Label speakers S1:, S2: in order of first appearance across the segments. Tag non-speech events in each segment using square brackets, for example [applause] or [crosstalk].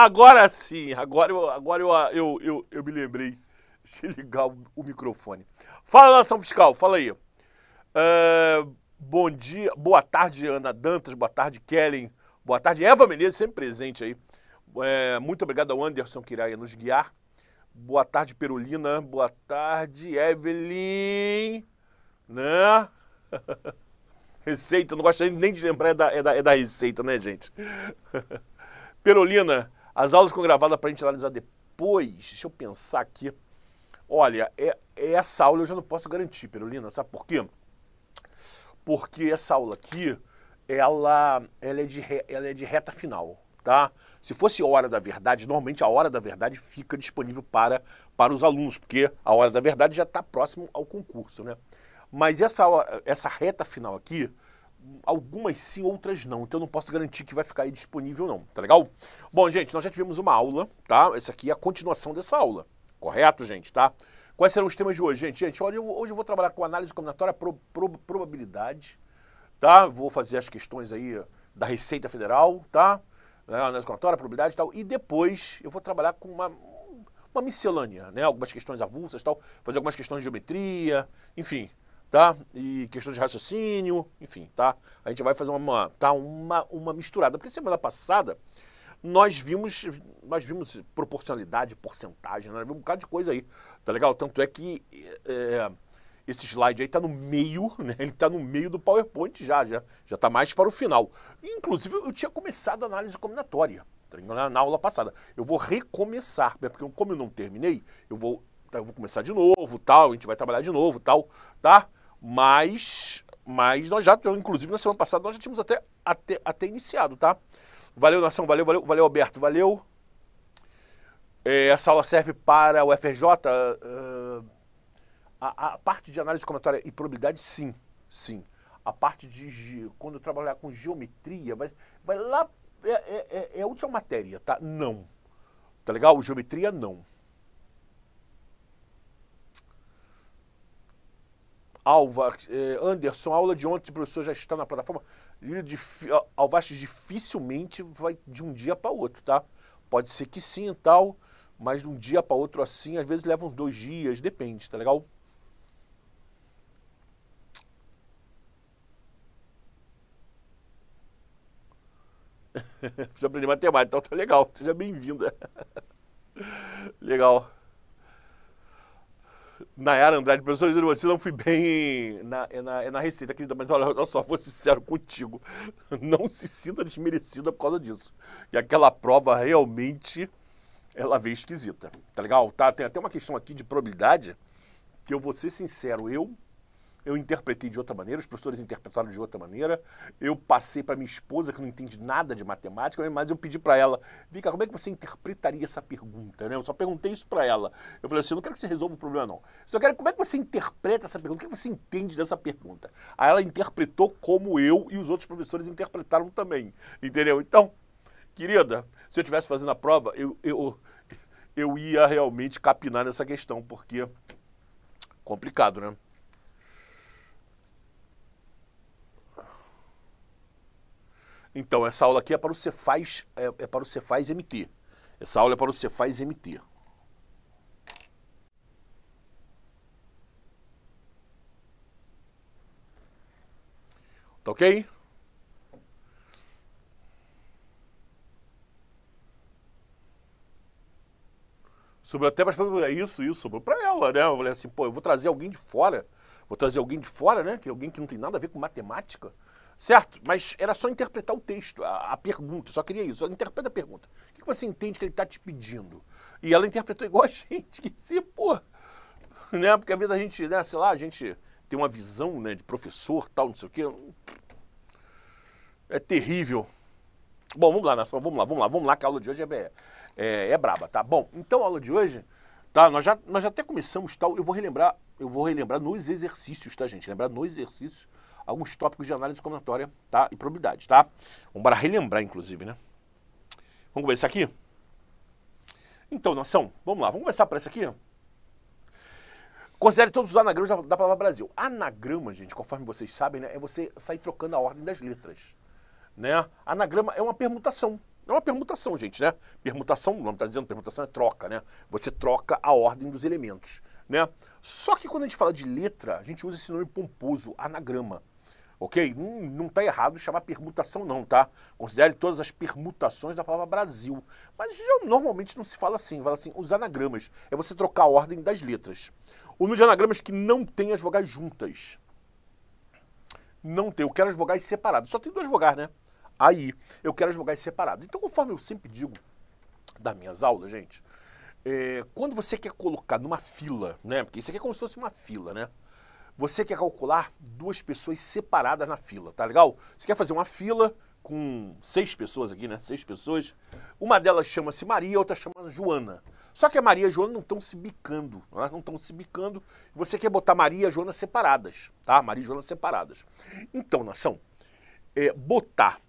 S1: Agora sim, agora eu, agora eu, eu, eu, eu me lembrei [laughs] de ligar o, microfone. Fala, nação fiscal, fala aí. Uh, bom dia, boa tarde, Ana Dantas, boa tarde, Kellen, boa tarde, Eva Menezes, sempre presente aí. Eh, muito obrigado ao Anderson que irá nos guiar. Boa tarde, Perolina. Boa tarde, Evelyn. Né? [laughs] Receita, não gosto nem de lembrar, é da, é da, é da receita, né, gente? [laughs] Perolina, as aulas com gravada para a gente analisar depois. Deixa eu pensar aqui. Olha, é, é, essa aula eu já não posso garantir, Perolina, sabe por quê? Porque essa aula aqui, ela, ela, é, de, re, ela é de reta final, tá? Se fosse hora da verdade, normalmente a hora da verdade fica disponível para, para os alunos, porque a hora da verdade já está próximo ao concurso, né? Mas essa, essa reta final aqui, algumas sim, outras não. Então eu não posso garantir que vai ficar aí disponível não, tá legal? Bom, gente, nós já tivemos uma aula, tá? Essa aqui é a continuação dessa aula, correto, gente, tá? Quais serão os temas de hoje, gente? Gente, olha, hoje eu vou trabalhar com análise combinatória, pro, pro, probabilidade, tá? Vou fazer as questões aí da Receita Federal, tá? É, análise combinatória, probabilidade e tal. E depois eu vou trabalhar com uma, uma miscelânea, né? Algumas questões avulsas e tal, fazer algumas questões de geometria, enfim tá? E questão de raciocínio, enfim, tá? A gente vai fazer uma, tá? uma, uma misturada. Porque semana passada nós vimos, nós vimos proporcionalidade, porcentagem, né? nós vimos um bocado de coisa aí, tá legal? Tanto é que é, esse slide aí tá no meio, [laughs] né? Ele tá no meio do PowerPoint já, já, já tá mais para o final. Inclusive, eu tinha começado a análise combinatória, tá na, aula passada. Eu vou recomeçar, né? porque como eu não terminei, eu vou, tá, eu vou começar de novo, tal, a gente vai trabalhar de novo, tal, tá? mas, mas nós já, inclusive na semana passada, nós já tínhamos até, até, até iniciado, tá? Valeu, Nação, valeu, valeu, valeu, Alberto, valeu. É, essa aula serve para o FRJ. Uh, ah, ah, a, a, parte de análise comentária e probabilidade, sim, sim. A parte de quando eu trabalhar com geometria, vai, vai lá. É, é, é, é a última matéria, tá? Não. Tá legal? Geometria, não. Alva, eh, Anderson, a aula de ontem, o professor já está na plataforma. Alvastes dificilmente vai de um dia para outro, tá? Pode ser que sim e tal, mas de um dia para outro assim, às vezes leva uns dois dias, depende, tá legal? [laughs] Precisa aprender matemática, então tá legal, seja bem-vinda. [laughs] legal. Nayara Andrade, professor, você não fui bem na, na, na receita, querida, mas olha, eu só vou sincero contigo. [laughs] Não se sinta desmerecida por causa disso. E aquela prova realmente, ela veio esquisita. Tá legal? Tá? Tem até uma questão aqui de probabilidade, que eu vou ser sincero, eu eu interpretei de outra maneira, os professores interpretaram de outra maneira, eu passei para minha esposa, que não entende nada de matemática, mas eu pedi para ela, Vika, como é que você interpretaria essa pergunta? Né? Eu só perguntei isso para ela. Eu falei assim, eu não quero que você resolva o problema, não. Eu só quero como é que você interpreta essa pergunta, o que você entende dessa pergunta? Aí ela interpretou como eu e os outros professores interpretaram também, entendeu? Então, querida, se eu estivesse fazendo a prova, eu, eu, eu ia realmente capinar nessa questão, porque complicado, né? Então, essa aula aqui é para o Cefaz, é, é para o Cefaz MT. Essa aula é para o Cefaz MT. Tá ok? Sobrou até para é isso, isso, sobrou para ela, né? Eu falei assim, pô, eu vou trazer alguém de fora, vou trazer alguém de fora, né? Que alguém que não tem nada a ver com matemática. Certo? Mas era só interpretar o texto, a, a pergunta, só queria isso. Só interpreta a pergunta. O que, você entende que ele está te pedindo? E ela interpretou igual a [laughs] gente, que se, pô, né? Porque às vezes a gente, né, sei lá, a gente tem uma visão, né, de professor, tal, não sei o quê. É terrível. Bom, vamos lá, nação, vamos lá, vamos lá, vamos lá, que a aula de hoje é, é, é, é braba, tá? Bom, então a aula de hoje, tá? Nós já, nós já até começamos tal, eu vou relembrar, eu vou relembrar nos exercícios, tá, gente? Lembrar nos exercícios alguns tópicos de análise combinatória tá? e probabilidade, tá? Vamos para relembrar, inclusive, né? Vamos começar aqui? Então, noção, vamos lá, vamos começar por essa aqui, Considere todos os anagramas da, da, palavra Brasil. Anagrama, gente, conforme vocês sabem, né, é você sair trocando a ordem das letras. Né? Anagrama é uma permutação. É uma permutação, gente, né? Permutação, o nome está dizendo, permutação é troca, né? Você troca a ordem dos elementos, né? Só que quando a gente fala de letra, a gente usa esse nome pomposo, anagrama ok? Hum, não está errado chamar permutação não, tá? Considere todas as permutações da palavra Brasil. Mas normalmente não se fala assim, fala assim, os anagramas. É você trocar a ordem das letras. O número de anagramas que não tem as vogais juntas. Não tem, eu quero as vogais separadas. Só tem duas vogais, né? Aí, eu quero as vogais separadas. Então, conforme eu sempre digo das minhas aulas, gente, é, quando você quer colocar numa fila, né? Porque isso aqui é como se fosse uma fila, né? Você quer calcular duas pessoas separadas na fila, tá legal? Você quer fazer uma fila com seis pessoas aqui, né? Seis pessoas. Uma delas chama-se Maria, a outra chama Joana. Só que a Maria e a Joana não estão se bicando, elas né? não estão se bicando. Você quer botar Maria e Joana separadas, tá? Maria e Joana separadas. Então, nação, é, botar,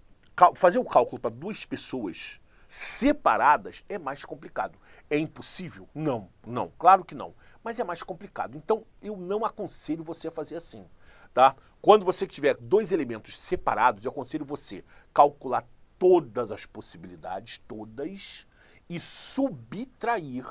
S1: fazer o cálculo para duas pessoas separadas é mais complicado. É impossível? Não, não, claro que não. Mas é mais complicado. Então, eu não aconselho você a fazer assim, tá? Quando você tiver dois elementos separados, eu aconselho você calcular todas as possibilidades, todas, e subtrair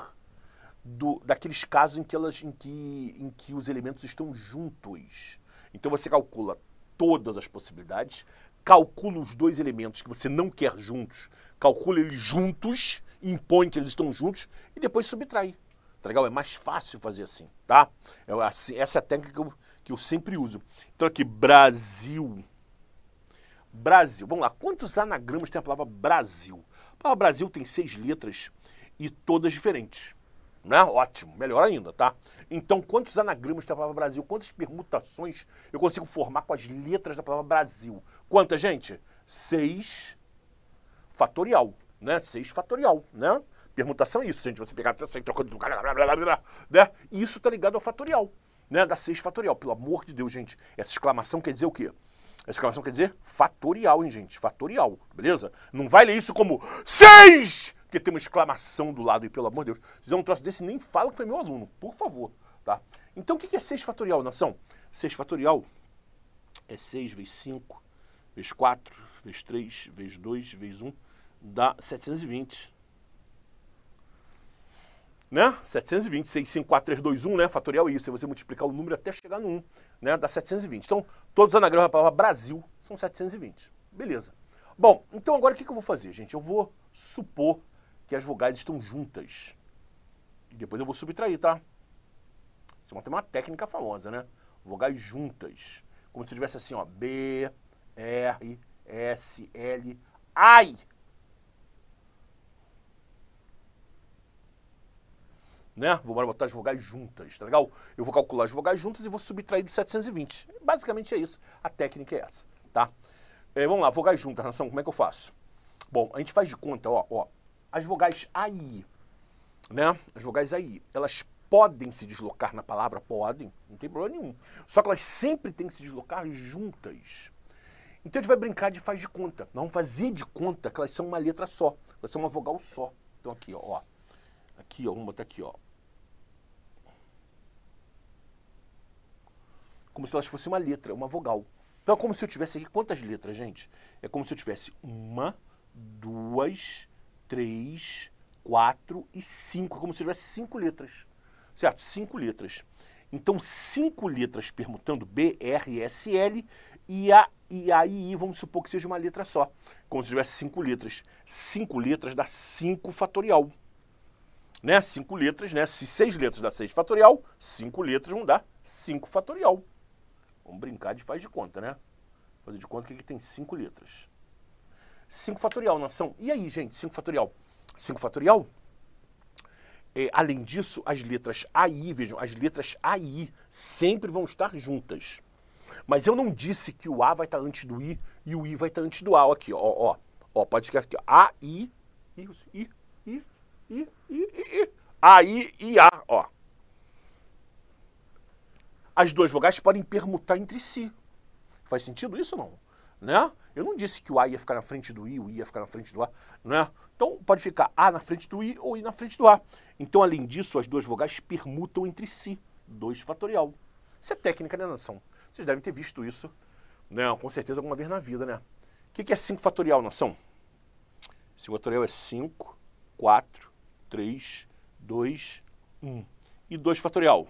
S1: do, daqueles casos em que, elas, em, que, em que os elementos estão juntos. Então você calcula todas as possibilidades, calcula os dois elementos que você não quer juntos, calcula eles juntos impõe que eles estão juntos e depois subtrai. Tá legal? É mais fácil fazer assim, tá? É assim, essa é a técnica que eu, que eu sempre uso. Então aqui, Brasil. Brasil. Vamos lá, quantos anagramas tem a palavra Brasil? A palavra Brasil tem seis letras e todas diferentes. Né? Ótimo, melhor ainda, tá? Então, quantos anagramas tem a palavra Brasil? Quantas permutações eu consigo formar com as letras da palavra Brasil? Quantas, gente? Seis fatorial né? 6 fatorial, né? Permutação é isso, gente. Você pegar, sair trocando de lugar, blá, blá, blá, né? E isso tá ligado ao fatorial, né? Da 6 fatorial. Pelo amor de Deus, gente. Essa exclamação quer dizer o quê? Essa exclamação quer dizer fatorial, hein, gente? Fatorial, beleza? Não vai ler isso como 6! Porque tem uma exclamação do lado, e pelo amor de Deus, se não um troço desse, nem fala que foi meu aluno, por favor, tá? Então, o que é 6 fatorial, nação? 6 fatorial é 6 vezes 5, vezes 4, vezes 3, vezes 2, vezes 1, dá 720. Né? 720, 654321, né? Fatorial isso, se você multiplicar o número até chegar no 1, né? Dá 720. Então, todos os anagramas da palavra Brasil são 720. Beleza. Bom, então agora o que, eu vou fazer, gente? Eu vou supor que as vogais estão juntas. E depois eu vou subtrair, tá? Isso é uma, uma técnica famosa, né? Vogais juntas. Como se tivesse assim, ó. B, R, S, L, AI. né? Vamos botar as vogais juntas, tá legal? Eu vou calcular as vogais juntas e vou subtrair do 720. Basicamente é isso. A técnica é essa, tá? É, vamos lá, vogais juntas, nação como é que eu faço? Bom, a gente faz de conta, ó, ó. As vogais aí, né? As vogais aí, elas podem se deslocar na palavra? Podem, não tem problema nenhum. Só que elas sempre têm que se deslocar juntas. Então a gente vai brincar de faz de conta. Nós vamos fazer de conta que elas são uma letra só. Elas são uma vogal só. Então aqui, ó. Aqui, ó. Vamos botar aqui, ó. como se elas fossem uma letra, uma vogal. Então é como se eu tivesse aqui quantas letras, gente? É como se eu tivesse uma, duas, três, quatro e cinco. É como se eu tivesse cinco letras. Certo? Cinco letras. Então, cinco letras permutando B, R, S, L e A, e A e I, vamos supor que seja uma letra só. Como se tivesse cinco letras. Cinco letras dá cinco fatorial. Né? Cinco letras, né? Se seis letras dá seis fatorial, cinco letras vão dar cinco fatorial. Vamos brincar de faz de conta, né? Fazer de conta que aqui tem 5 letras. 5 fatorial, nação. E aí, gente, 5 fatorial? 5 fatorial? É, além disso, as letras AI, vejam, as letras AI sempre vão estar juntas. Mas eu não disse que o A vai estar antes do I e o I vai estar antes do A. Aqui, ó, ó, ó. Pode ficar aqui, ó. A, I, I, I, I, I, I, I, A, I, I, A, ó as duas vogais podem permutar entre si. Faz sentido isso ou não? Né? Eu não disse que o A ia ficar na frente do I, o I ia ficar na frente do A, né? Então pode ficar A na frente do I ou I na frente do A. Então, além disso, as duas vogais permutam entre si, 2 fatorial. Isso é técnica, né, nação? Vocês devem ter visto isso, né? Com certeza alguma vez na vida, né? O que é 5 fatorial, nação? 5 fatorial é 5, 4, 3, 2, 1. E 2 fatorial?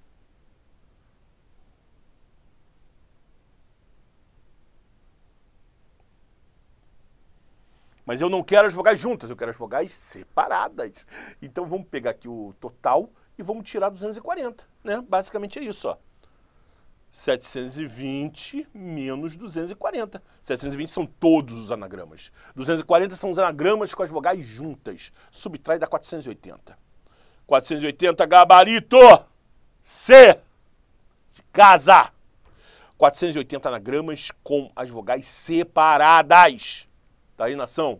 S1: Mas eu não quero as vogais juntas, eu quero as vogais separadas. Então vamos pegar aqui o total e vamos tirar 240, né? Basicamente é isso, ó. 720 menos 240. 720 são todos os anagramas. 240 são os anagramas com as vogais juntas. Subtrai da 480. 480, gabarito! C! De casa! 480 anagramas com as vogais separadas. Tá aí, nação.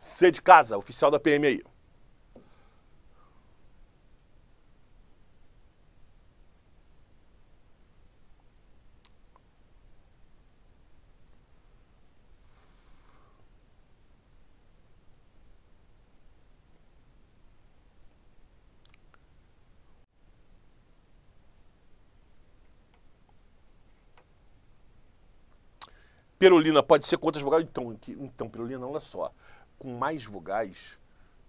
S1: C de casa, oficial da PM aí. Perolina pode ser quantas vogais? Então, então perolina, olha só. Com mais vogais,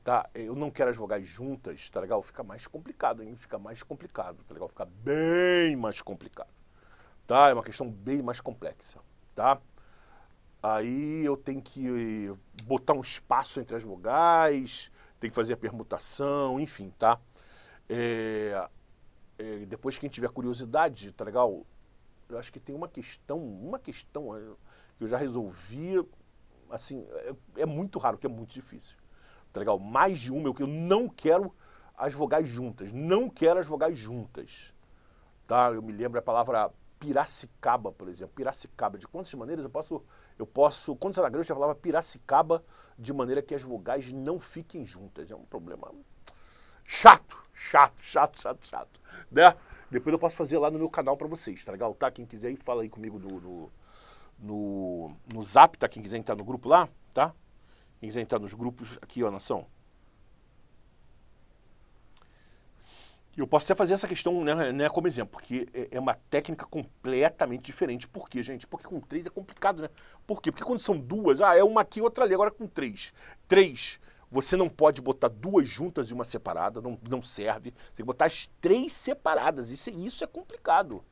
S1: tá? Eu não quero as vogais juntas, tá legal? Fica mais complicado, hein? Fica mais complicado, tá legal? Fica bem mais complicado, tá? É uma questão bem mais complexa, tá? Aí eu tenho que botar um espaço entre as vogais, tem que fazer a permutação, enfim, tá? É, é, depois quem tiver curiosidade, tá legal? Eu acho que tem uma questão, uma questão, que eu já resolvi, assim, é, é muito raro, que é muito difícil. Tá legal? Mais de uma, eu, eu não quero as vogais juntas, não quero as vogais juntas. Tá? Eu me lembro a palavra Piracicaba, por exemplo. Piracicaba, de quantas maneiras eu posso. Eu posso. Quando anagramas eu já falava Piracicaba de maneira que as vogais não fiquem juntas. É um problema chato, chato, chato, chato, chato. Né? Depois eu posso fazer lá no meu canal para vocês, tá legal? Tá? Quem quiser aí, fala aí comigo no, no no, no Zap, tá? Quem quiser entrar no grupo lá, tá? Quem quiser entrar nos grupos aqui, ó, nação. E eu posso até fazer essa questão né, né, como exemplo, porque é, é uma técnica completamente diferente. Por quê, gente? Porque com três é complicado, né? Por quê? Porque quando são duas, ah, é uma aqui e outra ali. Agora com três. Três, você não pode botar duas juntas e uma separada, não, não serve. Você tem que botar as três separadas. Isso, é, isso é complicado,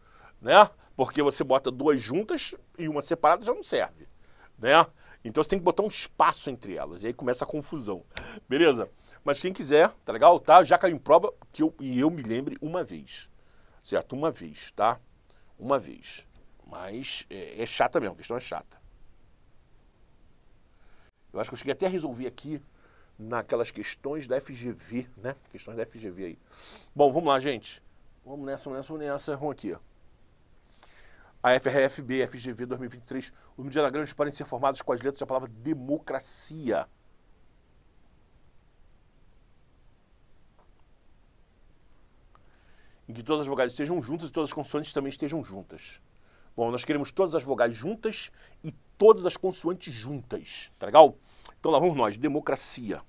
S1: né? Porque você bota duas juntas e uma separada já não serve, né? Então você tem que botar um espaço entre elas, e aí começa a confusão. Beleza? Mas quem quiser, tá legal? Tá? Já caiu em prova que eu, e eu me lembre uma vez. Certo? Uma vez, tá? Uma vez. Mas é, é chata mesmo, a questão é chata. Eu acho que eu cheguei até a resolver aqui naquelas questões da FGV, né? Questões da FGV aí. Bom, vamos lá, gente. Vamos nessa, vamos nessa, vamos nessa. Vamos aqui, ó a FRFB, FGV 2023, os diagramas podem ser formados com as letras da palavra democracia. Em que todas as vogais estejam juntas e todas as consoantes também estejam juntas. Bom, nós queremos todas as vogais juntas e todas as consoantes juntas, tá legal? Então lá vamos nós, democracia.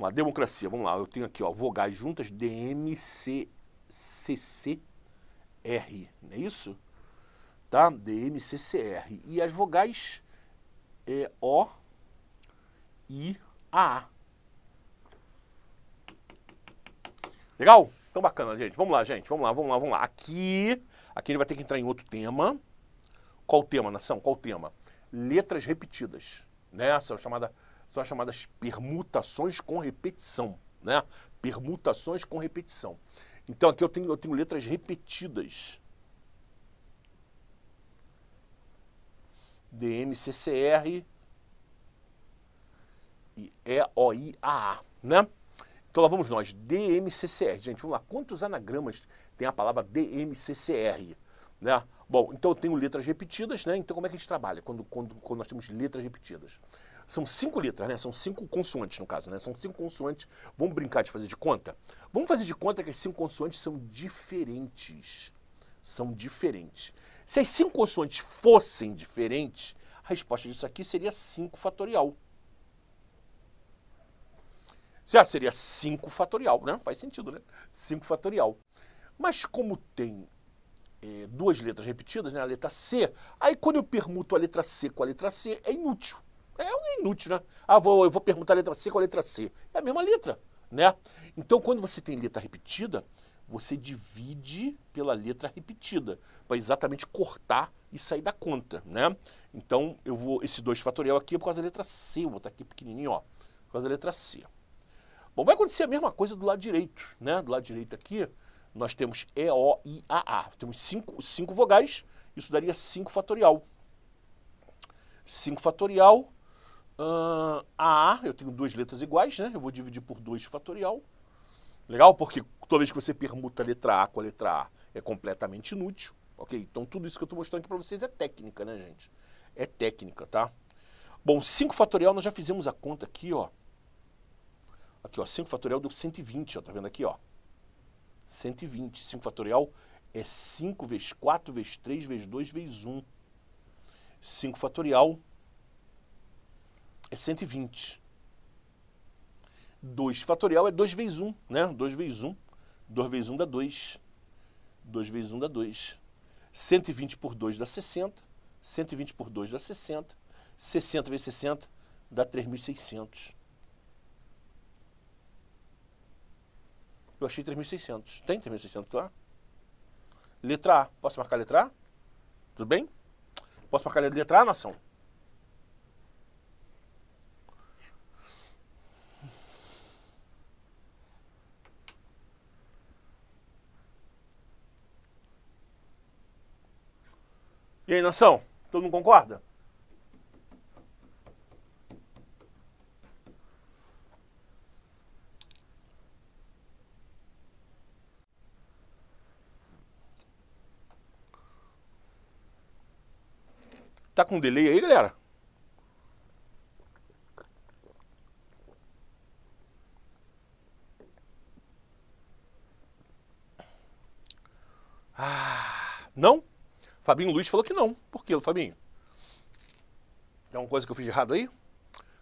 S1: Uma democracia, vamos lá, eu tenho aqui, ó, vogais juntas, DMCCR, não é isso? Tá? DMCCR. E as vogais é O, I, A. Legal? Então bacana, gente. Vamos lá, gente. Vamos lá, vamos lá, vamos lá. Aqui, aqui ele vai ter que entrar em outro tema. Qual o tema, nação? Qual o tema? Letras repetidas. Né? Essa é chamada são as chamadas permutações com repetição, né? Permutações com repetição. Então aqui eu tenho, eu tenho letras repetidas. DMCCR e EOIAA, né? Então lá vamos nós, DMCCR. Gente, vamos lá, quantos anagramas tem a palavra DMCCR, né? Bom, então eu tenho letras repetidas, né? Então como é que a gente trabalha quando, quando, quando nós temos letras repetidas? São cinco letras, né? São cinco consoantes, no caso, né? São cinco consoantes. Vamos brincar de fazer de conta? Vamos fazer de conta que as cinco consoantes são diferentes. São diferentes. Se as cinco consoantes fossem diferentes, a resposta disso aqui seria 5 fatorial. Certo? Seria 5 fatorial, né? Faz sentido, né? 5 fatorial. Mas como tem é, duas letras repetidas, né? a letra C, aí quando eu permuto a letra C com a letra C, é inútil. É, é um inútil, né? Ah, vou, eu vou perguntar a letra C com a letra C. É a mesma letra, né? Então, quando você tem letra repetida, você divide pela letra repetida, para exatamente cortar e sair da conta, né? Então, eu vou esse 2 fatorial aqui é por causa da letra C, vou botar aqui pequenininho, ó, por causa da letra C. Bom, vai acontecer a mesma coisa do lado direito, né? Do lado direito aqui, nós temos E, O, I, A, A. Temos cinco, cinco vogais, isso daria 5 fatorial. 5 fatorial Uh, a A, eu tenho duas letras iguais, né? Eu vou dividir por 2 fatorial. Legal? Porque toda vez que você permuta a letra A com a letra A, é completamente inútil. Ok? Então tudo isso que eu estou mostrando aqui para vocês é técnica, né, gente? É técnica, tá? Bom, 5 fatorial, nós já fizemos a conta aqui, ó. Aqui, ó, 5 fatorial deu 120, ó, tá vendo aqui, ó? 120. 5 fatorial é 5 vezes 4 vezes 3 vezes 2 vezes 1. 5 fatorial é 120. 2 fatorial é 2 vezes 1, né? 2 vezes 1. 2 vezes 1 dá 2. 2 vezes 1 dá 2. 120 por 2 dá 60. 120 por 2 dá 60. 60 vezes 60 dá 3.600. Eu achei 3.600. Tem 3.600 lá? Letra A. Posso marcar a letra A? Tudo bem? Posso marcar a letra A, nação? E aí, nação? Todo mundo concorda? Tá com delay aí, galera? Fabinho Luiz falou que não. Por quê, Fabinho? É uma coisa que eu fiz de errado aí?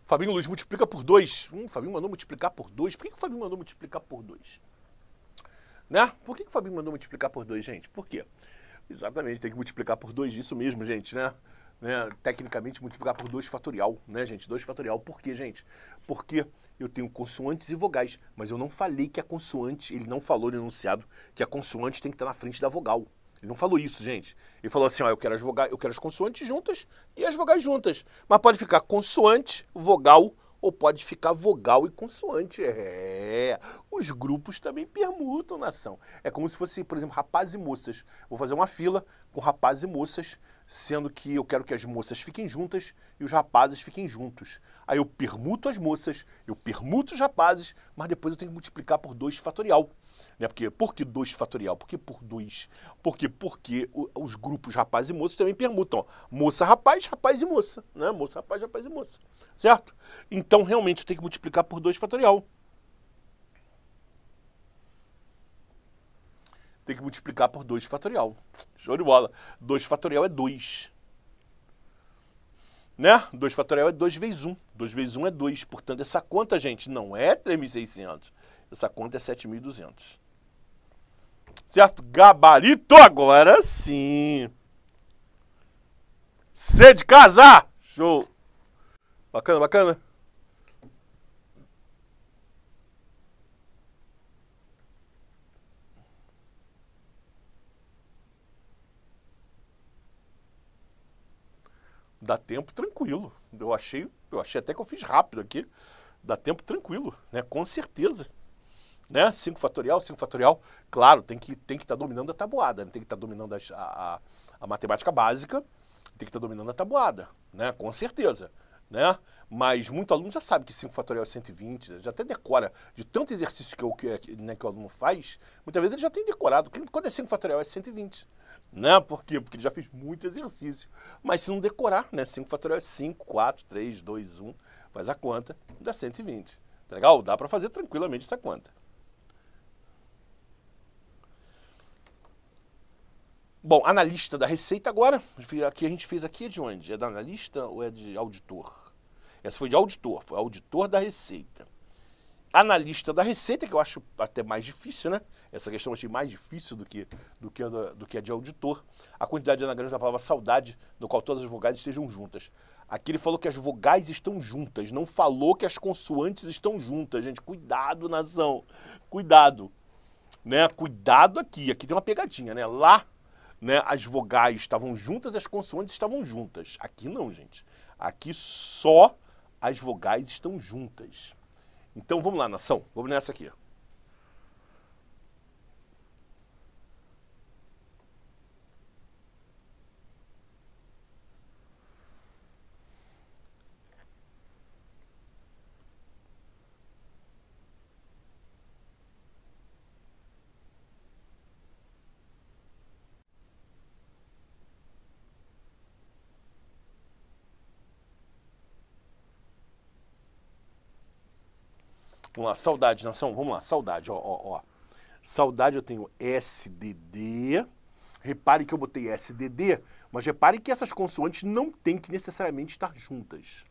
S1: Fabinho Luiz multiplica por dois. Hum, Fabinho mandou multiplicar por dois. Por que, que o Fabinho mandou multiplicar por dois? Né? Por que, que o Fabinho mandou multiplicar por dois, gente? Por quê? Exatamente, tem que multiplicar por dois. isso mesmo, gente, né? né? Tecnicamente, multiplicar por dois fatorial, né, gente? Dois fatorial. Por quê, gente? Porque eu tenho consoantes e vogais, mas eu não falei que a é consoante, ele não falou no enunciado que a consoante tem que estar na frente da vogal. Ele não falou isso, gente. Ele falou assim: ó, eu quero as vogais, eu quero as consoantes juntas e as vogais juntas. Mas pode ficar consoante, vogal ou pode ficar vogal e consoante. É. Os grupos também permutam nação. É como se fosse, por exemplo, rapaz e moças. Vou fazer uma fila com rapaz e moças sendo que eu quero que as moças fiquem juntas e os rapazes fiquem juntos. Aí eu permuto as moças, eu permuto os rapazes, mas depois eu tenho que multiplicar por 2 fatorial. Né? Porque, por que 2 fatorial? Por que por 2? Porque, porque os grupos rapaz e moças também permutam. moça, rapaz, rapaz e moça. Né? Moça, rapaz, rapaz e moça. Certo? Então, realmente, eu tenho que multiplicar por 2 fatorial. tem que multiplicar por 2 fatorial. Show de bola. 2 fatorial é 2. Né? 2 fatorial é 2 vezes 1. 2 vezes 1 é 2. Portanto, essa conta, gente, não é 3.600. Essa conta é 7.200. Certo? Gabarito agora sim. C de casa! Show! Bacana, bacana. Dá tempo tranquilo. Eu achei, eu achei até que eu fiz rápido aqui. Dá tempo tranquilo, né? Com certeza. Né? 5 fatorial, 5 fatorial, claro, tem que estar tem que tá dominando a tabuada, né? tem que estar tá dominando a, a, a matemática básica, tem que estar tá dominando a tabuada, né? Com certeza. Né? Mas muito aluno já sabe que 5 fatorial é 120, já até decora de tanto exercício que, eu, que, né, que o aluno faz, muitas vezes ele já tem decorado. Quando é 5 fatorial é 120. Né? Por quê? Porque ele já fez muito exercício. Mas se não decorar, né? 5 fatorial é 5, 4, 3, 2, 1, faz a conta, dá 120. Tá legal? Dá para fazer tranquilamente essa conta. Bom, analista da Receita agora. Aqui a gente fez aqui é de onde? É da analista ou é de auditor? Essa foi de auditor, foi auditor da Receita. Analista da Receita, que eu acho até mais difícil, né? essa questão achei mais difícil do que, do que, a, do que a de auditor, a quantidade de anagramas da palavra saudade, no qual todas as vogais estejam juntas. Aqui ele falou que as vogais estão juntas, não falou que as consoantes estão juntas, gente. Cuidado, nação. Cuidado. Né? Cuidado aqui. Aqui tem uma pegadinha, né? Lá, né, as vogais estavam juntas, as consoantes estavam juntas. Aqui não, gente. Aqui só as vogais estão juntas. Então vamos lá, nação. Vamos nessa aqui. Vamos lá, saudade, nação. Vamos lá, saudade, ó, ó, ó. Saudade eu tenho SDD. Repare que eu botei SDD, mas repare que essas consoantes não tem que necessariamente estar juntas,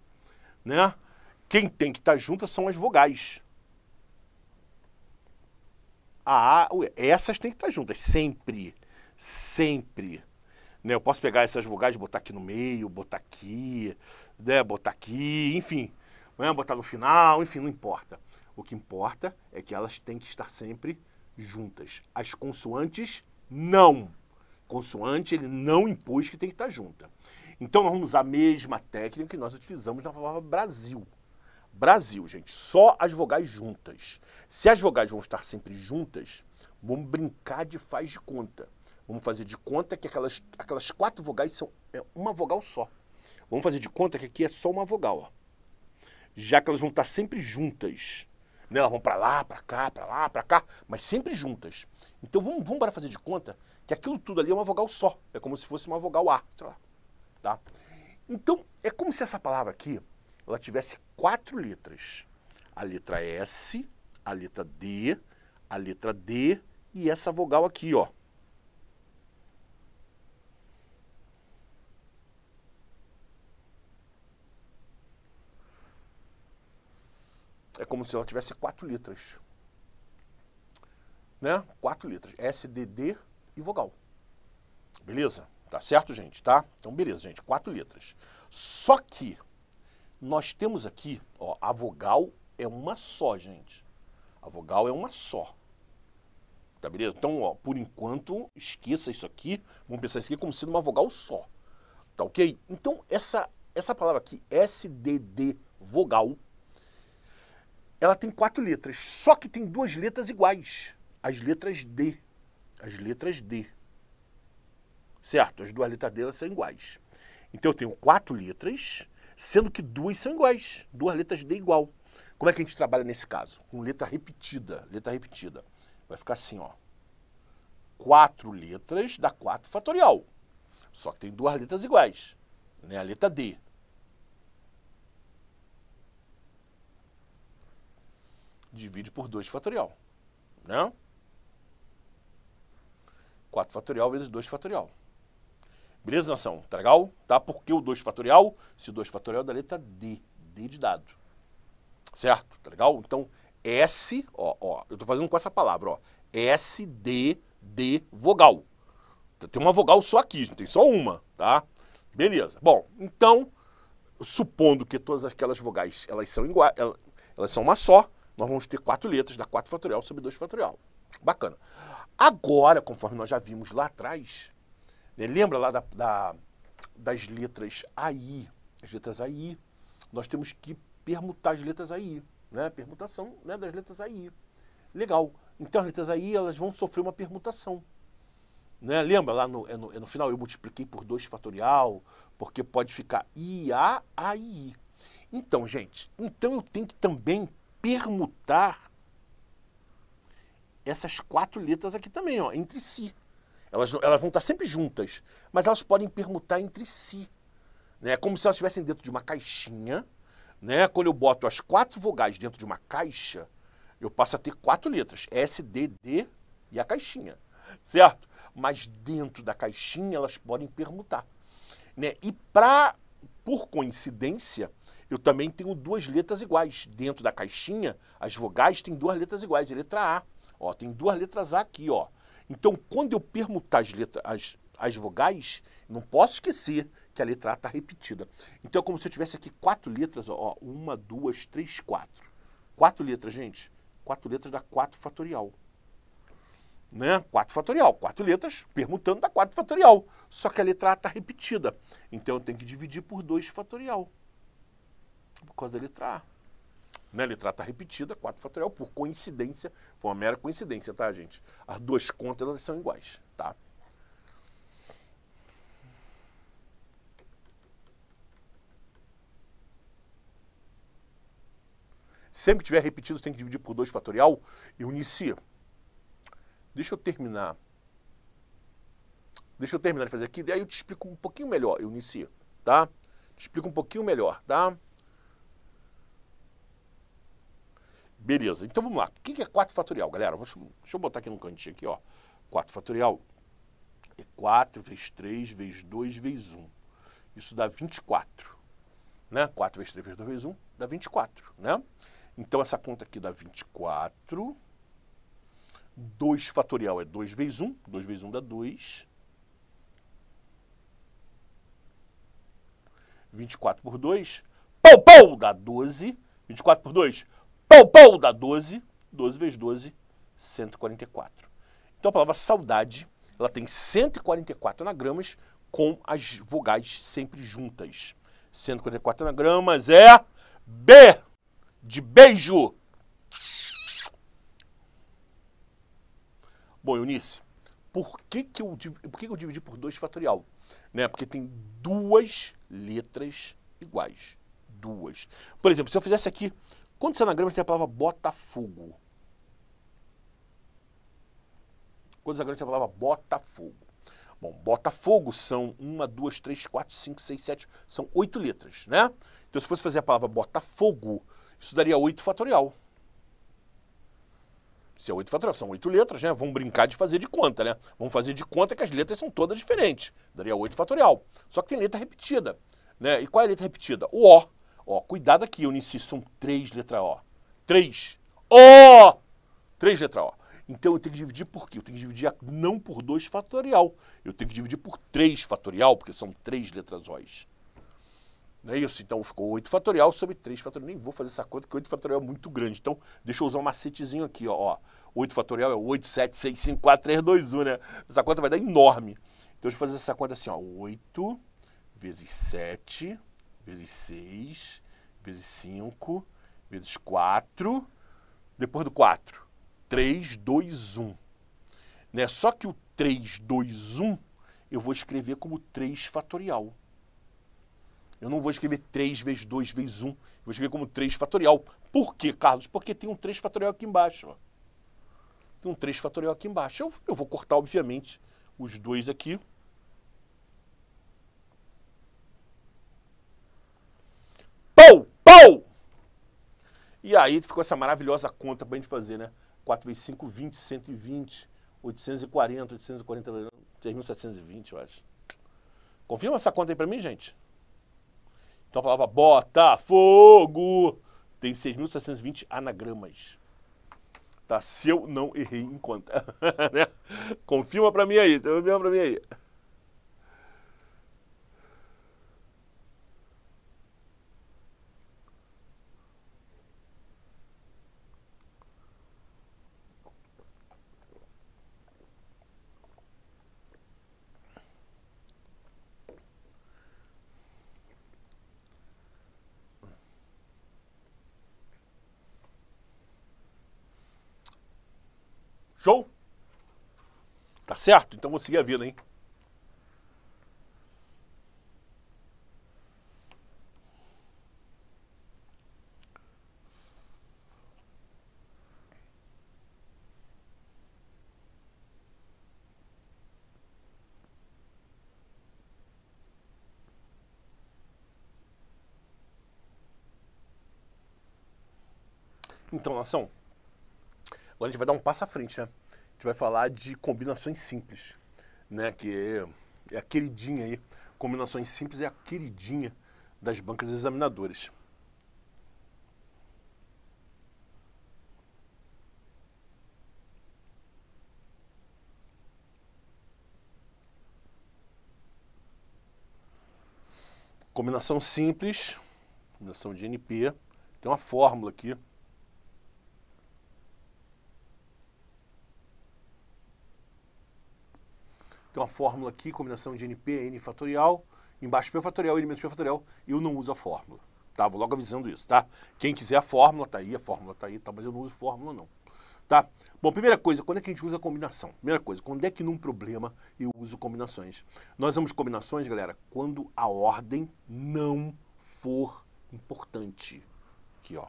S1: né? Quem tem que estar juntas são as vogais. A, A, essas tem que estar juntas sempre, sempre. Né? Eu posso pegar essas vogais, botar aqui no meio, botar aqui, né? botar aqui, enfim, né? botar no final, enfim, não importa. O que importa é que elas têm que estar sempre juntas. As consoantes, não. Consoante, ele não impôs que tem que estar junta. Então, nós vamos usar a mesma técnica que nós utilizamos na palavra Brasil. Brasil, gente, só as vogais juntas. Se as vogais vão estar sempre juntas, vamos brincar de faz de conta. Vamos fazer de conta que aquelas, aquelas quatro vogais são é uma vogal só. Vamos fazer de conta que aqui é só uma vogal, ó. Já que elas vão estar sempre juntas, não, vão para lá, para cá, para lá, para cá, mas sempre juntas. Então vamos, vamos para fazer de conta que aquilo tudo ali é uma vogal só. É como se fosse uma vogal A, sei lá. Tá? Então é como se essa palavra aqui ela tivesse quatro letras. A letra S, a letra D, a letra D e essa vogal aqui, ó. é como se ela tivesse quatro letras. Né? Quatro letras. S, D, D e vogal. Beleza? Tá certo, gente? Tá? Então, beleza, gente. Quatro letras. Só que nós temos aqui, ó, a vogal é uma só, gente. A vogal é uma só. Tá beleza? Então, ó, por enquanto, esqueça isso aqui. Vamos pensar isso aqui como sendo uma vogal só. Tá ok? Então, essa, essa palavra aqui, S D D vogal, ela tem quatro letras, só que tem duas letras iguais, as letras D, as letras D. Certo? As duas letras dela são iguais. Então eu tenho quatro letras, sendo que duas são iguais, duas letras D igual. Como é que a gente trabalha nesse caso? Com letra repetida, letra repetida. Vai ficar assim, ó. Quatro letras dá 4 fatorial. Só que tem duas letras iguais, né? A letra D. divide por 2 fatorial, né? 4 fatorial vezes 2 fatorial. Beleza, nação? Tá legal? Tá? Por que o 2 fatorial? Se o 2 fatorial é da letra D, D de dado. Certo? Tá legal? Então, S, ó, ó, eu tô fazendo com essa palavra, ó. S, D, D, vogal. tem uma vogal só aqui, tem só uma, tá? Beleza. Bom, então, supondo que todas aquelas vogais, elas são iguais, elas são uma só, nós vamos ter quatro letras, da 4 fatorial sobre 2 fatorial. Bacana. Agora, conforme nós já vimos lá atrás, né, lembra lá da, da, das letras AI? As letras AI, nós temos que permutar as letras AI, né? Permutação né, das letras AI. Legal. Então, as letras AI, elas vão sofrer uma permutação. Né? Lembra lá no, é no, é no, final eu multipliquei por 2 fatorial, porque pode ficar IA, AI. Então, gente, então eu tenho que também permutar essas quatro letras aqui também, ó, entre si. Elas, elas vão estar sempre juntas, mas elas podem permutar entre si. Né? Como se elas estivessem dentro de uma caixinha. Né? Quando eu boto as quatro vogais dentro de uma caixa, eu passo a ter quatro letras: S, D, D e a caixinha. Certo? Mas dentro da caixinha elas podem permutar. Né? E pra, por coincidência, eu também tenho duas letras iguais. Dentro da caixinha, as vogais têm duas letras iguais, a letra A. Ó, tem duas letras A aqui, ó. Então, quando eu permutar as letras, as, as vogais, não posso esquecer que a letra A está repetida. Então, é como se eu tivesse aqui quatro letras, ó. Uma, duas, três, quatro. Quatro letras, gente. Quatro letras dá quatro fatorial. Né? 4 fatorial, quatro letras, permutando dá 4 fatorial. Só que a letra A está repetida. Então eu tenho que dividir por 2 fatorial. Por causa da letra A. Né? A letra A está repetida, 4 fatorial, por coincidência, foi uma mera coincidência, tá, gente? As duas contas elas são iguais, tá? Sempre que tiver repetido, tem que dividir por 2 fatorial e unir Deixa eu terminar. Deixa eu terminar de fazer aqui, daí eu te explico um pouquinho melhor, eu inicio, tá? Te explico um pouquinho melhor, tá? Beleza, então vamos lá. O que é 4 fatorial, galera? Deixa eu botar aqui no cantinho aqui, ó. 4 fatorial é 4 vezes 3 vezes 2 vezes 1. Isso dá 24. Né? 4 vezes 3 vezes 2 vezes 1 dá 24, né? Então essa conta aqui dá 24. 2 fatorial é 2 vezes 1. 2 vezes 1 dá 2. 24 por 2. Pou, pou! Dá 12. 24 por 2. Pou, pou, dá 12. 12 vezes 12, 144. Então a palavra saudade, ela tem 144 anagramas com as vogais sempre juntas. 144 anagramas é B de beijo. Bom, Eunice, por que, que, eu, por que, que eu dividi por 2 fatorial? Né? Porque tem duas letras iguais. Duas. Por exemplo, se eu fizesse aqui Quantos anagramas tem a palavra Botafogo? Quantos anagramas tem a palavra Botafogo? Bom, Botafogo são uma, duas, três, quatro, cinco, seis, sete, são oito letras, né? Então, se fosse fazer a palavra Botafogo, isso daria oito fatorial. Se é oito fatorial, são oito letras, né? Vamos brincar de fazer de conta, né? Vamos fazer de conta que as letras são todas diferentes. Daria oito fatorial. Só que tem letra repetida, né? E qual é a letra repetida? O O. Ó, cuidado aqui, eu insisto, são três letra O. Três. O! Três letra O. Então eu tenho que dividir por quê? Eu tenho que dividir não por 2 fatorial. Eu tenho que dividir por 3 fatorial, porque são três letras O. Não é isso? Então ficou 8 fatorial sobre 3 fatorial. Nem vou fazer essa conta, porque 8 fatorial é muito grande. Então deixa eu usar um macetezinho aqui, ó. 8 fatorial é 8, 7, 6, 5, 4, 3, 2, 1, né? Essa conta vai dar enorme. Então deixa eu fazer essa conta assim, ó. 8 vezes 7 vezes 6, vezes 5, vezes 4, depois do 4. 3, 2, 1. Né? Só que o 3, 2, 1 eu vou escrever como 3 fatorial. Eu não vou escrever 3 vezes 2 vezes 1. Eu vou escrever como 3 fatorial. Por quê, Carlos? Porque tem um 3 fatorial aqui embaixo. Ó. Tem um 3 fatorial aqui embaixo. Eu, eu vou cortar, obviamente, os dois aqui. Pou! E aí ficou essa maravilhosa conta para a gente fazer, né? 4 vezes 5, 20, 120, 840, 840, 3.720, eu acho. Confirma essa conta aí pra mim, gente? Então a palavra Botafogo tem 6.720 anagramas. Tá? Se eu não errei em conta. [laughs] Né? Confirma pra mim aí, confirma para mim aí. certo? Então vou seguir a vida, hein? Então, nação, agora a gente vai dar um passo à frente, né? gente vai falar de combinações simples, né? Que é, é a queridinha aí. Combinações simples é a queridinha das bancas examinadoras. Combinação simples, combinação de NP, tem uma fórmula aqui Tem uma fórmula aqui, combinação de NP, N fatorial, embaixo P é fatorial, N menos P é fatorial. Eu não uso a fórmula, tá? Vou logo avisando isso, tá? Quem quiser a fórmula, tá aí, a fórmula tá aí, tá? Mas eu não uso fórmula, não. Tá? Bom, primeira coisa, quando é que a gente usa combinação? Primeira coisa, quando é que num problema eu uso combinações? Nós vamos combinações, galera, quando a ordem não for importante. Aqui, ó.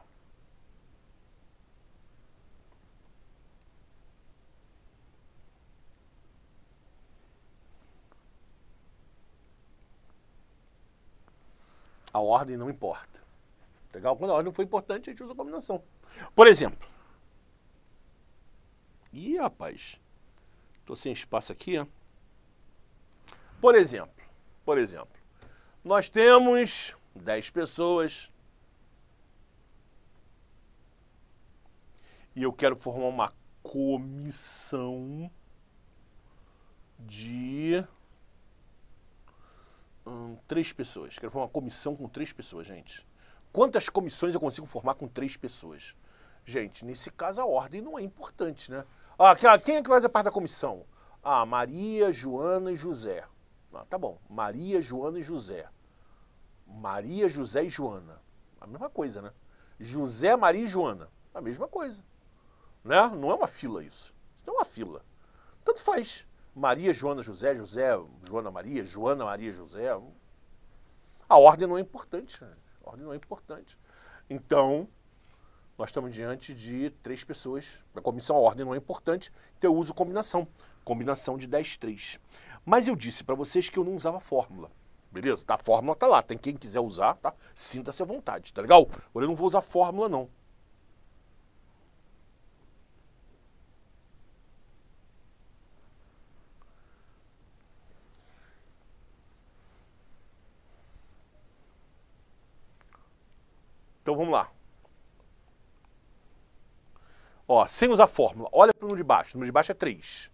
S1: A ordem não importa. Legal? Quando a ordem foi importante, a gente usa a combinação. Por exemplo. Ih, rapaz. Tô sem espaço aqui, ó. Por exemplo. Por exemplo. Nós temos 10 pessoas. E eu quero formar uma comissão de hum, três pessoas. Quero formar uma comissão com três pessoas, gente. Quantas comissões eu consigo formar com três pessoas? Gente, nesse caso a ordem não é importante, né? Ah, ah, quem é que vai fazer parte da comissão? Ah, Maria, Joana e José. Ah, tá bom. Maria, Joana e José. Maria, José e Joana. A mesma coisa, né? José, Maria e Joana. A mesma coisa. Né? Não é uma fila isso. Isso não é uma fila. Tanto faz. Maria Joana José, José, Joana Maria, Joana Maria José. A ordem não é importante, gente. a ordem não é importante. Então, nós estamos diante de três pessoas. na comissão, a ordem não é importante, então eu uso combinação. Combinação de 10, 3. Mas eu disse para vocês que eu não usava fórmula. Beleza? Tá, a fórmula tá lá. Tem quem quiser usar, tá? Sinta-se à vontade, tá legal? Agora eu não vou usar fórmula, não. Então vamos lá. Ó, sem usar fórmula, olha para o número de baixo. O número de baixo é 3.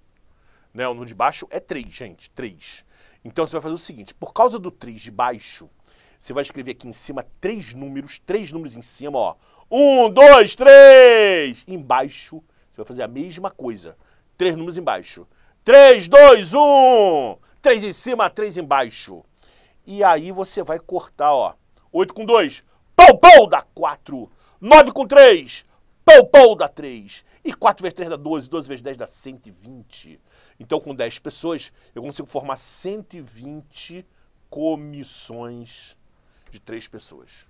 S1: Né? O número de baixo é 3, gente, 3. Então você vai fazer o seguinte, por causa do 3 de baixo, você vai escrever aqui em cima três números, três números em cima, ó. Um, dois, três! Embaixo, você vai fazer a mesma coisa. Três números embaixo. Três, dois, um! Três em cima, três embaixo. E aí você vai cortar, ó. Oito com dois. Pou, pou, dá 4. 9 com 3. Pou, pou, dá 3. E 4 vezes 3 dá 12. 12 vezes 10 dá 120. Então, com 10 pessoas, eu consigo formar 120 comissões de 3 pessoas.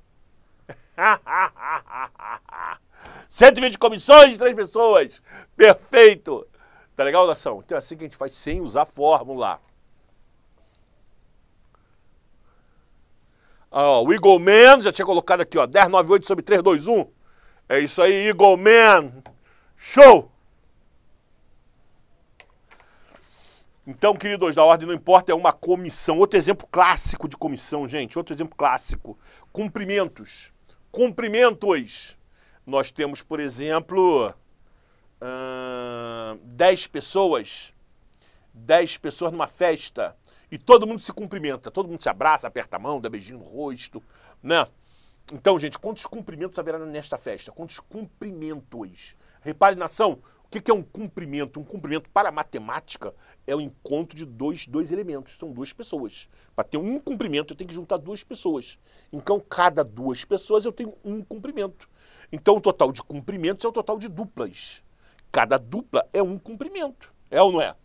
S1: 120 [laughs] comissões de 3 pessoas. Perfeito. Tá legal, nação? Então é assim que a gente faz sem usar fórmula. Ó, o Eagle Man, já tinha colocado aqui, ó, 8 sobre 3, 2, 1. É isso aí, Eagle Man. Show! Então, queridos, da ordem não importa, é uma comissão. Outro exemplo clássico de comissão, gente. Outro exemplo clássico. Cumprimentos. Cumprimentos. Nós temos, por exemplo, uh, 10 pessoas. 10 pessoas numa festa e todo mundo se cumprimenta, todo mundo se abraça, aperta a mão, dá beijinho no rosto, né? Então, gente, quantos cumprimentos haverá nesta festa? Quantos cumprimentos? Repare, nação, o que é um cumprimento? Um cumprimento para a matemática é o encontro de dois, dois elementos, são duas pessoas. Para ter um cumprimento, eu tenho que juntar duas pessoas. Então, cada duas pessoas, eu tenho um cumprimento. Então, o total de cumprimentos é o total de duplas. Cada dupla é um cumprimento. É ou não é?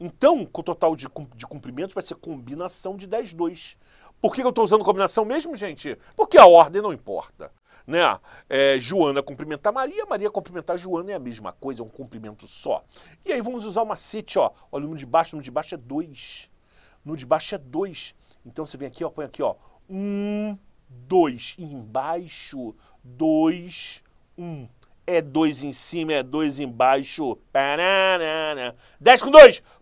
S1: Então, com o total de, de comprimentos vai ser combinação de 10, 2. Por que eu estou usando combinação mesmo, gente? Porque a ordem não importa. Né? É, Joana cumprimentar Maria, Maria cumprimentar Joana é a mesma coisa, é um cumprimento só. E aí vamos usar o macete, ó. Olha no de baixo, no de baixo é 2. No de baixo é 2. Então você vem aqui, ó, põe aqui, ó. 1, 2. Embaixo, 2, 1. É 2 em cima, é 2 embaixo. 10 né? com 2.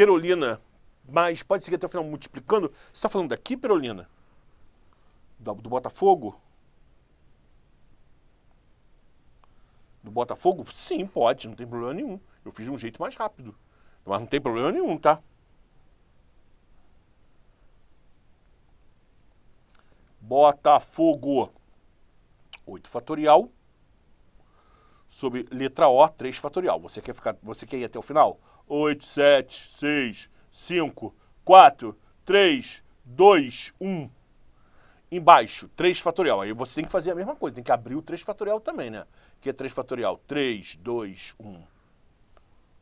S1: Perolina mas pode seguir até o final multiplicando. Você está falando daqui, Perolina? Do, do Botafogo? Do Botafogo? Sim, pode, não tem problema nenhum. Eu fiz de um jeito mais rápido. Mas não tem problema nenhum, tá? Botafogo. 8 fatorial sobre letra O, 3 fatorial. Você quer, ficar, você quer ir até o final? 8, 7, 6, 5, 4, 3, 2, 1. Embaixo, 3 fatorial. Aí você tem que fazer a mesma coisa, tem que abrir o 3 fatorial também, né? Que é 3 fatorial. 3, 2, 1.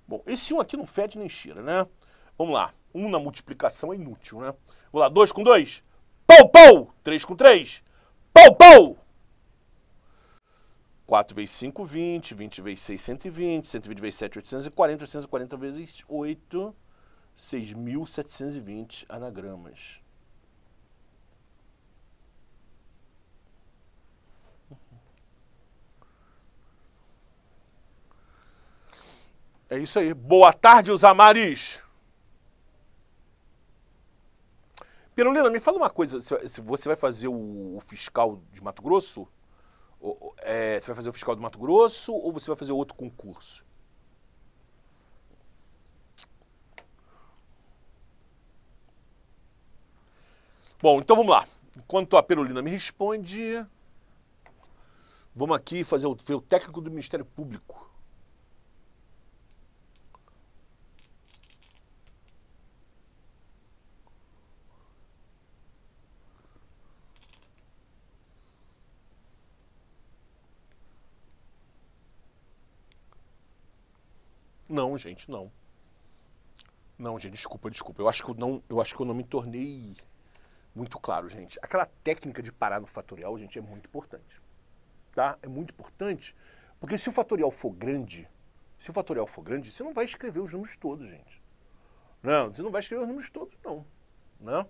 S1: Bom, esse 1 aqui não fede nem cheira, né? Vamos lá. 1 na multiplicação é inútil, né? Vamos lá, 2 com 2. Pou, pou! 3 com 3. Pou, pou! 4 vezes 5, 20. 20 vezes 6, 120. 120 vezes 7, 840. 840 vezes 8, 6.720 anagramas. É isso aí. Boa tarde, os amaris. Perolina, me fala uma coisa. Se você vai fazer o fiscal de Mato Grosso? é, você vai fazer o fiscal do Mato Grosso ou você vai fazer outro concurso? Bom, então vamos lá. Enquanto a Perolina me responde, vamos aqui fazer o, ver o técnico do Ministério Público. Não, gente, não. Não, gente, desculpa, desculpa. Eu acho que eu não, eu acho que eu não me tornei muito claro, gente. Aquela técnica de parar no fatorial, gente, é muito importante. Tá? É muito importante, porque se o fatorial for grande, se o fatorial for grande, você não vai escrever os números todos, gente. Não, né? você não vai escrever os números todos, não. não né?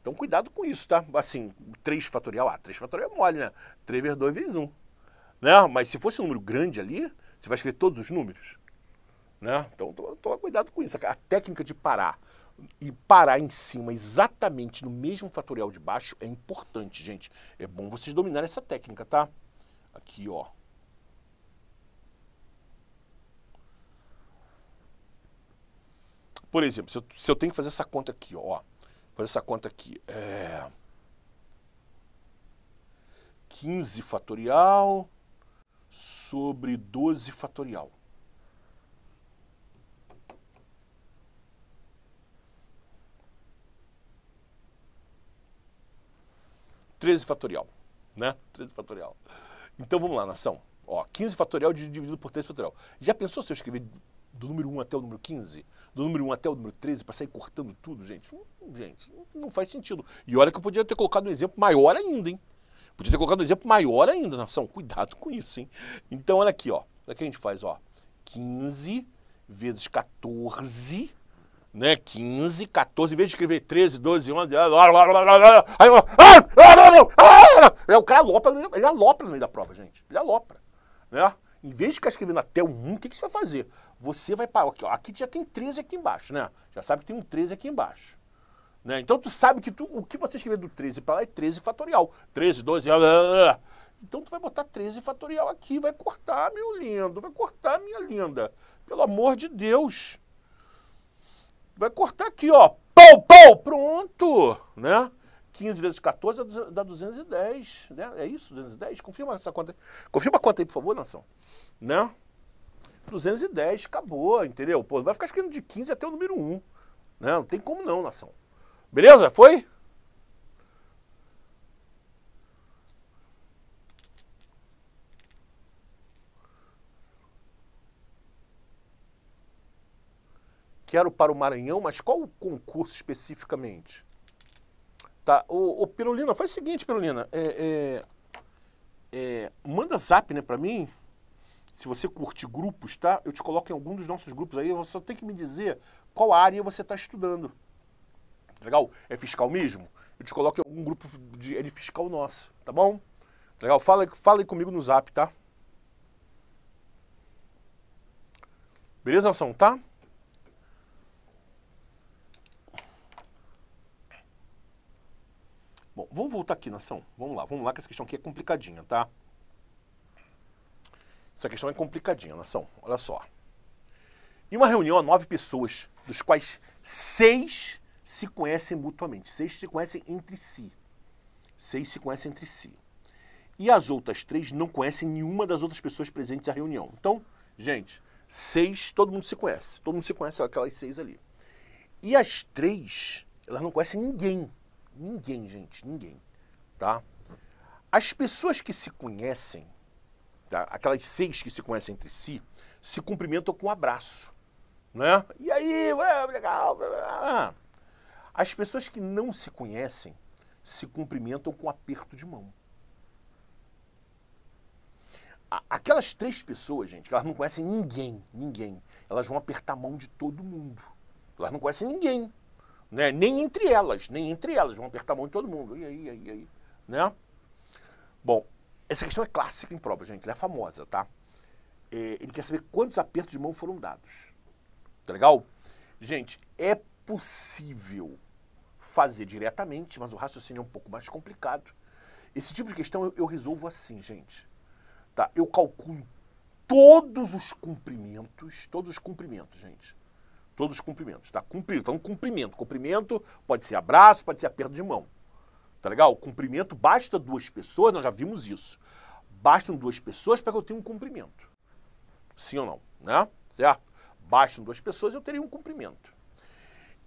S1: Então cuidado com isso, tá? Assim, 3 fatorial, ah, 3 fatorial é mole, né? 3 vezes 2 vezes 1. Né? Mas se fosse um número grande ali, você vai escrever todos os números? Né? Então toma cuidado com isso. A técnica de parar e parar em cima exatamente no mesmo fatorial de baixo é importante, gente. É bom vocês dominarem essa técnica, tá? Aqui, ó. Por exemplo, se eu, se eu tenho que fazer essa conta aqui, ó. Fazer essa conta aqui. É... 15 fatorial sobre 12 fatorial. 13 fatorial, né? 13 fatorial. Então vamos lá, nação. Ó, 15 fatorial dividido por 13 fatorial. Já pensou se eu escrever do número 1 até o número 15? Do número 1 até o número 13 para sair cortando tudo, gente? Hum, gente, não faz sentido. E olha que eu podia ter colocado um exemplo maior ainda, hein? Podia ter colocado um exemplo maior ainda, nação. Cuidado com isso, hein? Então olha aqui, ó. Olha o que a gente faz, ó. 15 vezes 14 né, 15, 14, em vez de escrever 13, 12, 11, é o cara alopra, ele alopra no meio da prova, gente, ele alopra, né? Em vez de ficar escrevendo até o 1, o que, que você vai fazer? Você vai parar, aqui, ó, aqui já tem 13 aqui embaixo, né? Já sabe que tem um 13 aqui embaixo. Né? Então tu sabe que tu, o que você escrever do 13 para lá é 13 fatorial. 13, 12, ah, blá, blá, então tu vai botar 13 fatorial aqui, vai cortar, meu lindo, vai cortar, minha linda. Pelo amor de Deus. Vai cortar aqui, ó. Pau, pau, pronto, né? 15 vezes 14 dá 210, né? É isso, 210? Confirma essa conta. Confirma a conta aí, por favor, Nação. Né? 210, acabou, entendeu? Pô, vai ficar escrevendo de 15 até o número 1. Né? Não tem como não, Nação. Beleza? Foi? quero para o Maranhão, mas qual o concurso especificamente? Tá, o, o Pirulina, faz o seguinte, Pirulina, é, é, é, manda zap né, para mim, se você curte grupos, tá? Eu te coloco em algum dos nossos grupos aí, você só tem que me dizer qual área você está estudando. Tá legal? É fiscal mesmo? Eu te coloco em algum grupo de, é de fiscal nosso, tá bom? Tá legal? Fala, fala aí comigo no zap, tá? Beleza, ação, tá? vamos voltar aqui nação, Vamos lá, vamos lá, que essa questão aqui é complicadinha, tá? Essa questão é complicadinha, nação. Olha só. Em uma reunião há nove pessoas, dos quais seis se conhecem mutuamente. Seis se conhecem entre si. Seis se conhecem entre si. E as outras três não conhecem nenhuma das outras pessoas presentes à reunião. Então, gente, seis, todo mundo se conhece. Todo mundo se conhece, aquelas seis ali. E as três, elas não conhecem ninguém Ninguém, gente, ninguém. Tá? As pessoas que se conhecem, tá? aquelas seis que se conhecem entre si, se cumprimentam com um abraço. Né? E aí, ué, legal. Blá, blá. As pessoas que não se conhecem se cumprimentam com um aperto de mão. Aquelas três pessoas, gente, que elas não conhecem ninguém, ninguém, elas vão apertar a mão de todo mundo. Elas não conhecem ninguém. Né? Nem entre elas, nem entre elas. Vão apertar a mão de todo mundo. E aí, aí, aí. Né? Bom, essa questão é clássica em prova, gente. Ela é famosa, tá? É, ele quer saber quantos apertos de mão foram dados. Tá legal? Gente, é possível fazer diretamente, mas o raciocínio é um pouco mais complicado. Esse tipo de questão eu, eu resolvo assim, gente. Tá? Eu calculo todos os cumprimentos, todos os cumprimentos, gente. Todos os cumprimentos, tá? Cumprir, então cumprimento. Cumprimento pode ser abraço, pode ser aperto de mão. Tá legal? cumprimento basta duas pessoas, nós já vimos isso. Bastam duas pessoas para que eu tenha um cumprimento. Sim ou não, né? Certo? Bastam duas pessoas, eu teria um cumprimento.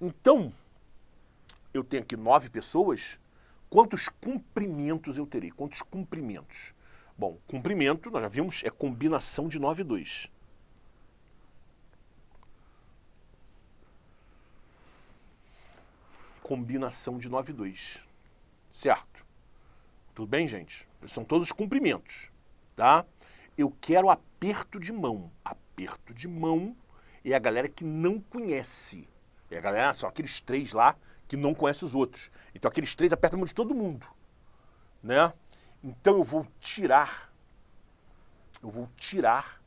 S1: Então, eu tenho aqui nove pessoas, quantos cumprimentos eu terei? Quantos cumprimentos? Bom, cumprimento, nós já vimos, é combinação de nove e dois. combinação de 9 e 2. Certo? Tudo bem, gente? São todos cumprimentos, tá? Eu quero aperto de mão. Aperto de mão é a galera que não conhece. É a galera, são aqueles três lá que não conhece os outros. Então aqueles três apertam a mão de todo mundo, né? Então eu vou tirar, eu vou tirar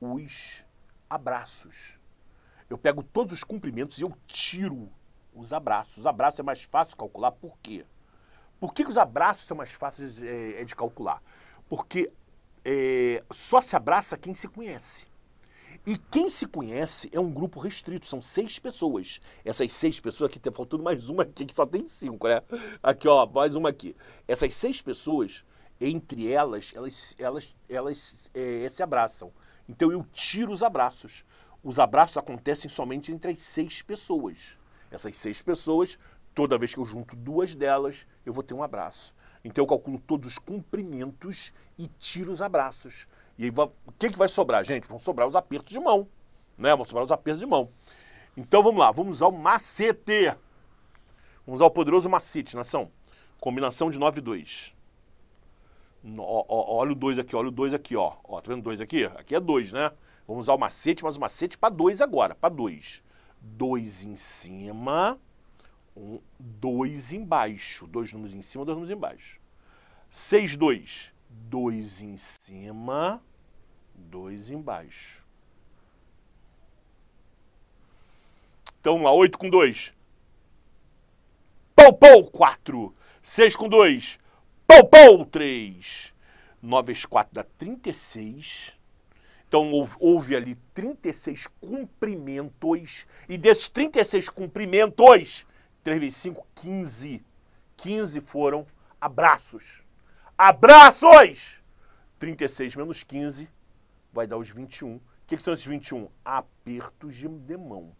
S1: os abraços. Eu pego todos os cumprimentos e eu tiro os abraços. Os abraços é mais fácil calcular. Por quê? Por que, que os abraços são mais fáceis de, é, é de calcular? Porque é, só se abraça quem se conhece. E quem se conhece é um grupo restrito, são seis pessoas. Essas seis pessoas, aqui tem tá faltando mais uma aqui, que só tem cinco, né? Aqui, ó, mais uma aqui. Essas seis pessoas, entre elas, elas, elas, elas é, é se abraçam. Então eu tiro os abraços. Os abraços acontecem somente entre as seis pessoas. Essas seis pessoas, toda vez que eu junto duas delas, eu vou ter um abraço. Então eu calculo todos os cumprimentos e tiro os abraços. E aí o que, que vai sobrar, gente? Vão sobrar os apertos de mão. Né? Vão sobrar os apertos de mão. Então vamos lá, vamos usar o macete. Vamos usar o poderoso macete, nação. Combinação de 9 e 2. Ó, ó, olha o 2 aqui, olha o 2 aqui, ó. ó. Tá vendo 2 aqui? Aqui é 2, né? Vamos usar o macete, mas o macete para 2 agora, para 2 dois em cima, um, dois embaixo. Dois números em cima, dois números embaixo. 6, 2. 2 em cima, 2 embaixo. Então, vamos lá, 8 com 2. Pou, pou, 4. 6 com 2. Pou, pou, 3. 9 vezes 4 dá 36. Então houve, houve, ali 36 cumprimentos, e desses 36 cumprimentos, 3 vezes 5, 15. 15 foram abraços. Abraços! 36 menos 15 vai dar os 21. O que, que são esses 21? Apertos de, de mão.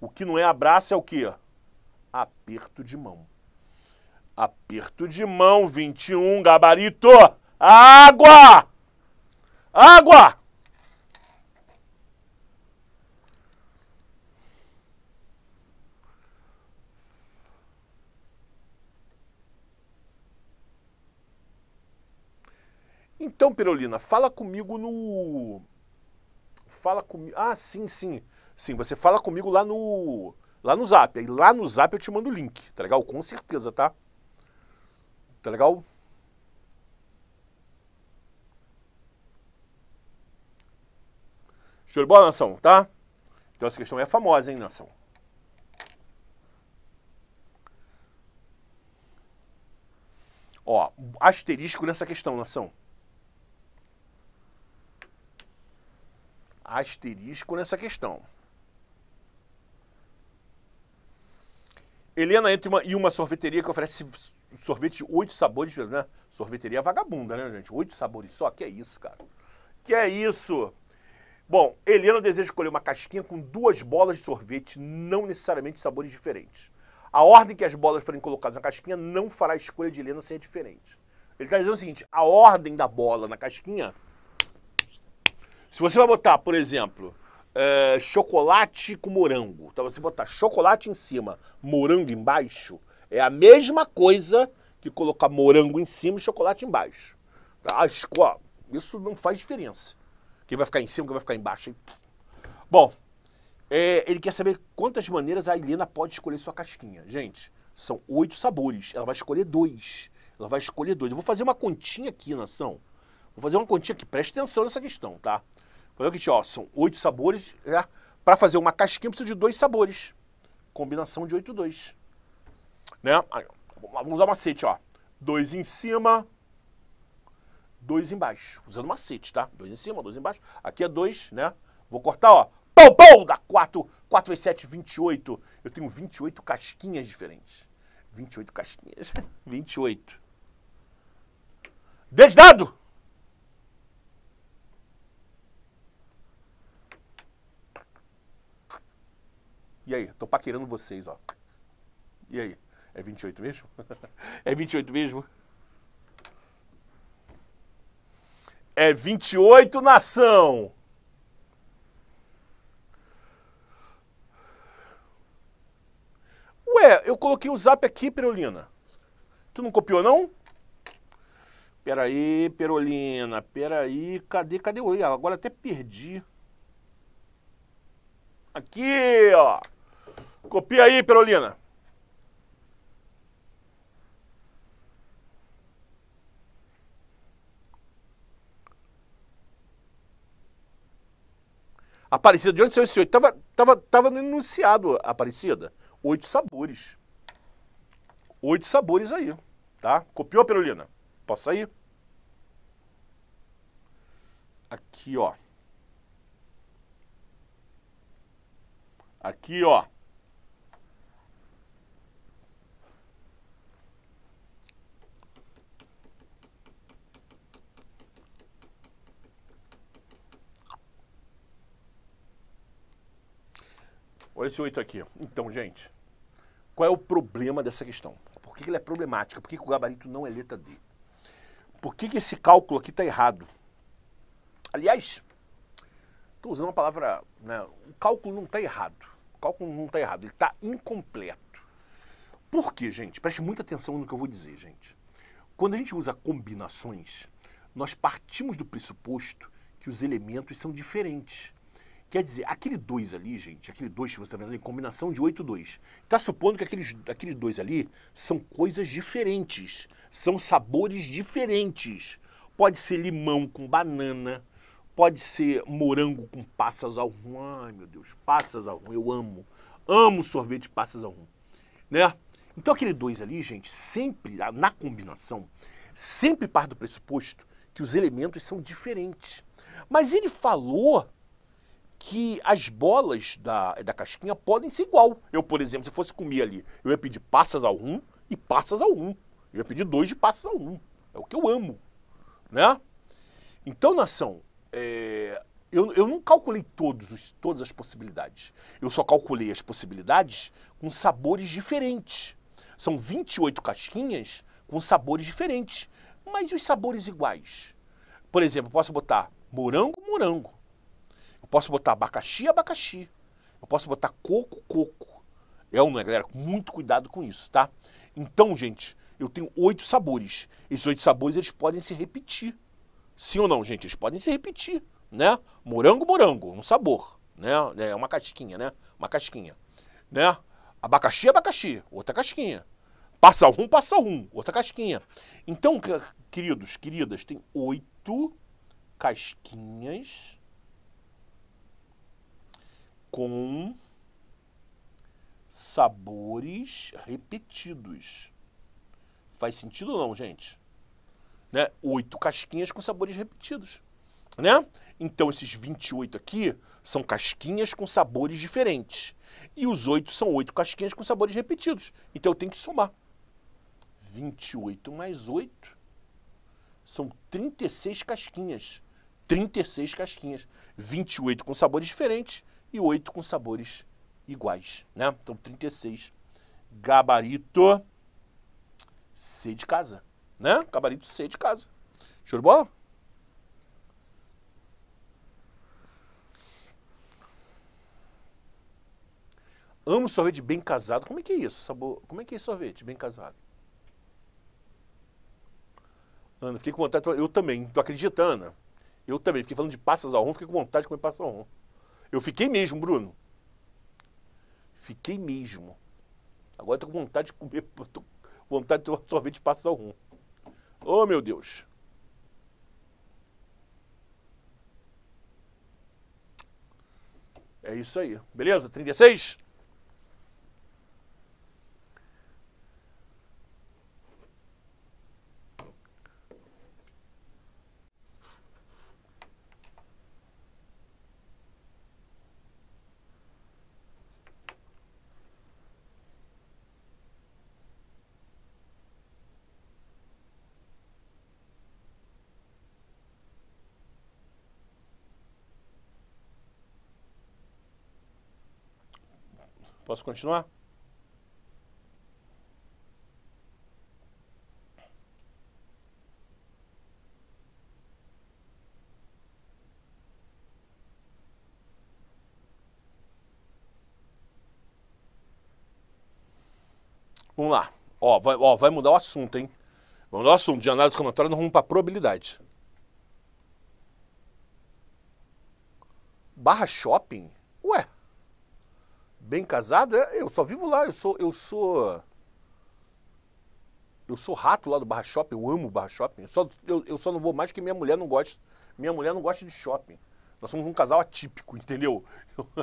S1: O que não é abraço é o quê? Aperto de mão. Aperto de mão, 21, gabarito. Água! Água! Então, Perolina, fala comigo no. Fala comigo. Ah, sim, sim. Sim, você fala comigo lá no. Lá no zap. Aí lá no zap eu te mando o link, tá legal? Com certeza, tá? Tá legal? Show de bola, nação, tá? Então essa questão é famosa, hein, nação? Ó, asterisco nessa questão, nação. asterisco nessa questão. Helena entra em uma, em uma sorveteria que oferece sorvete oito sabores, né? Sorveteria vagabunda, né, gente? Oito sabores só, que é isso, cara? Que é isso? Bom, Helena deseja escolher uma casquinha com duas bolas de sorvete, não necessariamente sabores diferentes. A ordem que as bolas forem colocadas na casquinha não fará a escolha de Helena ser diferente. Ele está dizendo o seguinte: a ordem da bola na casquinha se você vai botar, por exemplo, é, chocolate com morango, então você botar chocolate em cima, morango embaixo, é a mesma coisa que colocar morango em cima e chocolate embaixo. Tá? Acho que, ó, isso não faz diferença. Quem vai ficar em cima, quem vai ficar embaixo. Bom, é, ele quer saber quantas maneiras a Helena pode escolher sua casquinha. Gente, são oito sabores. Ela vai escolher dois. Ela vai escolher dois. Eu vou fazer uma continha aqui, nação. Vou fazer uma continha aqui. Preste atenção nessa questão, tá? Falei que ó, são oito sabores. Né? Para fazer uma casquinha precisa de dois sabores. Combinação de oito dois. Né? Aí, vamos usar o macete, ó. Dois em cima, dois embaixo. Usando macete, tá? Dois em cima, dois embaixo. Aqui é dois, né? Vou cortar, ó. Pou, pou! Dá quatro. Quatro vezes sete, vinte e oito. Eu tenho vinte e oito casquinhas diferentes. Vinte e oito casquinhas. [laughs] Vinte e oito. Desdado! E aí, tô paquerando vocês, ó. E aí, é 28 [laughs] é mesmo? é 28 mesmo? É 28 nação. Ué, eu coloquei o zap aqui, Perolina. Tu não copiou, não? Peraí, Perolina, peraí. Cadê, cadê o... Agora até perdi. Aqui, ó. Copia aí, Perolina. Aparecida, de onde saiu esse oito? Tava, tava, tava no enunciado, Aparecida. Oito sabores. Oito sabores aí, tá? Copiou, Perolina? Posso sair? Aqui, ó. Aqui, ó. Olha esse 8 aqui. Então, gente, qual é o problema dessa questão? Por que, que ela é problemática? Por que, que, o gabarito não é letra D? Por que, que esse cálculo aqui está errado? Aliás, estou usando uma palavra. Né? O cálculo não está errado. O cálculo não está errado, ele está incompleto. Por quê, gente? Preste muita atenção no que eu vou dizer, gente. Quando a gente usa combinações, nós partimos do pressuposto que os elementos são diferentes. Quer dizer, aquele 2 ali, gente, aquele 2 que você está vendo ali, combinação de 8 e 2. Está supondo que aqueles, aquele 2 ali são coisas diferentes, são sabores diferentes. Pode ser limão com banana, pode ser morango com passas ao rum. Ai, meu Deus, passas ao rum, eu amo. Amo sorvete de passas ao rum, né? Então aquele 2 ali, gente, sempre, na combinação, sempre parte do pressuposto que os elementos são diferentes. Mas ele falou que as bolas da, da casquinha podem ser igual. Eu, por exemplo, se fosse comer ali, eu ia pedir passas ao um e passas ao um. Eu ia pedir dois de passas ao um. É o que eu amo, né? Então, nação, é, eu, eu não calculei todos os, todas as possibilidades. Eu só calculei as possibilidades com sabores diferentes. São 28 casquinhas com sabores diferentes, mas os sabores iguais. Por exemplo, posso botar morango, morango posso botar abacaxi, abacaxi. Eu posso botar coco, coco. É ou não é, galera? Muito cuidado com isso, tá? Então, gente, eu tenho oito sabores. Esses oito sabores, eles podem se repetir. Sim ou não, gente? Eles podem se repetir, né? Morango, morango, um sabor, né? É uma casquinha, né? Uma casquinha, né? Abacaxi, abacaxi, outra casquinha. Passa um, passa um, outra casquinha. Então, queridos, queridas, tem oito casquinhas com sabores repetidos. Faz sentido ou não, gente? Né? Oito casquinhas com sabores repetidos. Né? Então, esses 28 aqui são casquinhas com sabores diferentes. E os oito são oito casquinhas com sabores repetidos. Então, eu tenho que somar. 28 mais 8 são 36 casquinhas. 36 casquinhas. 28 com sabores diferentes e 8 com sabores iguais, né? Então 36 gabarito C de casa, né? Gabarito C de casa. Show de bola? Amo sorvete bem casado. Como é que é isso? Sabor... Como é que é sorvete bem casado? Ana, fiquei com vontade. Eu também, tu acredita, Ana? Eu também. Fiquei falando de passas ao rum, fiquei com vontade de comer passas ao rum. Eu fiquei mesmo, Bruno. Fiquei mesmo. Agora tô com vontade de comer, [laughs] tô com vontade de tomar sorvete de passa algum. Oh, meu Deus. É isso aí. Beleza? 36? Posso continuar? Vamos lá. Ó, vai, ó, vai mudar o assunto, hein? Vamos mudar o assunto de análise combinatória no rumo para probabilidade. Barra shopping? Ué, bem casado, é, eu só vivo lá, eu sou. Eu sou. Eu sou rato lá do Barra Shopping, eu amo o Barra Shopping. Eu só, eu, eu só não vou mais porque minha mulher não gosta. Minha mulher não gosta de shopping. Nós somos um casal atípico, entendeu?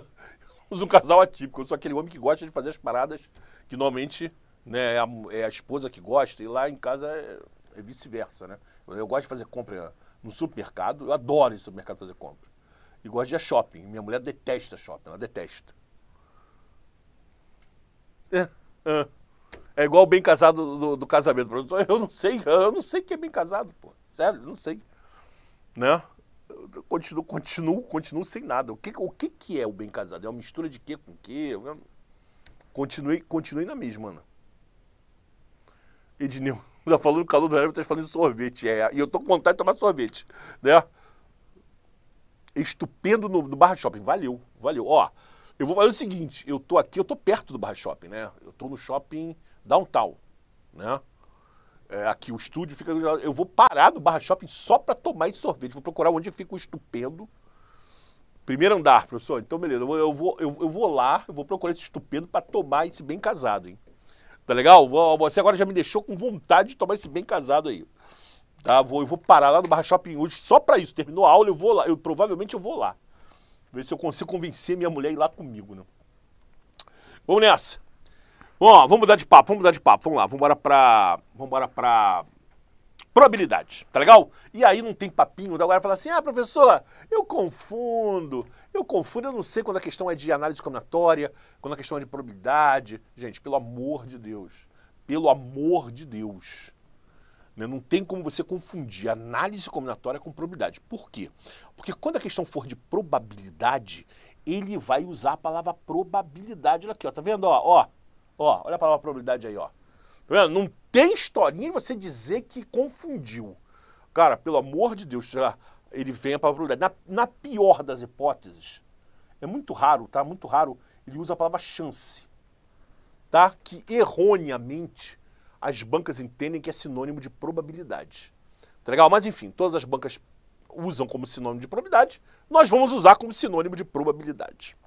S1: [laughs] somos um casal atípico. Eu sou aquele homem que gosta de fazer as paradas que normalmente né, é, a, é a esposa que gosta, e lá em casa é, é vice-versa, né? Eu, eu, gosto de fazer compra no supermercado, eu adoro em supermercado fazer compra. E gosto de ir a shopping. Minha mulher detesta shopping, ela detesta. É, é. é igual bem casado do, do casamento. Eu não sei, eu não sei que é bem casado, pô. Sério, não sei. Né? Eu continuo, continuo, continuo sem nada. O que, o que, que é o bem casado? É uma mistura de quê com quê? Continuei, continuei na mesma, Ana. Ednil, [laughs] tá falando calor do Everton, tá falando de sorvete. É, e eu tô com vontade de tomar sorvete, né? Estupendo no, no Barra Shopping. Valeu, valeu. Ó, eu vou fazer o seguinte, eu tô aqui, eu tô perto do Barra Shopping, né? Eu tô no shopping downtown, né? É, aqui o estúdio fica... Eu vou parar do Barra Shopping só para tomar esse sorvete. Vou procurar onde fica o estupendo. Primeiro andar, professor. Então, beleza. Eu vou, eu vou, eu, eu vou lá, eu vou procurar esse estupendo para tomar esse bem casado, hein? Tá legal? Você agora já me deixou com vontade de tomar esse bem casado aí. Tá? Vou, eu vou parar lá no Barra Shopping hoje só para isso. Terminou a aula, eu vou lá. Eu, provavelmente eu vou lá. Ver se eu consigo convencer minha mulher a ir lá comigo, né? Vamos nessa. Ó, vamos mudar de papo, vamos mudar de papo. Vamos lá, vamos embora pra... Vamos embora pra... Probabilidade, tá legal? E aí não tem papinho da galera falar assim, ah, professor, eu confundo, eu confundo, eu não sei quando a questão é de análise combinatória, quando a questão é de probabilidade. Gente, pelo amor de Deus, pelo amor de Deus. Né? Não tem como você confundir análise combinatória com probabilidade. Por quê? Porque quando a questão for de probabilidade, ele vai usar a palavra probabilidade. Olha aqui, ó, tá vendo? Ó, ó, ó, olha a palavra probabilidade aí, ó. Tá vendo? Não tem historinha de você dizer que confundiu. Cara, pelo amor de Deus, tá? ele vem a palavra probabilidade. Na, na pior das hipóteses, é muito raro, tá? Muito raro, ele usa a palavra chance. Tá? Que erroneamente as bancas entendem que é sinônimo de probabilidade. Tá legal? Mas enfim, todas as bancas usam como sinônimo de probabilidade, nós vamos usar como sinônimo de probabilidade.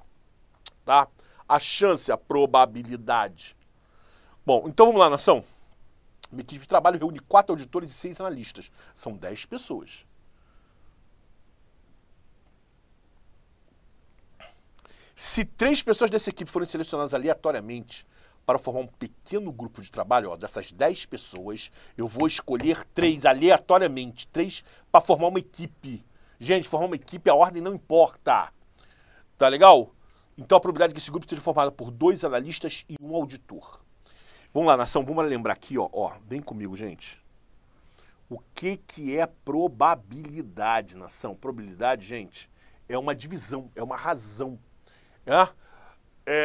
S1: Tá? A chance, a probabilidade. Bom, então vamos lá, nação. Minha equipe de trabalho reúne quatro auditores e seis analistas. São dez pessoas. Se três pessoas dessa equipe forem selecionadas aleatoriamente, para formar um pequeno grupo de trabalho, ó, dessas 10 pessoas, eu vou escolher três aleatoriamente, três para formar uma equipe. Gente, formar uma equipe, a ordem não importa. Tá legal? Então a probabilidade é que esse grupo seja formado por dois analistas e um auditor. Vamos lá, nação, vamos lembrar aqui, ó, ó, vem comigo, gente. O que que é probabilidade, nação? Probabilidade, gente, é uma divisão, é uma razão. É?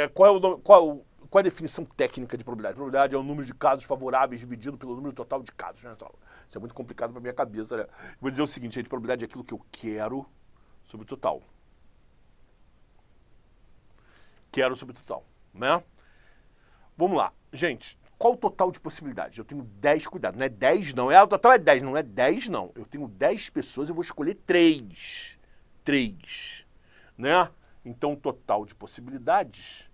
S1: é qual é o nome, qual é qual é a definição técnica de probabilidade? Probabilidade é o número de casos favoráveis dividido pelo número total de casos. Né? Isso é muito complicado para minha cabeça. Né? Vou dizer o seguinte, gente, probabilidade é aquilo que eu quero sobre o total. Quero sobre o total, né? Vamos lá. Gente, qual o total de possibilidades? Eu tenho 10, cuidado, não é 10 não, é, o total é 10, não é 10 não. Eu tenho 10 pessoas, eu vou escolher 3. 3, né? Então, o total de possibilidades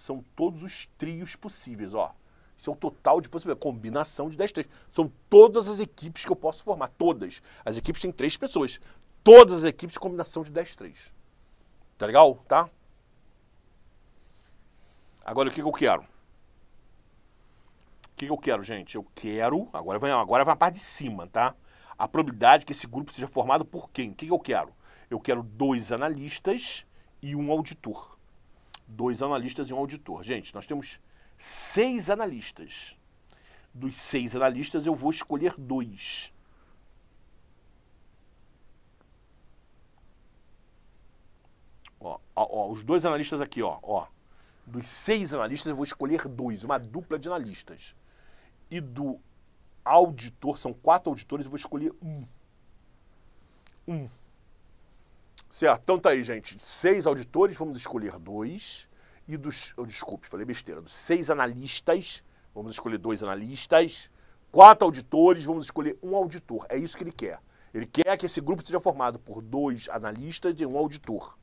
S1: são todos os trios possíveis, ó. Isso é o total de possibilidades, combinação de 10 trios. São todas as equipes que eu posso formar, todas. As equipes têm três pessoas. Todas as equipes combinação de 10 trios. Tá legal? Tá? Agora o que, que eu quero? O que, que eu quero, gente? Eu quero. Agora vai, agora vai a parte de cima, tá? A probabilidade que esse grupo seja formado por quem? O que, que eu quero? Eu quero dois analistas e um auditor dois analistas e um auditor. Gente, nós temos seis analistas. Dos seis analistas, eu vou escolher dois. Ó, ó, ó, os dois analistas aqui, ó, ó. Dos seis analistas, eu vou escolher dois, uma dupla de analistas. E do auditor, são quatro auditores, eu vou escolher um. Um. Certo, então tá aí, gente. Seis auditores, vamos escolher dois. E dos. Oh, desculpe, falei besteira. Dos seis analistas, vamos escolher dois analistas. Quatro auditores, vamos escolher um auditor. É isso que ele quer. Ele quer que esse grupo seja formado por dois analistas e um auditor.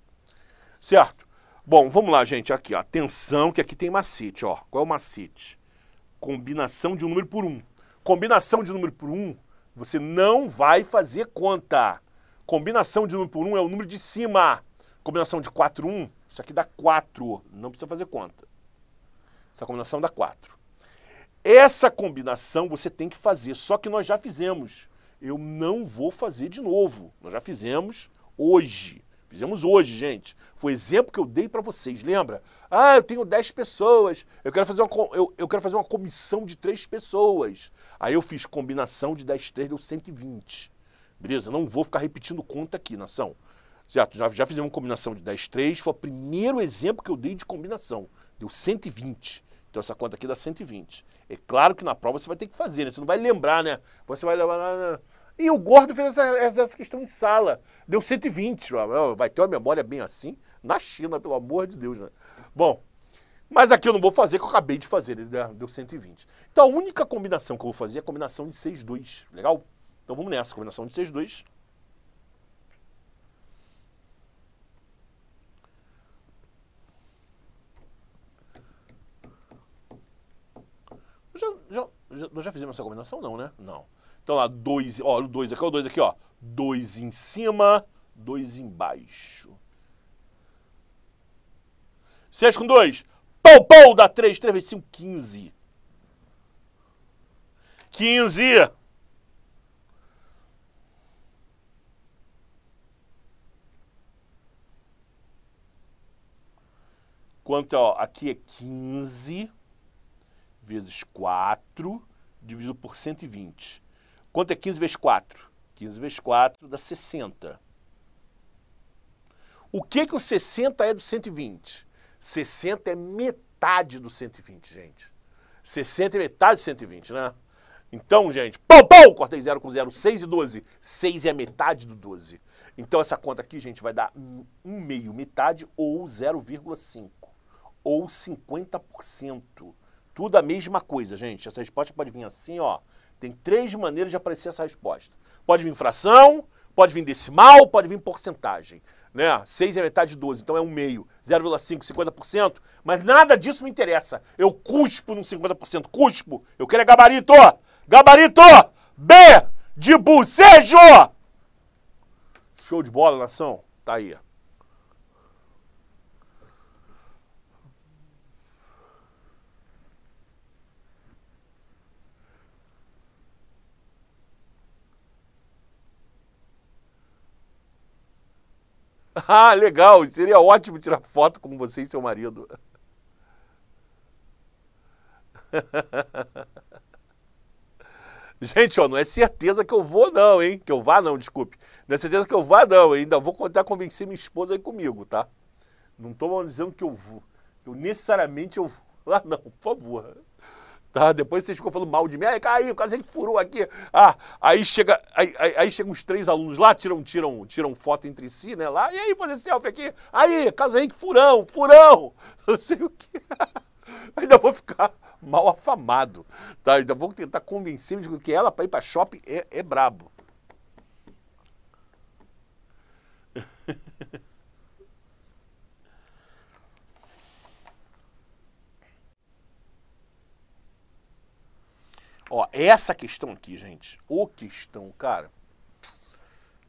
S1: Certo? Bom, vamos lá, gente. Aqui, ó. Atenção, que aqui tem macete, ó. Qual é o macete? Combinação de um número por um. Combinação de um número por um, você não vai fazer conta. Combinação de número por 1 um é o número de cima. Combinação de 4, 1, um, isso aqui dá 4. Não precisa fazer conta. Essa combinação dá 4. Essa combinação você tem que fazer, só que nós já fizemos. Eu não vou fazer de novo. Nós já fizemos hoje. Fizemos hoje, gente. Foi o exemplo que eu dei para vocês, lembra? Ah, eu tenho 10 pessoas, eu quero, fazer uma, eu, eu quero fazer uma comissão de 3 pessoas. Aí eu fiz combinação de 10, 3, deu 120. Beleza? Não vou ficar repetindo conta aqui, nação. Certo? Já, já fizemos uma combinação de 10, 3. Foi o primeiro exemplo que eu dei de combinação. Deu 120. Então essa conta aqui dá 120. É claro que na prova você vai ter que fazer, né? Você não vai lembrar, né? Você vai levar. Né? E o Gordo fez essa, essa questão em sala. Deu 120. Vai ter uma memória bem assim na China, pelo amor de Deus, né? Bom, mas aqui eu não vou fazer, que eu acabei de fazer. Ele né? deu 120. Então a única combinação que eu vou fazer é a combinação de 6, 2. Legal? Então vamos nessa, combinação de 6, 2. Já, já, já, nós já fizemos essa combinação? Não, né? Não. Então lá, 2, olha o 2 aqui, olha o 2 aqui, ó. 2 em cima, 2 embaixo. 6 com 2. Pou, pou, dá 3. 3 vezes 5, 15. 15. Quanto, é, ó, aqui é 15 vezes 4 dividido por 120. Quanto é 15 vezes 4? 15 vezes 4 dá 60. O que que o 60 é do 120? 60 é metade do 120, gente. 60 é metade do 120, né? Então, gente, pau, pau, cortei 0 com 0, 6 e 12. 6 é metade do 12. Então, essa conta aqui, gente, vai dar 1 meio metade ou 0,5 ou 50%. Tudo a mesma coisa, gente. Essa resposta pode vir assim, ó. Tem três maneiras de aparecer essa resposta. Pode vir fração, pode vir decimal, pode vir porcentagem. Né? 6 é metade de 12, então é um meio. 0,5, 50%. Mas nada disso me interessa. Eu cuspo num 50%. Cuspo. Eu quero é gabarito. Gabarito! B de bucejo! Show de bola, nação. Tá aí. [laughs] Ah, legal, seria ótimo tirar foto com você e seu marido. [laughs] Gente, ó, não é certeza que eu vou não, hein? Que eu vá não, desculpe. Não é certeza que eu vá não, hein? ainda vou contar convencer minha esposa aí comigo, tá? Não estou dizendo que eu vou, eu necessariamente eu vou lá ah, não, por favor. Tá? Depois vocês ficam falando mal de mim. Aí caiu, o cara gente furou aqui. Ah, aí chega, aí, aí, aí chegam os três alunos lá, tiram, tiram, tiram foto entre si, né? Lá, e aí, fazer selfie aqui. Aí, casa que furão, furão. [laughs] Não sei o que. [laughs] Ainda vou ficar mal afamado, tá? Ainda vou tentar convencer de que ela para ir para shopping é, é brabo. Ó, essa questão aqui, gente. Ô questão, cara.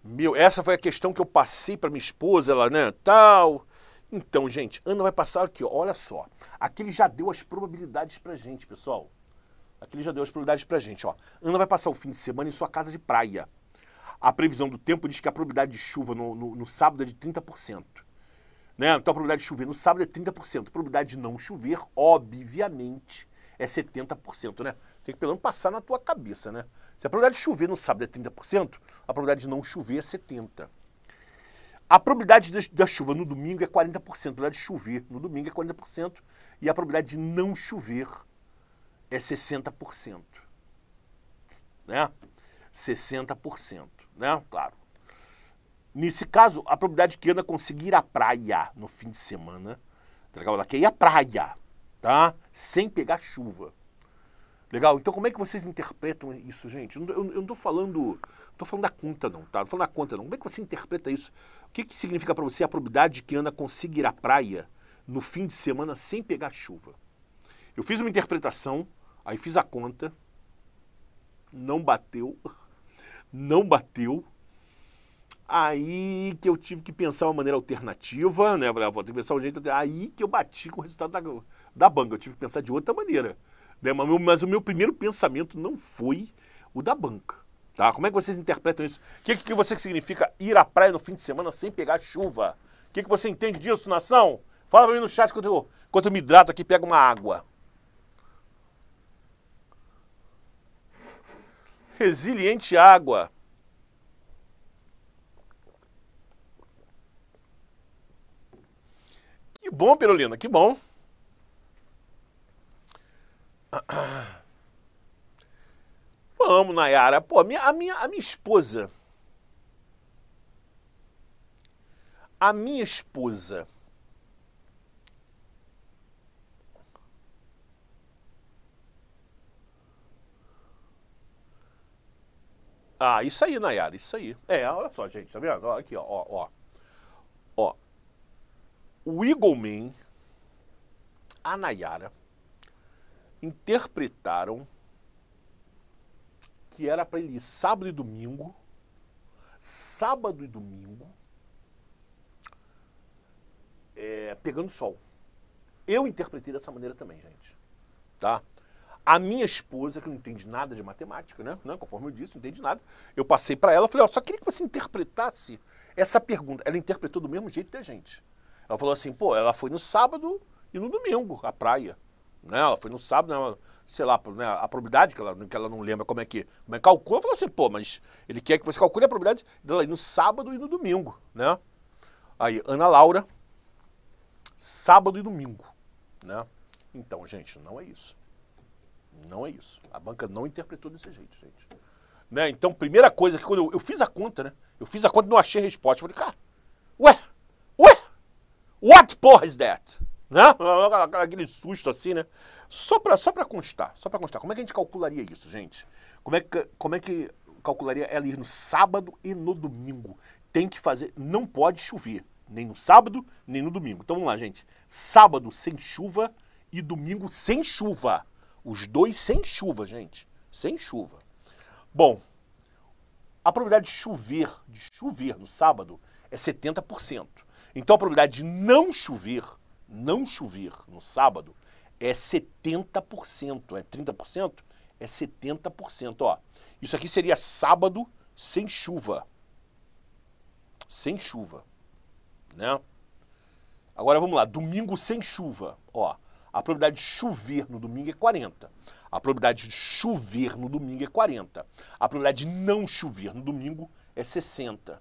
S1: Meu, essa foi a questão que eu passei para minha esposa, ela, né, tal. Então, gente, Ana vai passar aqui, ó, olha só. Aqui ele já deu as probabilidades pra gente, pessoal. Aqui ele já deu as probabilidades pra gente, ó. Ana vai passar o fim de semana em sua casa de praia. A previsão do tempo diz que a probabilidade de chuva no, no, no sábado é de 30%. Né? Então a probabilidade de chover no sábado é 30%. A probabilidade de não chover, obviamente, é 70%, né? Tem que pelo menos passar na tua cabeça, né? Se a probabilidade de chover no sábado é 30%, a probabilidade de não chover é 70%. A probabilidade da chuva no domingo é 40%, a probabilidade de chover no domingo é 40%, e a probabilidade de não chover é 60%. Né? 60%, né? Claro. Nesse caso, a probabilidade que anda conseguir a praia no fim de semana, tá legal? Ela quer ir à praia, tá? Sem pegar chuva. Legal? Então como é que vocês interpretam isso, gente? Eu não estou falando, não falando da conta não, tá? Não falando da conta não. Como é que você interpreta isso? O que, que significa para você a probabilidade de que Ana conseguir a praia no fim de semana sem pegar chuva? Eu fiz uma interpretação, aí fiz a conta, não bateu, [laughs] não bateu. Aí que eu tive que pensar uma maneira alternativa, né? Ah, vou ter que pensar um jeito. Aí que eu bati com o resultado da, da banca. Eu tive que pensar de outra maneira. Né? Mas, o meu primeiro pensamento não foi o da banca. Tá? Como é que vocês interpretam isso? O que, que você significa ir à praia no fim de semana sem pegar chuva? O que, que você entende disso, nação? Fala pra mim no chat enquanto eu, enquanto eu me hidrato aqui e pego uma água. Resiliente água. Que bom, Perolina, que bom. [clears throat] Vamos, Nayara. Pô, a minha, a minha, a minha esposa. A minha esposa. Ah, isso aí, Nayara, isso aí. É, olha só, gente, tá vendo? Aqui, ó, ó. Ó. O Eagleman, a Nayara, interpretaram que era para ele ir sábado e domingo, sábado e domingo, é, pegando sol. Eu interpretei dessa maneira também, gente. Tá? A minha esposa, que não entende nada de matemática, né? Não, né, conforme eu disse, não entende nada. Eu passei para ela, falei, ó, só queria que você interpretasse essa pergunta. Ela interpretou do mesmo jeito que a gente. Ela falou assim, pô, ela foi no sábado e no domingo, à praia né? Ela foi no sábado, né? sei lá, né? a probabilidade que ela, que ela não lembra como é que, como é que calcula, falou assim, pô, mas ele quer que você calcule a probabilidade dela ir no sábado e no domingo, né? Aí, Ana Laura, sábado e domingo, né? Então, gente, não é isso. Não é isso. A banca não interpretou desse jeito, gente. Né? Então, primeira coisa que quando eu, eu fiz a conta, né? Eu fiz a conta e não achei a resposta. Eu falei, cara, ué, ué, what porra is that? Né? [laughs] Aquele susto assim, né? Só para só pra constar, só para constar, como é que a gente calcularia isso, gente? Como é que, como é que calcularia ela ir no sábado e no domingo? Tem que fazer, não pode chover, nem no sábado, nem no domingo. Então vamos lá, gente. Sábado sem chuva e domingo sem chuva. Os dois sem chuva, gente. Sem chuva. Bom, a probabilidade de chover, de chover no sábado é 70%. Então a probabilidade de não chover não chover no sábado é 70%, é 30%, é 70%, ó. Isso aqui seria sábado sem chuva. Sem chuva, né? Agora vamos lá, domingo sem chuva, ó. A probabilidade de chover no domingo é 40. A probabilidade de chover no domingo é 40. A probabilidade de não chover no domingo é 60.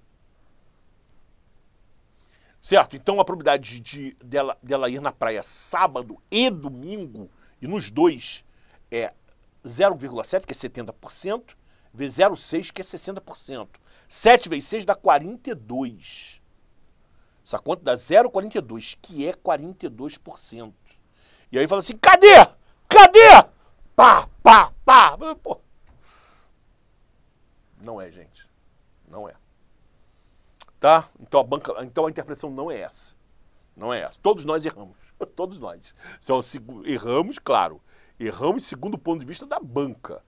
S1: Certo? Então a probabilidade de, de, dela, dela ir na praia sábado e domingo, e nos dois, é 0,7, que é 70%, vezes 0,6, que é 60%. 7 vezes 6 dá 42. Essa conta dá 0,42, que é 42%. E aí fala assim: cadê? Cadê? Pá, pá, pá. Pô. Não é, gente. Não é. Tá? Então a, banca, então a interpretação não é essa. Não é essa. Todos nós erramos. [laughs] Todos nós. Então, erramos, claro. Erramos segundo o ponto de vista da banca.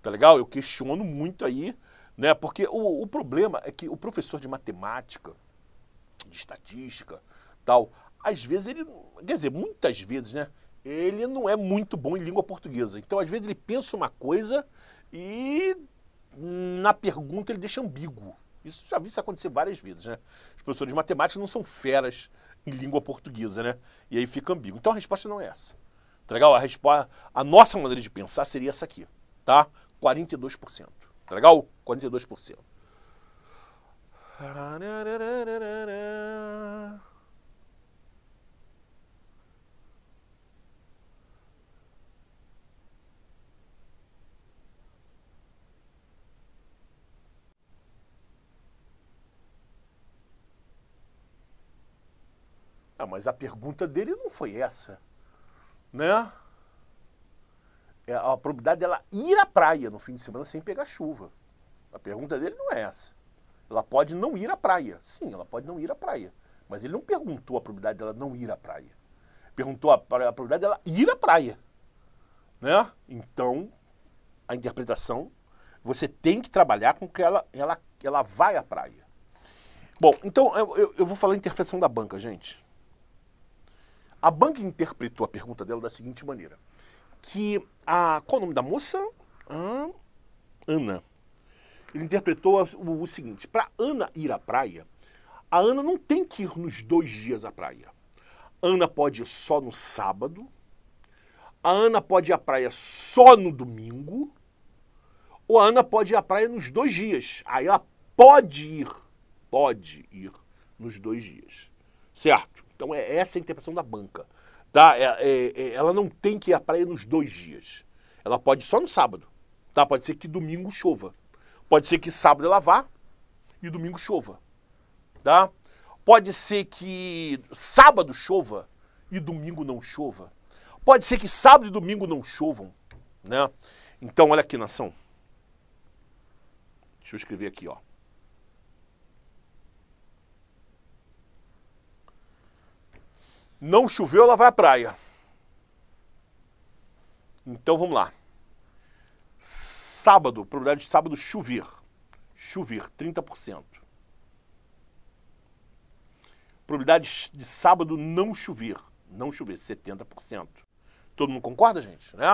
S1: Tá legal? Eu questiono muito aí, né? Porque o, o problema é que o professor de matemática, de estatística, tal, às vezes ele, quer dizer, muitas vezes, né? Ele não é muito bom em língua portuguesa. Então, às vezes, ele pensa uma coisa e hum, na pergunta ele deixa ambíguo. Isso já vi isso acontecer várias vezes, né? Os professores de matemática não são feras em língua portuguesa, né? E aí fica ambíguo. Então a resposta não é essa. Tá legal? A, resposta, a nossa maneira de pensar seria essa aqui, tá? 42%. Tá legal? 42%. Ah, mas a pergunta dele não foi essa, né? É, a probabilidade dela ir à praia no fim de semana sem pegar chuva. A pergunta dele não é essa. Ela pode não ir à praia. Sim, ela pode não ir à praia. Mas ele não perguntou a probabilidade dela não ir à praia. Perguntou a, a probabilidade dela ir à praia. Né? Então, a interpretação, você tem que trabalhar com que ela, ela, ela vai à praia. Bom, então eu, eu, eu vou falar a interpretação da banca, gente. A banca interpretou a pergunta dela da seguinte maneira: que a. Qual o nome da moça? Ah, Ana. Ele interpretou o, o seguinte: para Ana ir à praia, a Ana não tem que ir nos dois dias à praia. Ana pode ir só no sábado. A Ana pode ir à praia só no domingo. Ou a Ana pode ir à praia nos dois dias. Aí ela pode ir, pode ir nos dois dias. Certo? Então é essa a interpretação da banca. Tá? É, é, é ela não tem que ir à praia nos dois dias. Ela pode só no sábado. Tá? Pode ser que domingo chova. Pode ser que sábado ela vá e domingo chova. Tá? Pode ser que sábado chova e domingo não chova. Pode ser que sábado e domingo não chovam. Né? Então, olha aqui, nação. Deixa eu escrever aqui, ó. Não choveu, ela vai à praia. Então vamos lá. Sábado, probabilidade de sábado chover. Chover, 30%. Probabilidade de sábado não chover. Não chover, 70%. Todo mundo concorda, gente? Né?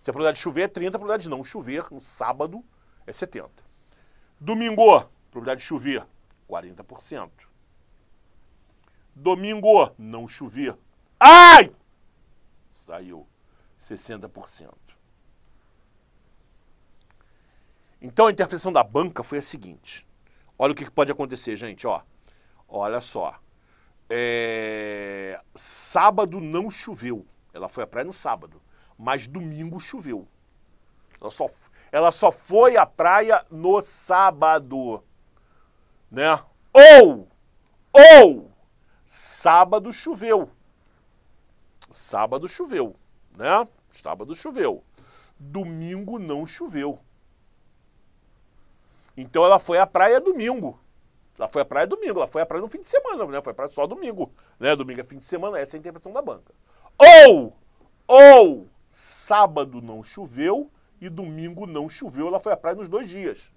S1: Se a probabilidade de chover é 30, a probabilidade de não chover no sábado é 70. Domingo, probabilidade de chover, 40%. Domingo, não chover. Ai! Saiu 60%. Então a interpretação da banca foi a seguinte. Olha o que pode acontecer, gente. Ó, olha só. É... Sábado não choveu. Ela foi à praia no sábado. Mas domingo choveu. Ela só, ela só foi à praia no sábado. Né? Ou, ou Sábado choveu. Sábado choveu, né? Sábado choveu. Domingo não choveu. Então ela foi à praia domingo. Ela foi à praia domingo, ela foi à praia no fim de semana, né? Foi à praia só domingo, né? Domingo é fim de semana, essa é a interpretação da banca. Ou, ou, sábado não choveu e domingo não choveu, ela foi à praia nos dois dias.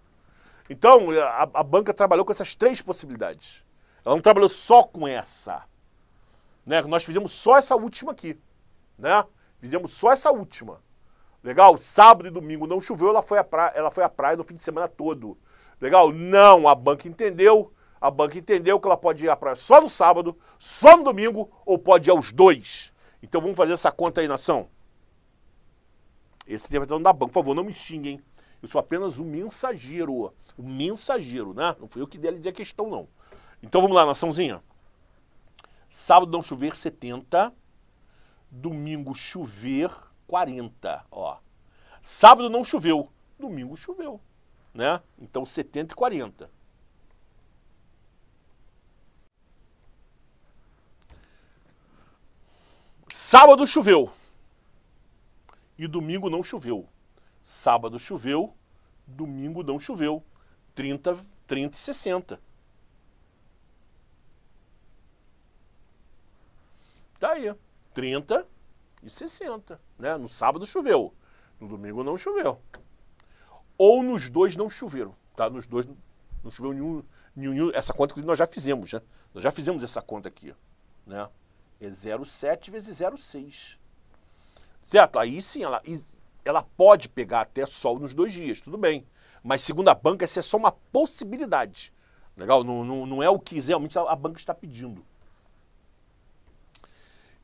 S1: Então, a, a banca trabalhou com essas três possibilidades. Ela não trabalhou só com essa. Né? Nós fizemos só essa última aqui. Né? Fizemos só essa última. Legal? Sábado e domingo não choveu, ela foi, à praia, ela foi à praia no fim de semana todo. Legal? Não, a banca entendeu. A banca entendeu que ela pode ir à praia só no sábado, só no domingo, ou pode ir aos dois. Então vamos fazer essa conta aí, nação. Esse tempo interpretando é da banca, por favor, não me xinguem. Eu sou apenas um mensageiro. Um mensageiro, né? Não fui eu que dei a questão, não. Então vamos lá, naçãozinha. Sábado não chover 70, domingo chover 40, ó. Sábado não choveu, domingo choveu, né? Então 70 e 40. Sábado choveu e domingo não choveu. Sábado choveu, domingo não choveu. 30, 30 e 60. Tá aí, 30 e 60, né? No sábado choveu, no domingo não choveu. Ou nos dois não choveram, tá? Nos dois não choveu nenhum, nenhum essa conta que nós já fizemos, né? Nós já fizemos essa conta aqui, né? É 0,7 vezes 0,6. Certo? Aí sim, ela, ela pode pegar até sol nos dois dias, tudo bem. Mas segundo a banca, essa é só uma possibilidade. Legal? Não, não, não é o que realmente a banca está pedindo.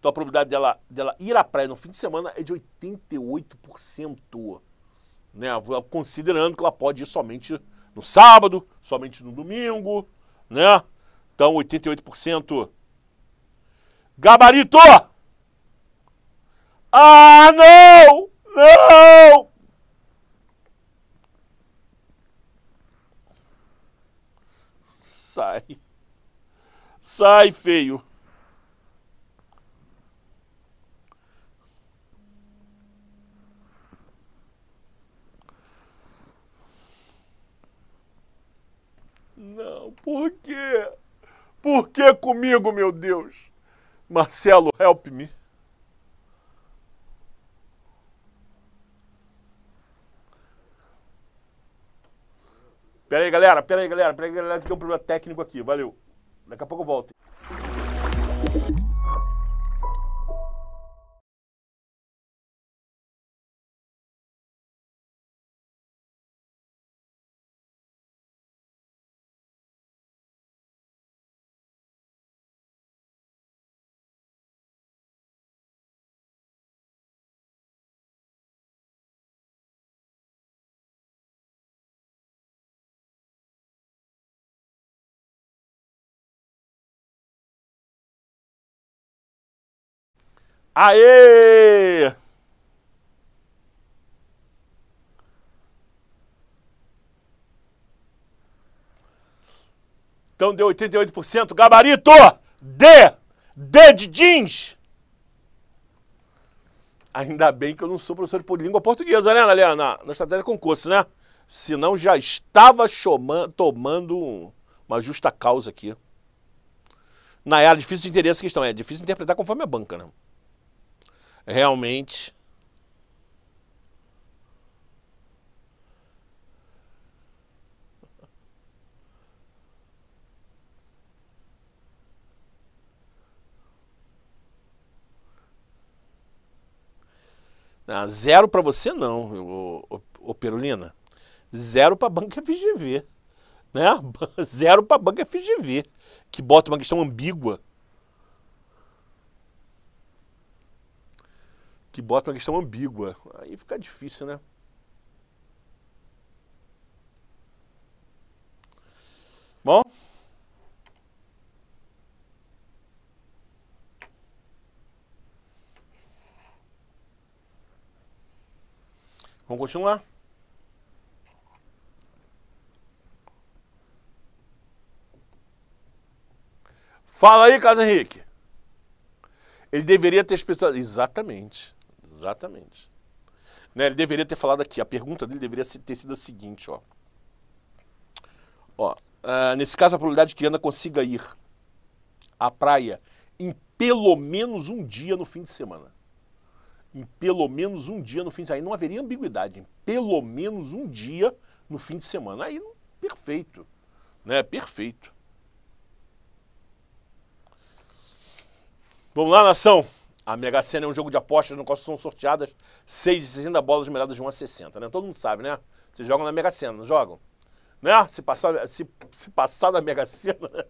S1: Então a probabilidade dela, dela ir à praia no fim de semana é de 88%. Né? Considerando que ela pode ir somente no sábado, somente no domingo, né? Então 88%. Gabarito! Ah, não! Não! Sai. Sai, feio. Por quê? Por que comigo, meu Deus? Marcelo, help me. Pera aí, galera, pera aí, galera, pera aí, galera, que tem um problema técnico aqui, valeu. Daqui a pouco eu volto. Aê! Então deu 88%. Gabarito! D! D de jeans! Ainda bem que eu não sou professor de língua portuguesa, né, galera? Na, estratégia estratégia concurso, né? Senão já estava tomando uma justa causa aqui. Na era difícil de entender essa questão é difícil interpretar conforme a banca, né? realmente Ah, zero para você não, o o Perulina. Zero para a banca é FGV. Né? [laughs] Zero para a banca é FGV, que bota uma questão ambígua que bota uma questão ambígua. Aí fica difícil, né? Bom? Vamos continuar? Fala aí, Casa Henrique. Ele deveria ter especializado. Exatamente. Exatamente. Né, ele deveria ter falado aqui, a pergunta dele deveria ter sido a seguinte, ó. Ó, uh, nesse caso a probabilidade que Ana consiga ir à praia em pelo menos um dia no fim de semana. Em pelo menos um dia no fim de semana. Aí não haveria ambiguidade. Em pelo menos um dia no fim de semana. Aí, perfeito. Né? Perfeito. Vamos lá, nação. A Mega Sena é um jogo de apostas no qual são sorteadas 6 de 60 bolas numeradas de 1 a 60, né? Todo mundo sabe, né? Vocês jogam na Mega Sena, não jogam? Né? Se passar, se, se passar da Mega Sena, né?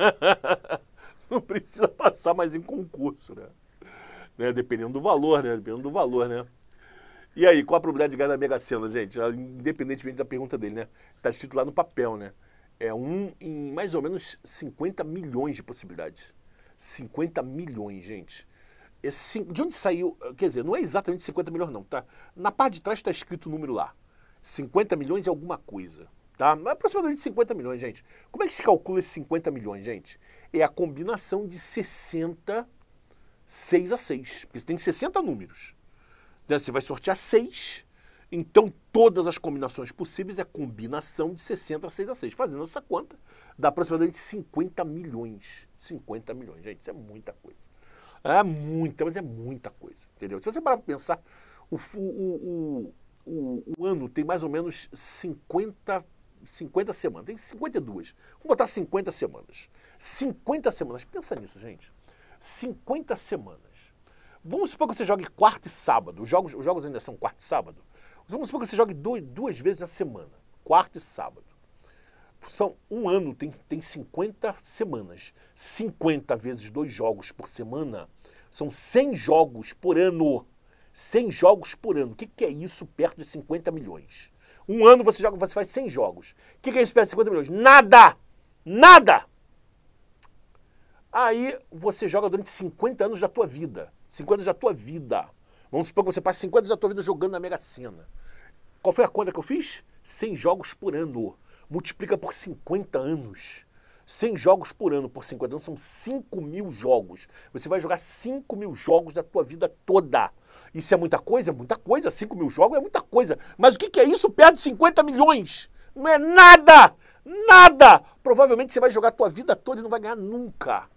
S1: [laughs] não precisa passar mais em concurso, né? né? Dependendo do valor, né? Dependendo do valor, né? E aí, qual a probabilidade de ganhar na Mega Sena, gente? Ah, independentemente da pergunta dele, né? Está escrito lá no papel, né? É um em mais ou menos 50 milhões de possibilidades. 50 milhões, gente. Esse, é de onde saiu? Quer dizer, não é exatamente 50 milhões, não, tá? Na parte de trás está escrito o número lá. 50 milhões é alguma coisa, tá? É aproximadamente 50 milhões, gente. Como é que se calcula esses 50 milhões, gente? É a combinação de 60, 6 a 6. Porque você tem 60 números. Né? você vai sortear 6. Então, todas as combinações possíveis é combinação de 60 6 a 6. Fazendo essa conta, dá aproximadamente 50 milhões. 50 milhões, gente, isso é muita coisa. É muita, mas é muita coisa, entendeu? Se você parar para pensar, o, o, o, o, ano tem mais ou menos 50, 50 semanas, tem 52. Vamos botar 50 semanas. 50 semanas, pensa nisso, gente. 50 semanas. Vamos supor que você jogue quarta e sábado, os jogos, os jogos ainda são quarta e sábado. Vamos supor que você jogue dois, duas vezes na semana, quarta e sábado são um ano, tem, tem 50 semanas. 50 vezes dois jogos por semana são 100 jogos por ano. 100 jogos por ano. O que, que é isso perto de 50 milhões? Um ano você joga, você faz 100 jogos. O que, que é isso perto de 50 milhões? Nada! Nada! Aí você joga durante 50 anos da tua vida. 50 anos da tua vida. Vamos supor que você passe 50 anos da tua vida jogando na Mega Sena. Qual foi a conta que eu fiz? 100 jogos por ano multiplica por 50 anos. 100 jogos por ano por 50 anos são 5 mil jogos. Você vai jogar 5 mil jogos da tua vida toda. Isso é muita coisa? É muita coisa. 5 mil jogos é muita coisa. Mas o que é isso perto de 50 milhões? Não é nada! Nada! Provavelmente você vai jogar a tua vida toda e não vai ganhar nunca.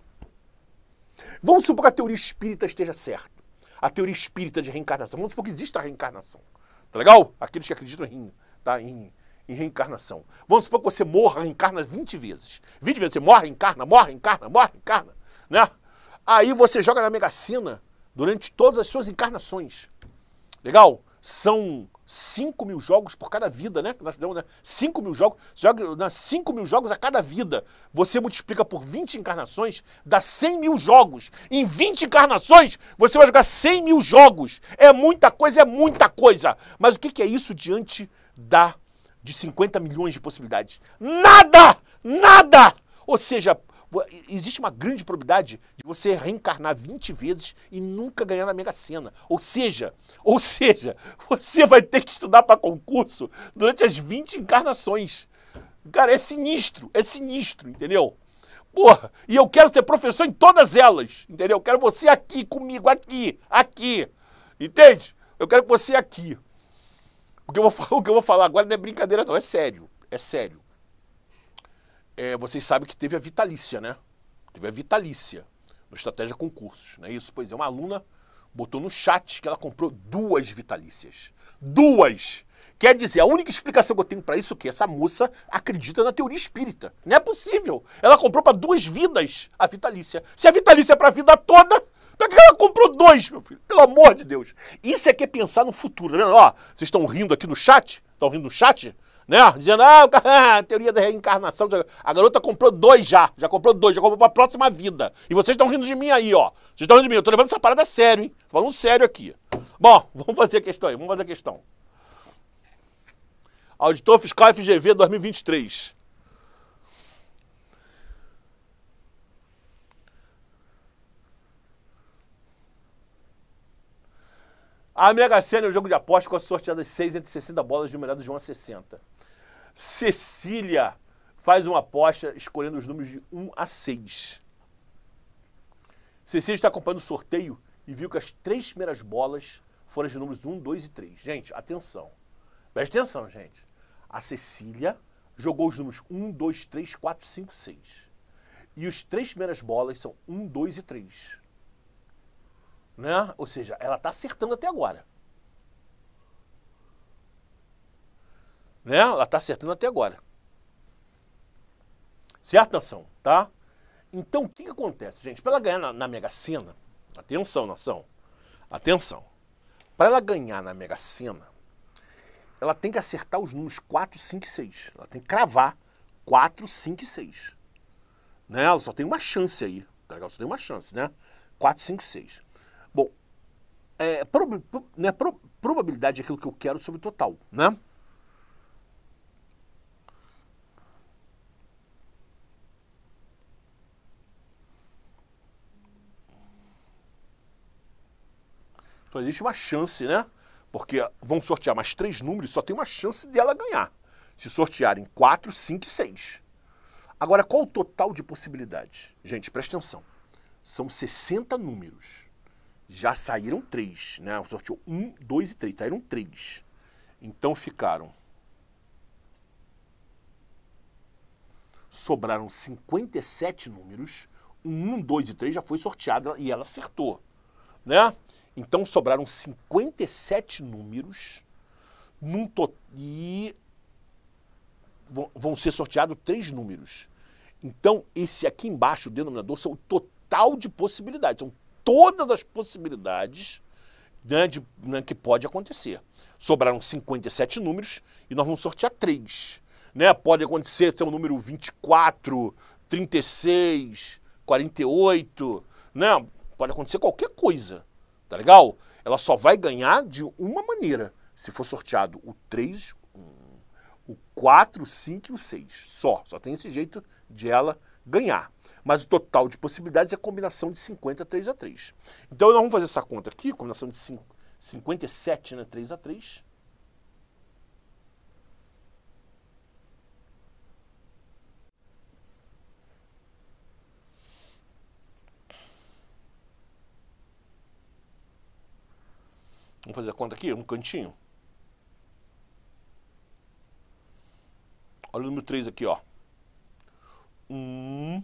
S1: Vamos supor que a teoria espírita esteja certa. A teoria espírita de reencarnação. Vamos supor que existe a reencarnação. Tá legal? Aqueles que acreditam em, tá, em em reencarnação. Vamos supor que você morra, reencarna 20 vezes. 20 vezes você morre, encarna, morre, encarna, morre, encarna, né? Aí você joga na Mega Sena durante todas as suas encarnações. Legal? São 5 mil jogos por cada vida, né? Nós né? 5 mil jogos, joga, 5 né? mil jogos a cada vida. Você multiplica por 20 encarnações, dá 100 mil jogos. Em 20 encarnações, você vai jogar 100 mil jogos. É muita coisa, é muita coisa. Mas o que, que é isso diante da de 50 milhões de possibilidades. Nada! Nada! Ou seja, existe uma grande probabilidade de você reencarnar 20 vezes e nunca ganhar na Mega Sena. Ou seja, [laughs] ou seja, você vai ter que estudar para concurso durante as 20 encarnações. Cara, é sinistro, é sinistro, entendeu? Porra, e eu quero ser professor em todas elas, entendeu? Eu quero você aqui comigo, aqui, aqui. Entende? Eu quero você aqui. O que eu vou falar, [laughs] o que eu vou falar agora não é brincadeira, não. É sério. É sério. É, vocês sabem que teve a vitalícia, né? Teve a vitalícia no Estratégia Concursos, não é isso? Pois é, uma aluna botou no chat que ela comprou duas vitalícias. Duas! Quer dizer, a única explicação que eu tenho para isso é que essa moça acredita na teoria espírita. Não é possível. Ela comprou para duas vidas a vitalícia. Se a vitalícia é para a vida toda, Pra que ela comprou dois, meu filho? Pelo amor de Deus. Isso é que é pensar no futuro, né? Ó, vocês estão rindo aqui no chat? Estão rindo no chat? Né? Dizendo, ah, [laughs] a teoria da reencarnação. A garota comprou dois já. Já comprou dois, já comprou pra próxima vida. E vocês estão rindo de mim aí, ó. Vocês estão rindo de mim. Eu tô levando essa parada a sério, hein? Tô falando sério aqui. Bom, [laughs] vamos fazer a questão aí. Vamos fazer a questão. Auditor Fiscal FGV 2023. A Mega Sena é um jogo de aposta com a sorteada 6 entre 60 bolas numeradas de 1 a 60. Cecília faz uma aposta escolhendo os números de 1 a 6. Cecília está acompanhando o sorteio e viu que as três primeiras bolas foram de números 1, 2 e 3. Gente, atenção. Preste atenção, gente. A Cecília jogou os números 1, 2, 3, 4, 5, 6. E os três primeiras bolas são 1, 2 e 3. Né? Ou seja, ela está acertando até agora. Né? Ela está acertando até agora. Certo, nação? Tá? Então, o que, que acontece, gente? Para ela ganhar na, na Mega Sena, atenção, nação, atenção. Para ela ganhar na Mega Sena, ela tem que acertar os números 4, 5 e 6. Ela tem que cravar 4, 5 e 6. Né? Ela só tem uma chance aí. Ela só tem uma chance, né? 4, 5 6. Bom, é, prob, né, probabilidade é aquilo que eu quero sobre o total, né? Então existe uma chance, né? Porque vão sortear mais três números, só tem uma chance dela ganhar. Se sortearem quatro, cinco e seis. Agora, qual o total de possibilidades? Gente, presta atenção. São 60 números. Já saíram três, né? Sorteou um, dois e três. Saíram três. Então ficaram. Sobraram 57 números. Um, dois e três já foi sorteado e ela acertou, né? Então sobraram 57 números num to... e vão ser sorteados três números. Então, esse aqui embaixo, o denominador, são o total de possibilidades. São todas as possibilidades né, de, né, que pode acontecer. Sobraram 57 números e nós vamos sortear três. Né? Pode acontecer ser o um número 24, 36, 48, né? Pode acontecer qualquer coisa, tá legal? Ela só vai ganhar de uma maneira, se for sorteado o 3, o 4, o 5 e o 6. Só, só tem esse jeito de ela ganhar mas o total de possibilidades é a combinação de 50 3 a 3. Então nós vamos fazer essa conta aqui, combinação de 5, 57 né, 3 a 3. Vamos fazer a conta aqui, um cantinho. Olha o número 3 aqui, ó. 1, um,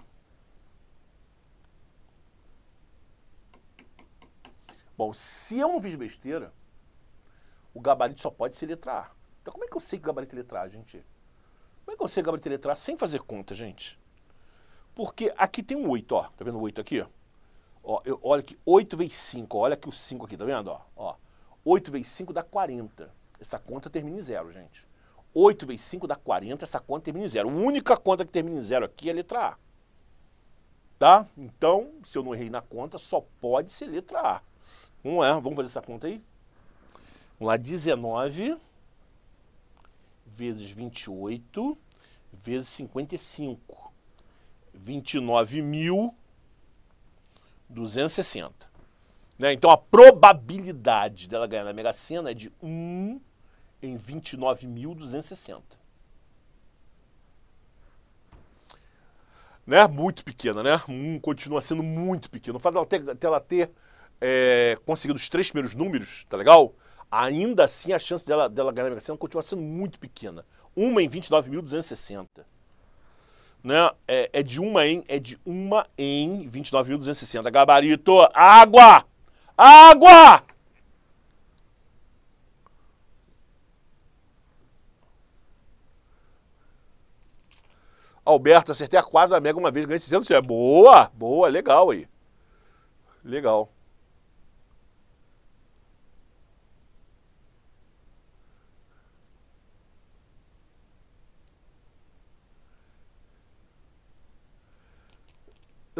S1: Bom, se eu não fiz besteira, o gabarito só pode ser letra A. Então como é que eu sei que o gabarito é letra A, gente? Como é que eu sei que o gabarito é letra A sem fazer conta, gente? Porque aqui tem um 8, ó. Tá vendo o 8 aqui, ó? eu, olha aqui, 8 vezes 5, olha aqui o 5 aqui, tá vendo? ó, 8 vezes 5 dá 40. Essa conta termina em zero, gente. 8 vezes 5 dá 40, essa conta termina em zero. A única conta que termina em zero aqui é a letra A. Tá? Então, se eu não errei na conta, só pode ser letra A. 1 é, vamos fazer essa conta aí? Vamos lá, 19 vezes 28 vezes 55. 29.260. Né? Então a probabilidade dela ganhar na Mega Sena é de 1 em 29.260. Né? Muito pequena, né? 1 continua sendo muito pequeno. O fato dela ter, dela ter é, conseguido os três primeiros números, tá legal? Ainda assim a chance dela, dela ganhar a Mega Sena continua sendo muito pequena. Uma em 29.260. Né? É, é, de uma em é de uma em 29.260. Gabarito, água! Água! Alberto, acertei a quadra da Mega uma vez, ganhei 600 é Boa, boa, legal aí. Legal.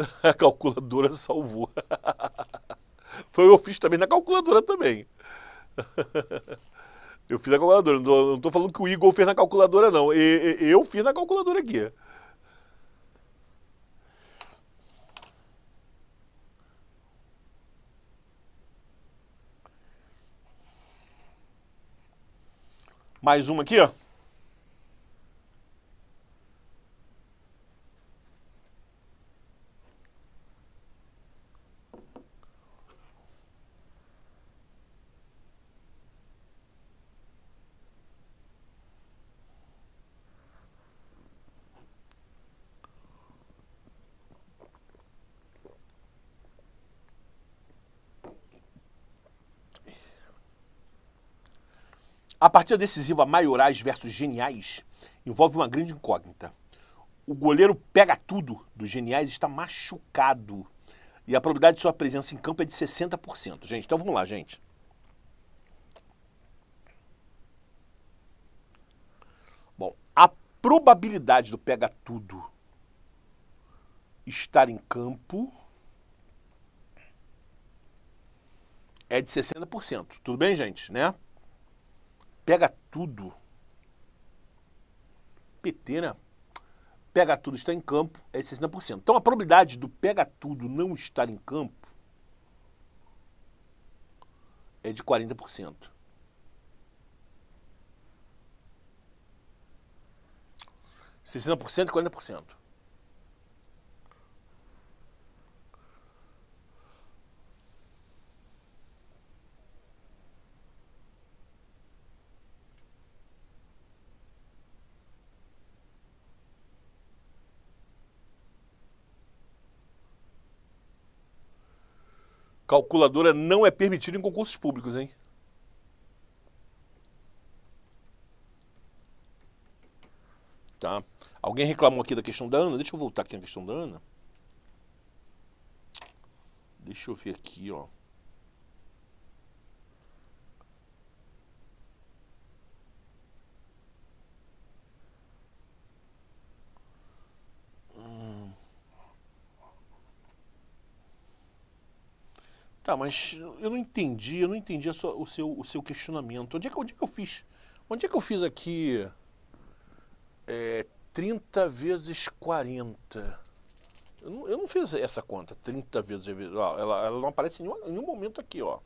S1: [laughs] A calculadora salvou. [laughs] Foi eu fiz também na calculadora também. [laughs] Eu fiz na calculadora. Não estou falando que o Igor fez na calculadora, não. Eu fiz na calculadora aqui. Mais uma aqui, ó. partida decisiva Maiorais versus Geniais envolve uma grande incógnita. O goleiro pega tudo dos Geniais está machucado. E a probabilidade de sua presença em campo é de 60%. Gente, então vamos lá, gente. Bom, a probabilidade do pega tudo estar em campo é de 60%. Tudo bem, gente, né? pega tudo. PT, né? Pega tudo está em campo é 60%. Então a probabilidade do pega tudo não estar em campo é de 40%. Sessenta por cento e quarenta por cento. Calculadora não é permitida em concursos públicos, hein? Tá? Alguém reclamou aqui da questão da Ana? Deixa eu voltar aqui na questão da Ana. Deixa eu ver aqui, ó. Tá, mas eu não entendi, eu não entendi sua, o, seu, o seu questionamento. Onde é, que, onde é que eu fiz? Onde é que eu fiz aqui é, 30 vezes 40? Eu não, eu não fiz essa conta, 30 vezes. Ó, ela, ela não aparece em nenhum, em nenhum momento aqui, ó.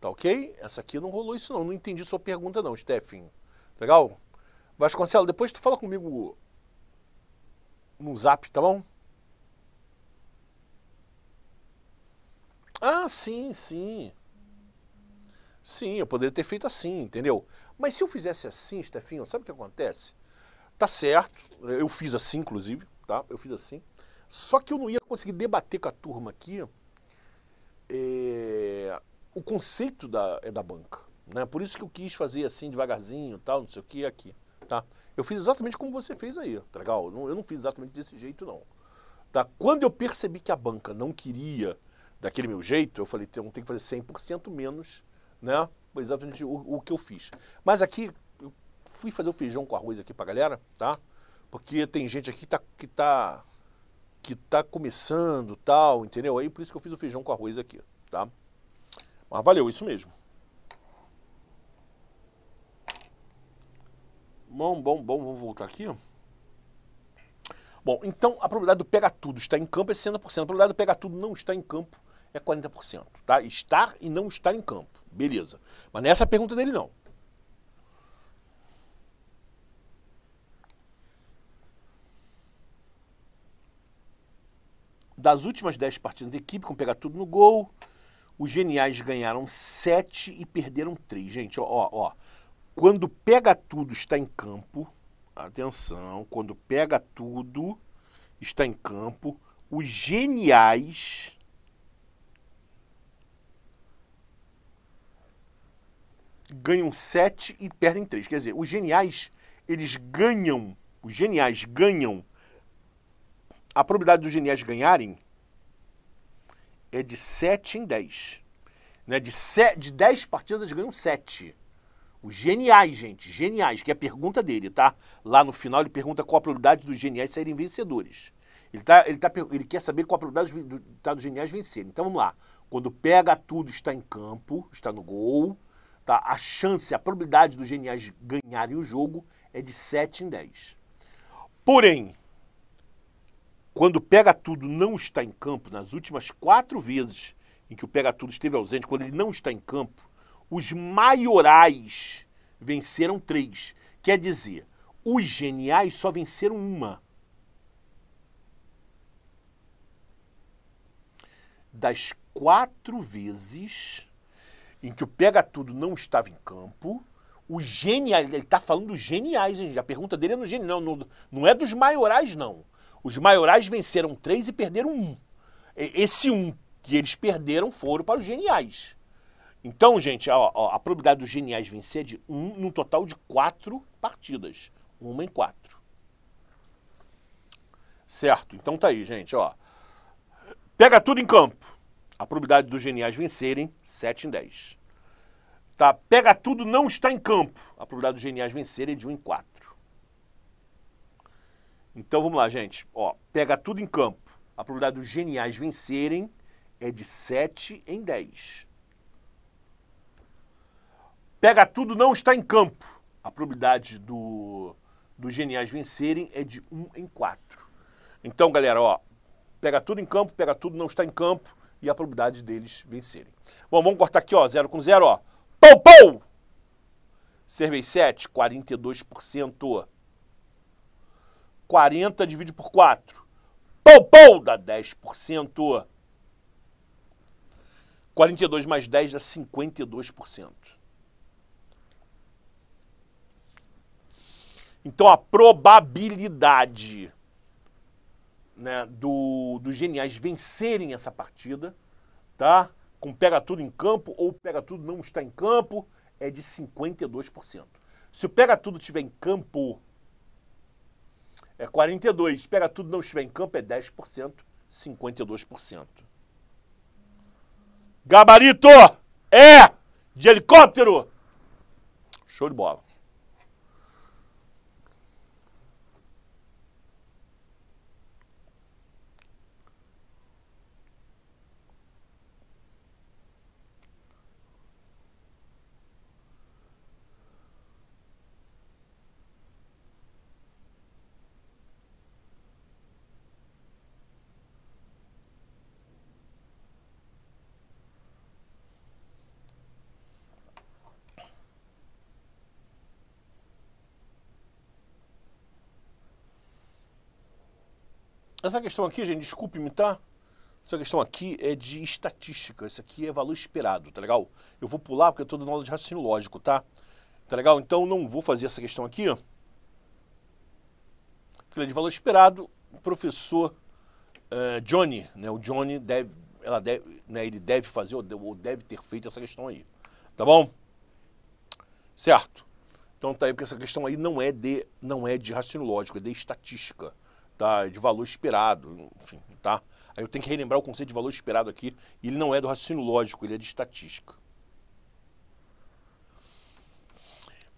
S1: Tá ok? Essa aqui não rolou isso não. Não entendi sua pergunta não, Stephen. Legal? Vasconcelos, depois tu fala comigo no zap, tá bom? Ah, sim, sim. Sim, eu poderia ter feito assim, entendeu? Mas se eu fizesse assim, Stefinho, sabe o que acontece? Tá certo, eu fiz assim, inclusive, tá? Eu fiz assim. Só que eu não ia conseguir debater com a turma aqui é, o conceito da, é da banca. Né? Por isso que eu quis fazer assim, devagarzinho, tal, não sei o que, aqui, tá? Eu fiz exatamente como você fez aí, tá legal? Eu não fiz exatamente desse jeito, não. Tá? Quando eu percebi que a banca não queria daquele meu jeito, eu falei, tem que fazer 100% menos, né? Exatamente o, o, que eu fiz. Mas aqui, eu fui fazer o feijão com arroz aqui pra galera, tá? Porque tem gente aqui que tá, que tá, que tá começando tal, entendeu? Aí por isso que eu fiz o feijão com arroz aqui, tá? Mas valeu, isso mesmo. Bom, bom, bom, vamos voltar aqui. Bom, então a probabilidade do pegar tudo estar em campo é 60%. A probabilidade do pegar tudo não estar em campo é 40%, tá? Estar e não estar em campo. Beleza. Mas nessa é pergunta dele não. Das últimas 10 partidas da equipe, com pegar tudo no gol, os geniais ganharam 7 e perderam 3. Gente, ó, ó, ó. Quando pega tudo, está em campo. Atenção, quando pega tudo, está em campo. Os geniais. ganham 7 e perdem 3. Quer dizer, os geniais, eles ganham, os geniais ganham, a probabilidade dos geniais ganharem é de 7 em 10. Né? De, 7, de 10 partidas, eles ganham 7. Os geniais, gente, geniais, que é a pergunta dele, tá? Lá no final ele pergunta qual a probabilidade dos geniais serem vencedores. Ele, tá, ele, tá, ele quer saber qual a probabilidade do, tá, dos geniais vencerem. Então vamos lá. Quando pega tudo, está em campo, está no gol, tá? A chance, a probabilidade dos geniais ganharem o jogo é de 7 em 10. Porém, quando pega tudo não está em campo, nas últimas quatro vezes em que o pega tudo esteve ausente, quando ele não está em campo, os maiorais venceram três. Quer dizer, os geniais só venceram uma. Das quatro vezes em que o Pega Tudo não estava em campo, o genial, ele está falando dos geniais, hein? a pergunta dele é no genial, não, não é dos maiorais, não. Os maiorais venceram três e perderam um. Esse um que eles perderam foram para os geniais. Então, gente, ó, ó, a probabilidade dos geniais vencer é de um num total de quatro partidas. Uma em quatro. Certo? Então tá aí, gente, ó. Pega tudo em campo. A probabilidade dos geniais vencerem, 7 em 10. Tá? Pega tudo, não está em campo. A probabilidade dos geniais vencerem é de 1 em 4. Então vamos lá, gente. Ó, pega tudo em campo. A probabilidade dos geniais vencerem é de 7 em 10. Pega tudo não está em campo. A probabilidade do, dos geniais vencerem é de 1 em 4. Então, galera, ó, pega tudo em campo, pega tudo não está em campo e a probabilidade deles vencerem. Bom, vamos cortar aqui, ó, 0 com 0, ó. Pou, pou! Cervei 7, 42%. 40 divide por 4. Pou, pou, dá 10%. 42 mais 10 dá 52%. Então a probabilidade né, do, dos geniais vencerem essa partida, tá? Com pega tudo em campo ou pega tudo não está em campo, é de 52%. Se o pega tudo estiver em campo, é 42. Pega tudo não estiver em campo é 10%, 52%. Gabarito é de helicóptero. Show de bola. Essa questão aqui, gente, desculpe-me, tá? Essa questão aqui é de estatística. Isso aqui é valor esperado, tá legal? Eu vou pular porque eu tô dando aula de raciocínio lógico, tá? Tá legal? Então não vou fazer essa questão aqui, ó. Porque é de valor esperado, o professor uh, Johnny, né? O Johnny deve, ela deve, né? Ele deve fazer ou deve ter feito essa questão aí, tá bom? Certo? Então tá aí, porque essa questão aí não é de, não é de raciocínio lógico, é de estatística tá, de valor esperado, enfim, tá? Aí eu tenho que relembrar o conceito de valor esperado aqui, ele não é do raciocínio lógico, ele é de estatística.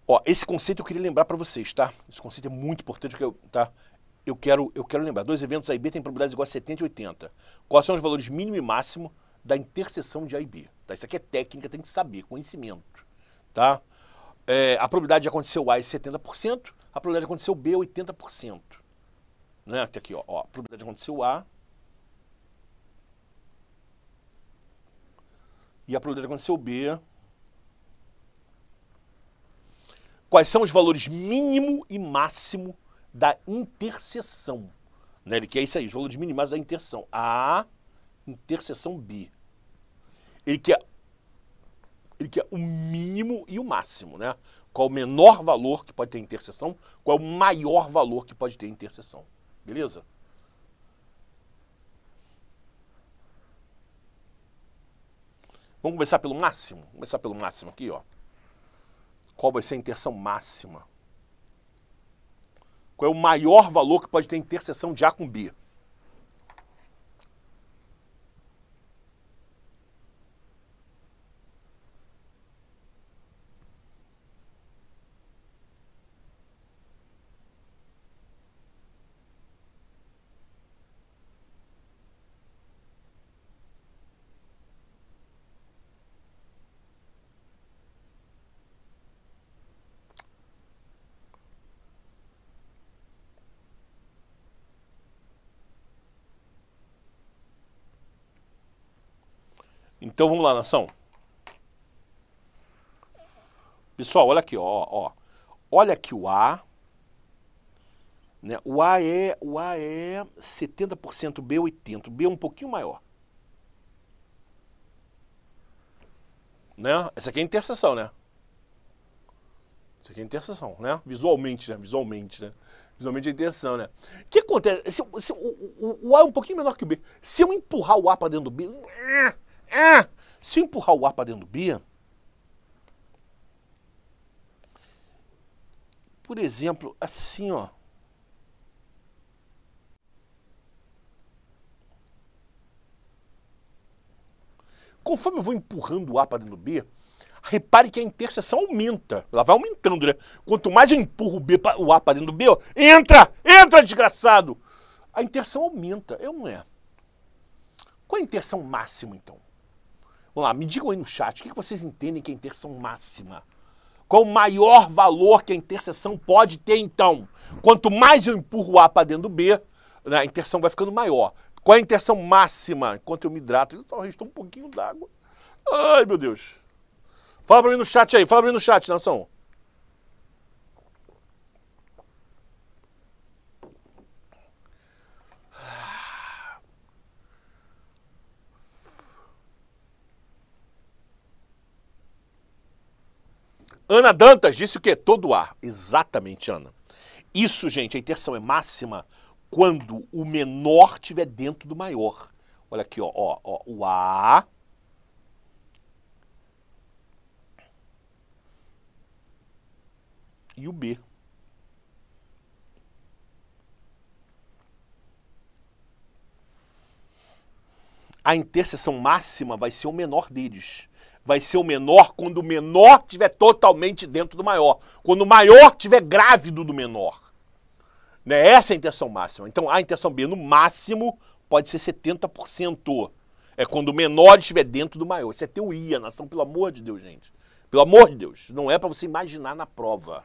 S1: Ó, esse conceito eu queria lembrar para vocês, tá? Esse conceito é muito importante, que eu, tá? eu, quero, eu quero lembrar. Dois eventos A e B têm probabilidades iguais a 70 e 80. Quais são os valores mínimo e máximo da interseção de A e B? Tá? Isso aqui é técnica, tem que saber, conhecimento. Tá? É, a probabilidade de acontecer o A é 70%, a probabilidade de acontecer o B é 80%. Né? Aqui, ó, ó, a probabilidade de acontecer o A. E a probabilidade de acontecer o B. Quais são os valores mínimo e máximo da interseção? Né? Ele quer isso aí, os valores minimais da interseção. A, interseção B. Ele quer, ele quer o mínimo e o máximo, né? Qual o menor valor que pode ter interseção, qual é o maior valor que pode ter interseção. Beleza? Vamos começar pelo máximo? Vamos começar pelo máximo aqui, ó. Qual vai ser a interseção máxima? Qual é o maior valor que pode ter interseção de A com B? Então vamos lá, nação. Pessoal, olha aqui, ó, ó. Olha aqui o A. Né? O, A é, o A é 70% B, 80%. B é um pouquinho maior. Né? Essa aqui é interseção, né? Isso aqui é interseção, né? Visualmente, né? Visualmente, né? Visualmente é interseção, né? O que acontece? Se, se o, o, o, A é um pouquinho menor que o B. Se eu empurrar o A para dentro do B, ah, se eu empurrar o A para dentro do B, por exemplo, assim, ó. Conforme eu vou empurrando o A para dentro do B, repare que a interseção aumenta. Ela vai aumentando, né? Quanto mais eu empurro o, B pra, o A para dentro do B, ó, entra! Entra, desgraçado! A interseção aumenta, é ou não é? Qual é a interseção máxima, então? Vamos lá, me digam aí no chat, o que vocês entendem que é intercessão máxima? Qual o maior valor que a intercessão pode ter, então? Quanto mais eu empurro o A para dentro do B, né, a intercessão vai ficando maior. Qual é a intercessão máxima? Enquanto eu me hidrato, eu só resta um pouquinho d'água. Ai, meu Deus. Fala para mim no chat aí, fala para mim no chat, nação. Ana Dantas disse o quê? Todo ar. Exatamente, Ana. Isso, gente, a interção é máxima quando o menor estiver dentro do maior. Olha aqui, ó, ó, ó o A. E o B. A interseção máxima vai ser o menor deles vai ser o menor quando o menor estiver totalmente dentro do maior, quando o maior estiver grávido do menor. Né? Essa é a intenção máxima. Então, a intenção B, no máximo, pode ser 70%. É quando o menor estiver dentro do maior. Isso é teoria, nação, pelo amor de Deus, gente. Pelo amor de Deus. Não é para você imaginar na prova.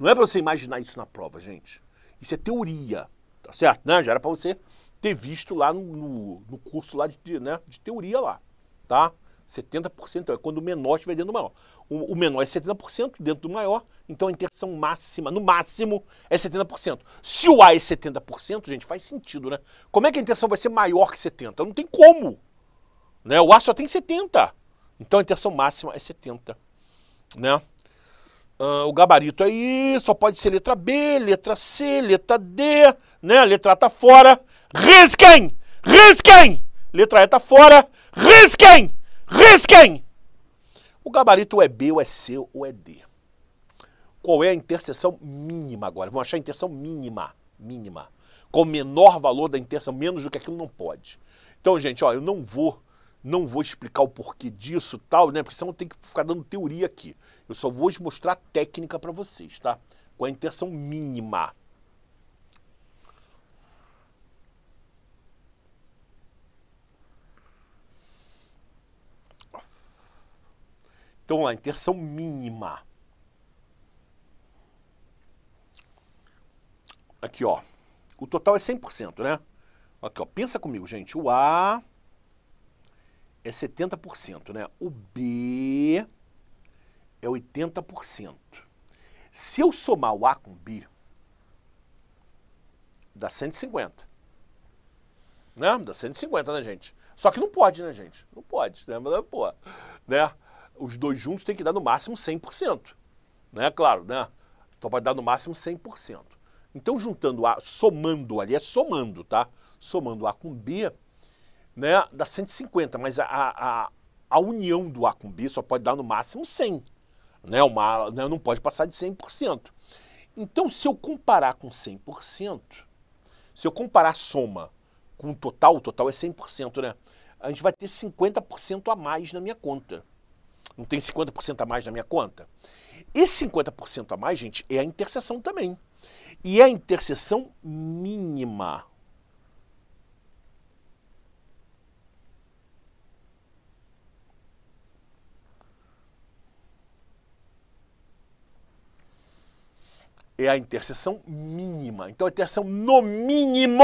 S1: Não é para você imaginar isso na prova, gente. Isso é teoria. Tá certo? Né? Já era para você ter visto lá no, no, no curso lá de, né? de teoria lá. Tá? 70% é quando o menor estiver dentro do maior. O, o menor é 70% dentro do maior, então a interseção máxima, no máximo, é 70%. Se o A é 70%, gente, faz sentido, né? Como é que a interseção vai ser maior que 70? Não tem como. Né? O A só tem 70. Então a interseção máxima é 70. Né? Uh, o gabarito aí é só pode ser letra B, letra C, letra D, né? A letra A tá fora. Risquem! Risquem! Letra E tá fora. Risquem! Risquem! O gabarito é B, ou é C, ou é D. Qual é a interseção mínima agora? Vão achar a interseção mínima, mínima. Com o menor valor da interseção, menos do que aquilo não pode. Então, gente, ó, eu não vou não vou explicar o porquê disso, tal, né? Porque senão tem que ficar dando teoria aqui. Eu só vou mostrar a técnica para vocês, tá? Com é a interseção mínima. Então vamos lá, inserção mínima. Aqui, ó. O total é 100%, né? Aqui, ó. Pensa comigo, gente. O A é 70%, né? O B é 80%. Se eu somar o A com o B, dá 150. Né? Dá 150, né, gente? Só que não pode, né, gente? Não pode, né? Mas, pô, né? os dois juntos têm que dar no máximo 100%. Né? Claro, né? Só pode dar no máximo 100%. Então, juntando A, somando ali, é somando, tá? Somando A com B, né? Dá 150, mas a, a, a união do A com B só pode dar no máximo 100. Né? Uma, né? Não pode passar de 100%. Então, se eu comparar com 100%, se eu comparar soma com o total, o total é 100%, né? A gente vai ter 50% a mais na minha conta não tem 50% a mais na minha conta. Esse 50% a mais, gente, é a interseção também. E é a interseção mínima. É a interseção mínima. Então a interseção no mínimo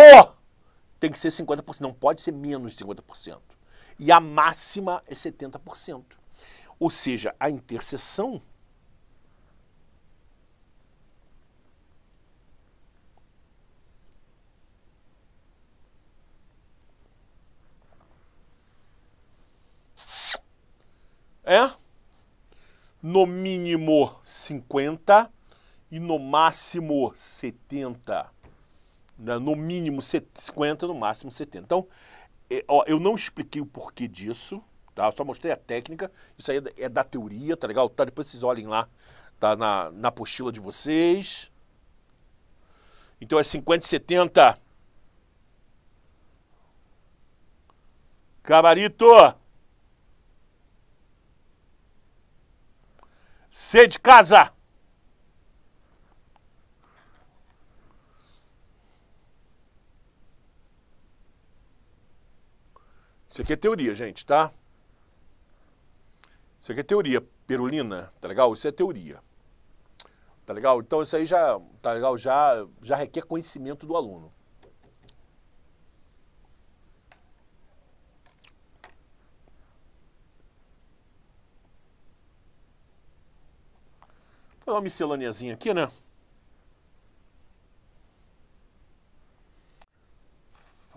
S1: tem que ser 50%, não pode ser menos de 50%. E a máxima é 70%. Ou seja, a intercessão é no mínimo 50 e no máximo 70. Né? No mínimo 50, no máximo 70. Então, é, eu não expliquei o porquê disso. Tá? só mostrei a técnica, isso aí é, é da teoria, tá legal? Tá, depois vocês olhem lá, tá na, na apostila de vocês. Então é 50 e 70. Cabarito! C de casa! Isso aqui é teoria, gente, tá? Isso aqui é teoria, perulina, tá legal? Isso é teoria. Tá legal? Então isso aí já, tá legal, já, já requer conhecimento do aluno. Vou dar uma miscelâneazinha aqui, né?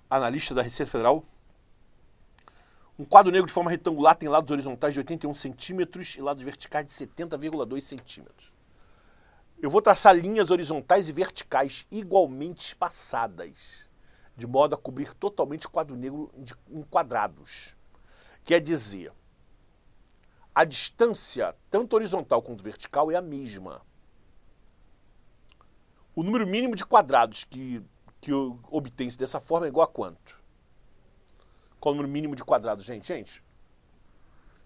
S1: Analista da Receita Federal, um quadro negro de forma retangular tem lados horizontais de 81 centímetros e lados verticais de 70,2 centímetros. Eu vou traçar linhas horizontais e verticais igualmente espaçadas, de modo a cobrir totalmente o quadro negro em quadrados. Quer dizer, a distância, tanto horizontal quanto vertical, é a mesma. O número mínimo de quadrados que, que obtém-se dessa forma é igual a quanto? Qual no o número mínimo de quadrados, gente? Gente,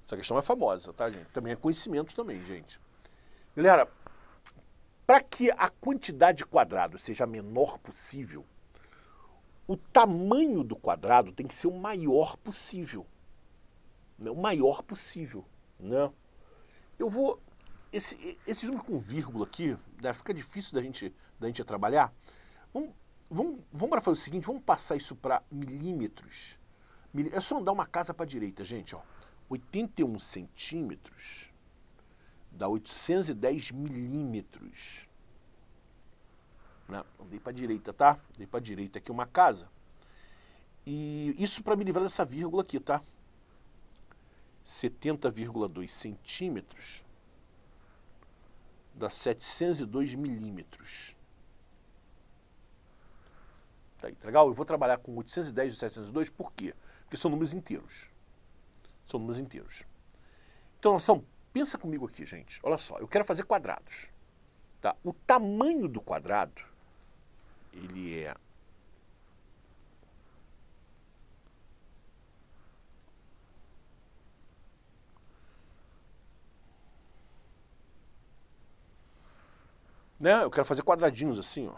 S1: essa questão é famosa, tá, gente? Também é conhecimento também, gente. Galera, para que a quantidade de quadrados seja a menor possível, o tamanho do quadrado tem que ser o maior possível. Né? O maior possível. Não. Né? Eu vou. Esse, esse número com vírgula aqui, né? fica difícil da gente, da gente trabalhar. Vamos, vamos, vamos para fazer o seguinte: vamos passar isso para milímetros. É só andar uma casa para a direita, gente, ó. 81 centímetros dá 810 milímetros. Né? Andei para a direita, tá? Andei para a direita aqui uma casa. E isso para me livrar dessa vírgula aqui, tá? 70,2 centímetros dá 702 milímetros. Tá aí, tá legal? Eu vou trabalhar com 810 e 702 por quê? Porque são números inteiros. São números inteiros. Então, são, pensa comigo aqui, gente. Olha só, eu quero fazer quadrados. Tá? O tamanho do quadrado, ele é né? Eu quero fazer quadradinhos assim, ó.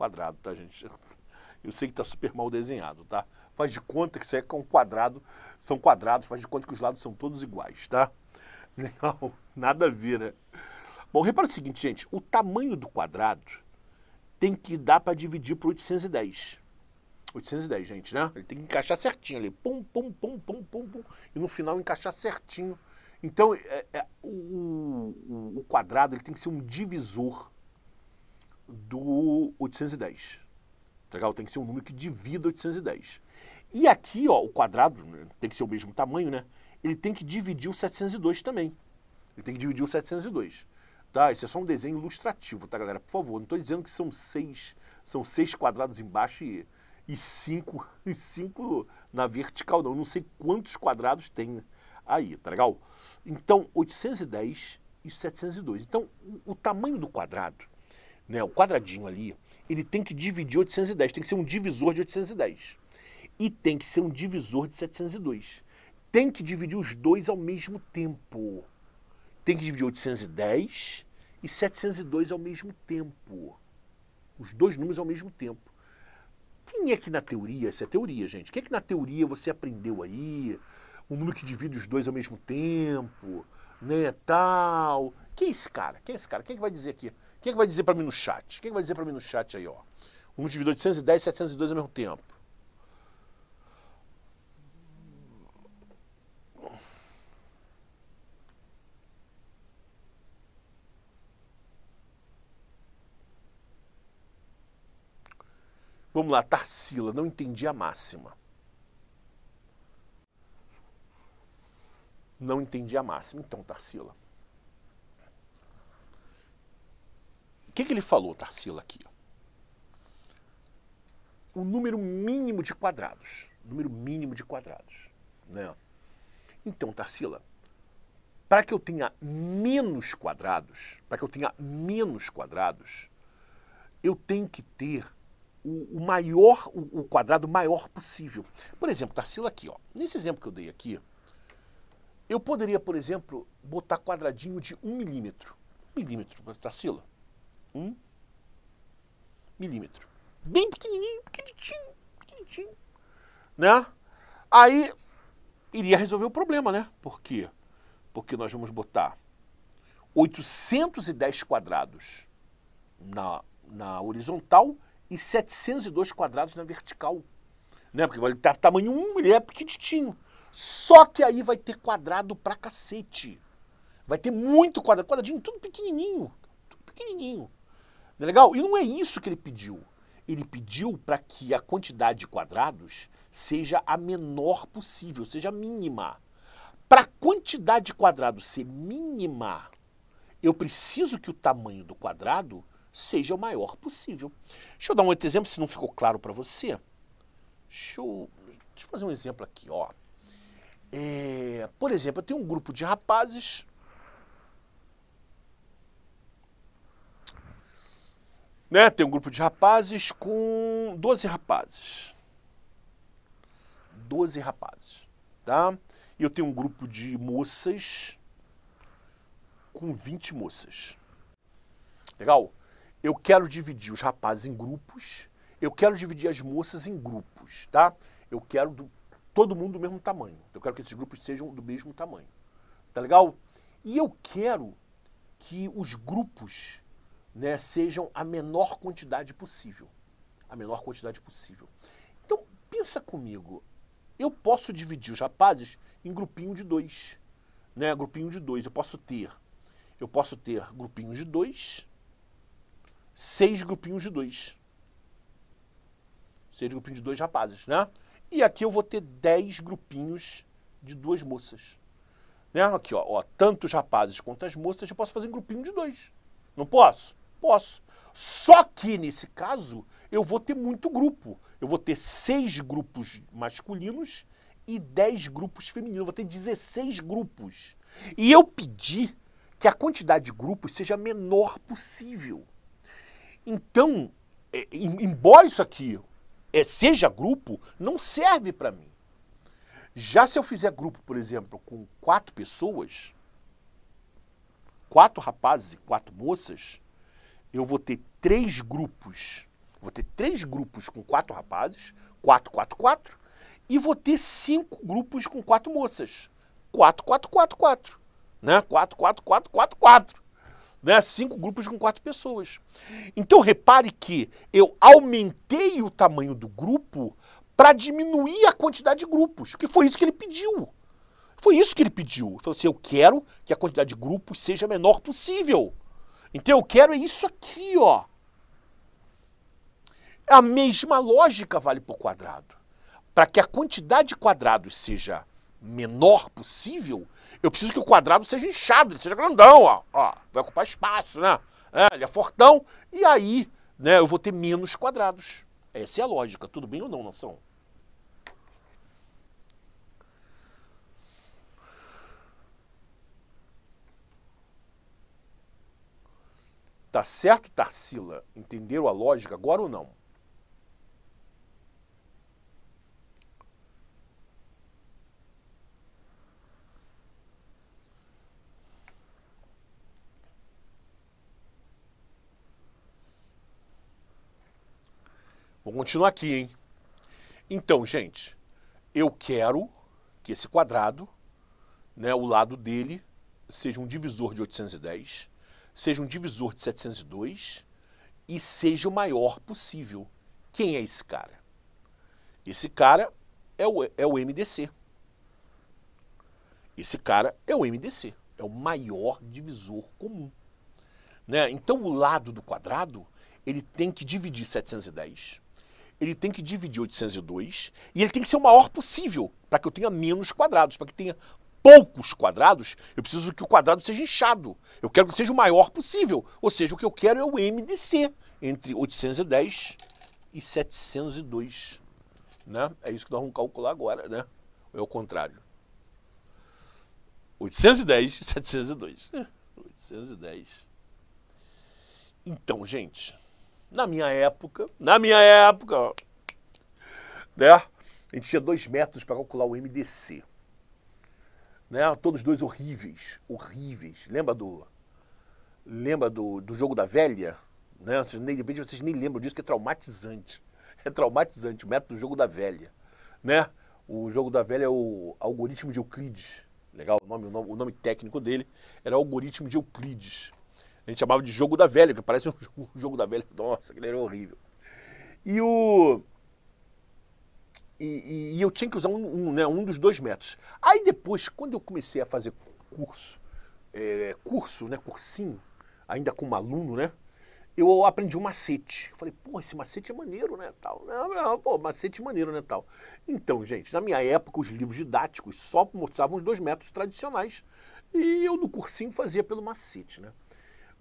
S1: quadrado, tá, gente? [laughs] Eu sei que tá super mal desenhado, tá? Faz de conta que isso é um quadrado, são quadrados, faz de conta que os lados são todos iguais, tá? Legal, [laughs] nada a ver, né? Bom, repara o seguinte, gente, o tamanho do quadrado tem que dar para dividir por 810. 810, gente, né? Ele tem que encaixar certinho ali. Pum, pum, pum, pum, pum, pum. E no final encaixar certinho. Então, é, é, o, o, o, quadrado ele tem que ser um divisor do 810. Tá legal? Tem que ser um número que divida 810. E aqui, ó, o quadrado né, tem que ser o mesmo tamanho, né? Ele tem que dividir o 702 também. Ele tem que dividir o 702. Tá? Isso é só um desenho ilustrativo, tá, galera? Por favor, não estou dizendo que são seis, são seis quadrados embaixo e, e, cinco, [laughs] e cinco na vertical, não. Eu não sei quantos quadrados tem aí, tá legal? Então, 810 e 702. Então, o, o tamanho do quadrado né, o quadradinho ali, ele tem que dividir 810, tem que ser um divisor de 810. E tem que ser um divisor de 702. Tem que dividir os dois ao mesmo tempo. Tem que dividir 810 e 702 ao mesmo tempo. Os dois números ao mesmo tempo. Quem é que na teoria, isso é teoria, gente, quem é que na teoria você aprendeu aí? Um número que divide os dois ao mesmo tempo, né, tal. Quem é esse cara? Quem é esse cara? Quem é que vai dizer aqui? Quem é que vai dizer para mim no chat? Quem é que vai dizer para mim no chat aí, ó? Um multiplicador de 110 e 702 ao mesmo tempo. Vamos lá, Tarsila, não entendi a máxima. Não entendi a máxima. Então, Tarsila, O que, que ele falou, Tarsila, aqui? O número mínimo de quadrados. Número mínimo de quadrados. Né? Então, Tarsila, para que eu tenha menos quadrados, para que eu tenha menos quadrados, eu tenho que ter o, o maior, o, o, quadrado maior possível. Por exemplo, Tarsila aqui, ó, nesse exemplo que eu dei aqui, eu poderia, por exemplo, botar quadradinho de um milímetro. Um milímetro, Tarsila. 1 milímetro. Bem pequenininho, pequenininho, pequenininho. Né? Aí iria resolver o problema, né? Por quê? Porque nós vamos botar 810 quadrados na, na horizontal e 702 quadrados na vertical. Né? Porque ele tá tamanho 1, ele é pequenininho. Só que aí vai ter quadrado pra cacete. Vai ter muito quadrado, quadradinho, tudo pequenininho. Tudo pequenininho. Não é legal? E não é isso que ele pediu. Ele pediu para que a quantidade de quadrados seja a menor possível, seja mínima. Para a quantidade de quadrados ser mínima, eu preciso que o tamanho do quadrado seja o maior possível. Deixa eu dar um outro exemplo, se não ficou claro para você. Deixa eu, deixa eu, fazer um exemplo aqui, ó. É, por exemplo, eu tenho um grupo de rapazes Né? Tem um grupo de rapazes com 12 rapazes. 12 rapazes, tá? E eu tenho um grupo de moças com 20 moças. Legal? Eu quero dividir os rapazes em grupos, eu quero dividir as moças em grupos, tá? Eu quero do, todo mundo do mesmo tamanho. Eu quero que esses grupos sejam do mesmo tamanho. Tá legal? E eu quero que os grupos né, sejam a menor quantidade possível. A menor quantidade possível. Então, pensa comigo. Eu posso dividir os rapazes em grupinho de dois. Né? Grupinho de dois. Eu posso ter. Eu posso ter grupinhos de dois, seis grupinhos de dois. Seis grupinhos de dois rapazes, né? E aqui eu vou ter dez grupinhos de duas moças. Né? Aqui, ó, ó tanto os rapazes quanto as moças, eu posso fazer um grupinho de dois. Não posso? Posso. Só que, nesse caso, eu vou ter muito grupo. Eu vou ter seis grupos masculinos e dez grupos femininos. Eu vou ter 16 grupos. E eu pedi que a quantidade de grupos seja a menor possível. Então, é, embora isso aqui é, seja grupo, não serve para mim. Já se eu fizer grupo, por exemplo, com quatro pessoas, quatro rapazes e quatro moças, eu vou ter três grupos. Vou ter três grupos com quatro rapazes, quatro, quatro, quatro, e vou ter cinco grupos com quatro moças. Quatro, quatro, quatro, quatro. Né? Quatro, quatro, quatro, quatro, quatro. Né? Cinco grupos com quatro pessoas. Então repare que eu aumentei o tamanho do grupo para diminuir a quantidade de grupos, que foi isso que ele pediu. Foi isso que ele pediu. Ele falou assim: eu quero que a quantidade de grupos seja a menor possível. Então eu quero é isso aqui, ó. A mesma lógica vale para o quadrado. Para que a quantidade de quadrados seja menor possível, eu preciso que o quadrado seja inchado, ele seja grandão, ó. ó vai ocupar espaço, né? É, ele é fortão, e aí né, eu vou ter menos quadrados. Essa é a lógica, tudo bem ou não, não Tá certo, Tarsila? Entenderam a lógica agora ou não? Vou continuar aqui, hein? Então, gente, eu quero que esse quadrado, né, o lado dele, seja um divisor de 810 seja um divisor de 702 e seja o maior possível. Quem é esse cara? Esse cara é o, é o MDC. Esse cara é o MDC, é o maior divisor comum. Né? Então o lado do quadrado, ele tem que dividir 710, ele tem que dividir 802 e ele tem que ser o maior possível para que eu tenha menos quadrados, para que tenha poucos quadrados, eu preciso que o quadrado seja inchado. Eu quero que seja o maior possível. Ou seja, o que eu quero é o MDC, entre 810 e 702. Né? É isso que nós vamos calcular agora, né? É o contrário. 810 e 702. 810. É, então, gente, na minha época, na minha época, né? A gente tinha dois métodos para calcular o MDC. Né? Todos dois horríveis, horríveis. Lembra do lembra do, do jogo da velha? Né? Vocês, nem, de repente vocês nem lembram disso, que é traumatizante. [laughs] É traumatizante o método do jogo da velha. Né? O jogo da velha é o algoritmo de Euclides. Legal, o nome, o nome, o nome técnico dele era algoritmo de Euclides. A gente chamava de jogo da velha, que parece um jogo, [laughs] um jogo da velha. Nossa, aquele era horrível. E o e, e, e eu tinha que usar um, um, né, um dos dois métodos. Aí depois, quando eu comecei a fazer curso, é, curso, né, cursinho, ainda como aluno, né? Eu aprendi um macete. Eu falei, pô, esse macete é maneiro, né, tal. pô, macete é maneiro, né, tal. Então, gente, na minha época, os livros didáticos só mostravam os dois métodos tradicionais. E eu no cursinho fazia pelo macete, né?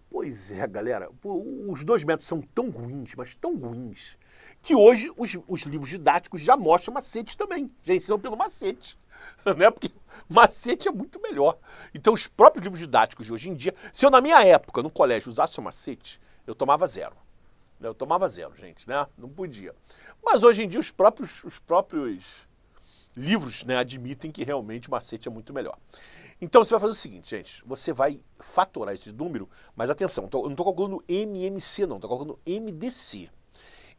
S1: Pois é, galera, os dois métodos são tão ruins, mas tão ruins, que hoje os, os livros didáticos já mostram macete também, já ensinam pelo macete. [laughs] Né? Porque macete é muito melhor. Então, os próprios livros didáticos de hoje em dia, se eu na minha época, no colégio, usasse o macete, eu tomava zero. Né? Eu tomava zero, gente, né? Não podia. Mas hoje em dia os próprios, os próprios livros né, admitem que realmente o macete é muito melhor. Então você vai fazer o seguinte, gente, você vai fatorar esse número, mas atenção, eu não estou calculando MMC não, estou calculando MDC.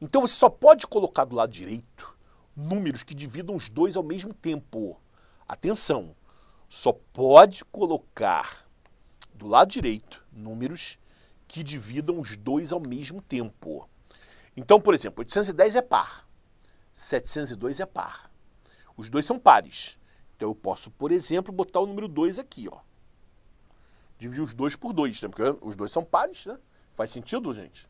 S1: Então você só pode colocar do lado direito números que dividam os dois ao mesmo tempo. Atenção, só pode colocar do lado direito números que dividam os dois ao mesmo tempo. Então, por exemplo, 810 é par, 702 é par. Os dois são pares. Então eu posso, por exemplo, botar o número 2 aqui, ó. Dividir os dois por dois, né? porque os dois são pares, né? Faz sentido, gente?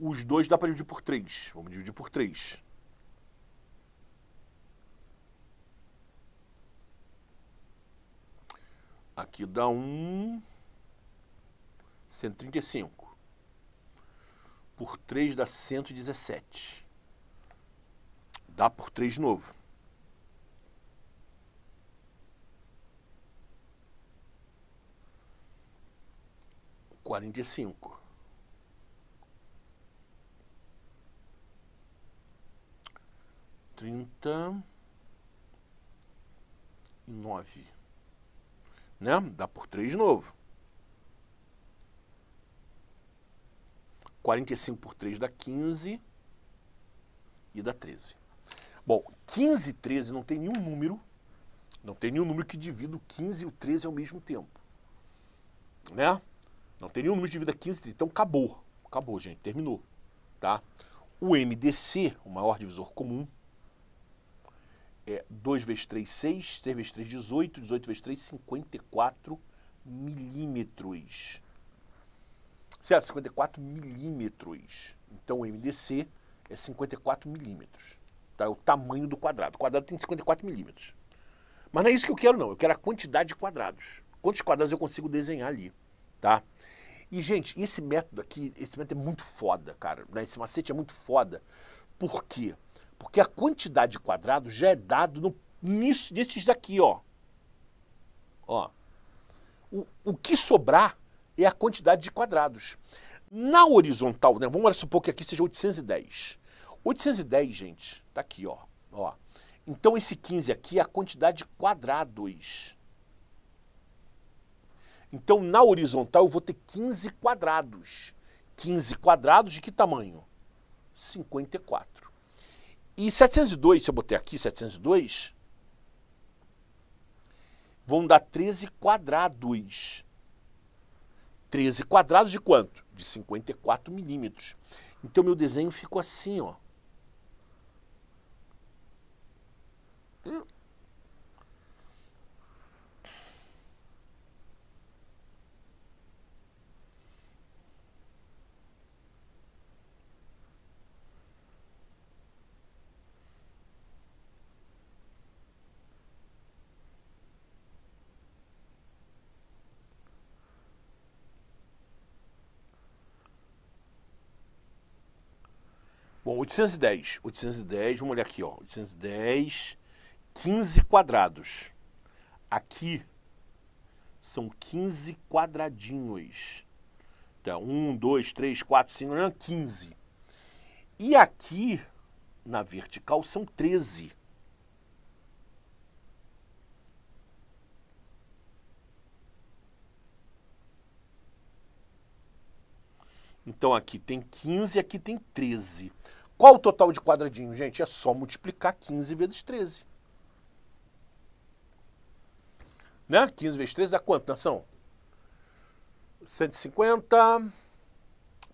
S1: os dois dá para dividir por 3. Vamos dividir por 3. Aqui dá 1, um, 135. Por 3 dá 117. Dá por 3 de novo. Quarenta e cinco. 30 e 9. Né? Dá por 3 de novo. 45 por 3 dá 15 e dá 13. Bom, 15 e 13 não tem nenhum número, não tem nenhum número que divida o 15 e o 13 ao mesmo tempo. Né? Não tem nenhum número que divida 15 e 13. Então acabou. Acabou, gente. Terminou. Tá? O MDC, o maior divisor comum, é, 2 vezes 3, 6, 6 vezes 3, 18, 18 vezes 3, 54 milímetros. Certo? 54 milímetros. Então o MDC é 54 milímetros. Tá? É o tamanho do quadrado. O quadrado tem 54 milímetros. Mas não é isso que eu quero, não. Eu quero a quantidade de quadrados. Quantos quadrados eu consigo desenhar ali, tá? E, gente, esse método aqui, esse método é muito foda, cara. Né? Esse macete é muito foda. Por quê? Porque porque a quantidade de quadrados já é dado no, nisso, nesses daqui, ó. ó. O, o que sobrar é a quantidade de quadrados. Na horizontal, né, vamos supor que aqui seja 810. 810, gente, tá aqui, ó. ó. Então esse 15 aqui é a quantidade de quadrados. Então na horizontal eu vou ter 15 quadrados. 15 quadrados de que tamanho? 54. E 702, se eu botei aqui 702, vão dar 13 quadrados. 13 quadrados de quanto? De 54 milímetros. Então meu desenho ficou assim, ó. Bom, 810. 810, vamos olhar aqui, ó. 810, 15 quadrados. Aqui são 15 quadradinhos. Então, 1, 2, 3, 4, 5, 15. E aqui, na vertical, são 13. Então, aqui tem 15 aqui tem 13. Qual o total de quadradinho, gente? É só multiplicar 15 vezes 13. Né? 15 vezes 13 dá quanto, nação? 150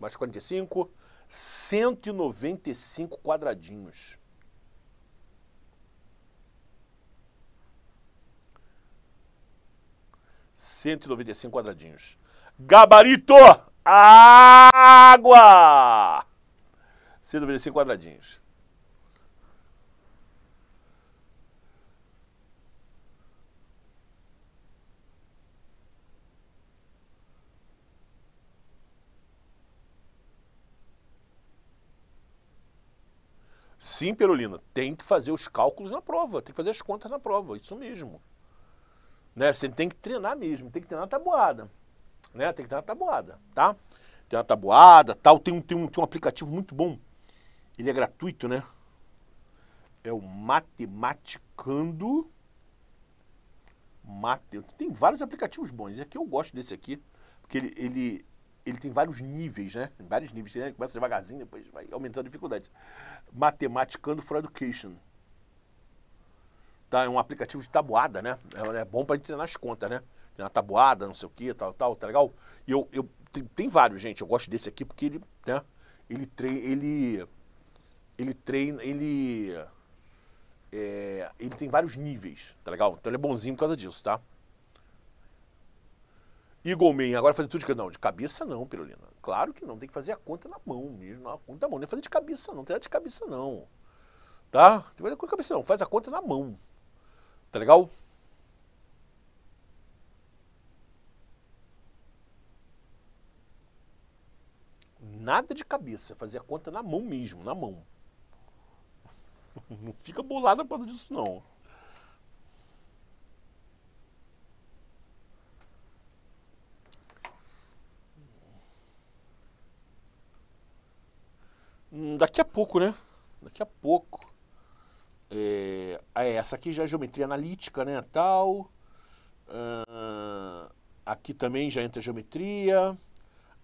S1: mais 45, 195 quadradinhos. Cento e noventa e cinco quadradinhos. Gabarito! Água! se dividido em quadradinhos. Sim, Perolina, tem que fazer os cálculos na prova, tem que fazer as contas na prova, isso mesmo. Né? Você tem que treinar mesmo, tem que treinar na tabuada. Né? Tem que treinar na tabuada, tá? Tem uma tabuada, tal, tem um, tem um, tem um aplicativo muito bom ele é gratuito, né? É o Matematicando. Mate... Tem vários aplicativos bons. Aqui é eu gosto desse aqui, porque ele, ele, ele tem vários níveis, né? vários níveis. Né? Ele começa devagarzinho, depois vai aumentando a dificuldade. Matematicando for Education. Tá, é um aplicativo de tabuada, né? É, é bom pra gente ter nas contas, né? Tem uma tabuada, não sei o que, tal, tal, tá legal? E eu, eu tem, tem, vários, gente. Eu gosto desse aqui porque ele, né? Ele, tre ele ele treina, ele. É, ele tem vários níveis, tá legal? Então ele é bonzinho por causa disso, tá? Eagle Man, agora fazer tudo de cabeça. Não, de cabeça não, Pirulina. Claro que não, tem que fazer a conta na mão mesmo, na conta na mão. Não é fazer de cabeça não, não tem nada de cabeça não. Tá? Tem que fazer com a cabeça não, faz a conta na mão. Tá legal? Nada de cabeça, fazer a conta na mão mesmo, na mão. [laughs] Não fica bolada por causa disso, não. Hum, daqui a pouco, né? Daqui a pouco. É, ah, é, essa aqui já é geometria analítica, né? Tal. Uh, aqui também já entra geometria.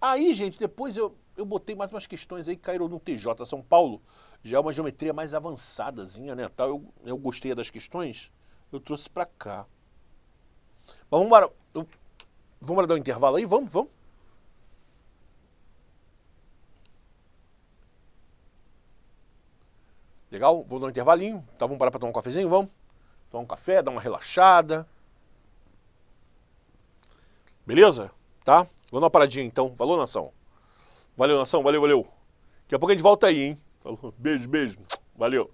S1: Aí, gente, depois eu, eu botei mais umas questões aí que caíram no TJ São Paulo já é uma geometria mais avançadazinha, né? Tal. Eu, eu gostei das questões, eu trouxe para cá. Mas vamos embora. vamos dar um intervalo aí? Vamos, vamos. Legal? Vou dar um intervalinho. Tá, vamos parar para tomar um cafezinho? Vamos? Tomar um café, dar uma relaxada. Beleza? Tá? Vou dar uma paradinha então. Valeu, nação. Valeu, nação. Valeu, valeu. Daqui a pouco a gente volta aí, hein? Falou, beijo, beijo. Valeu.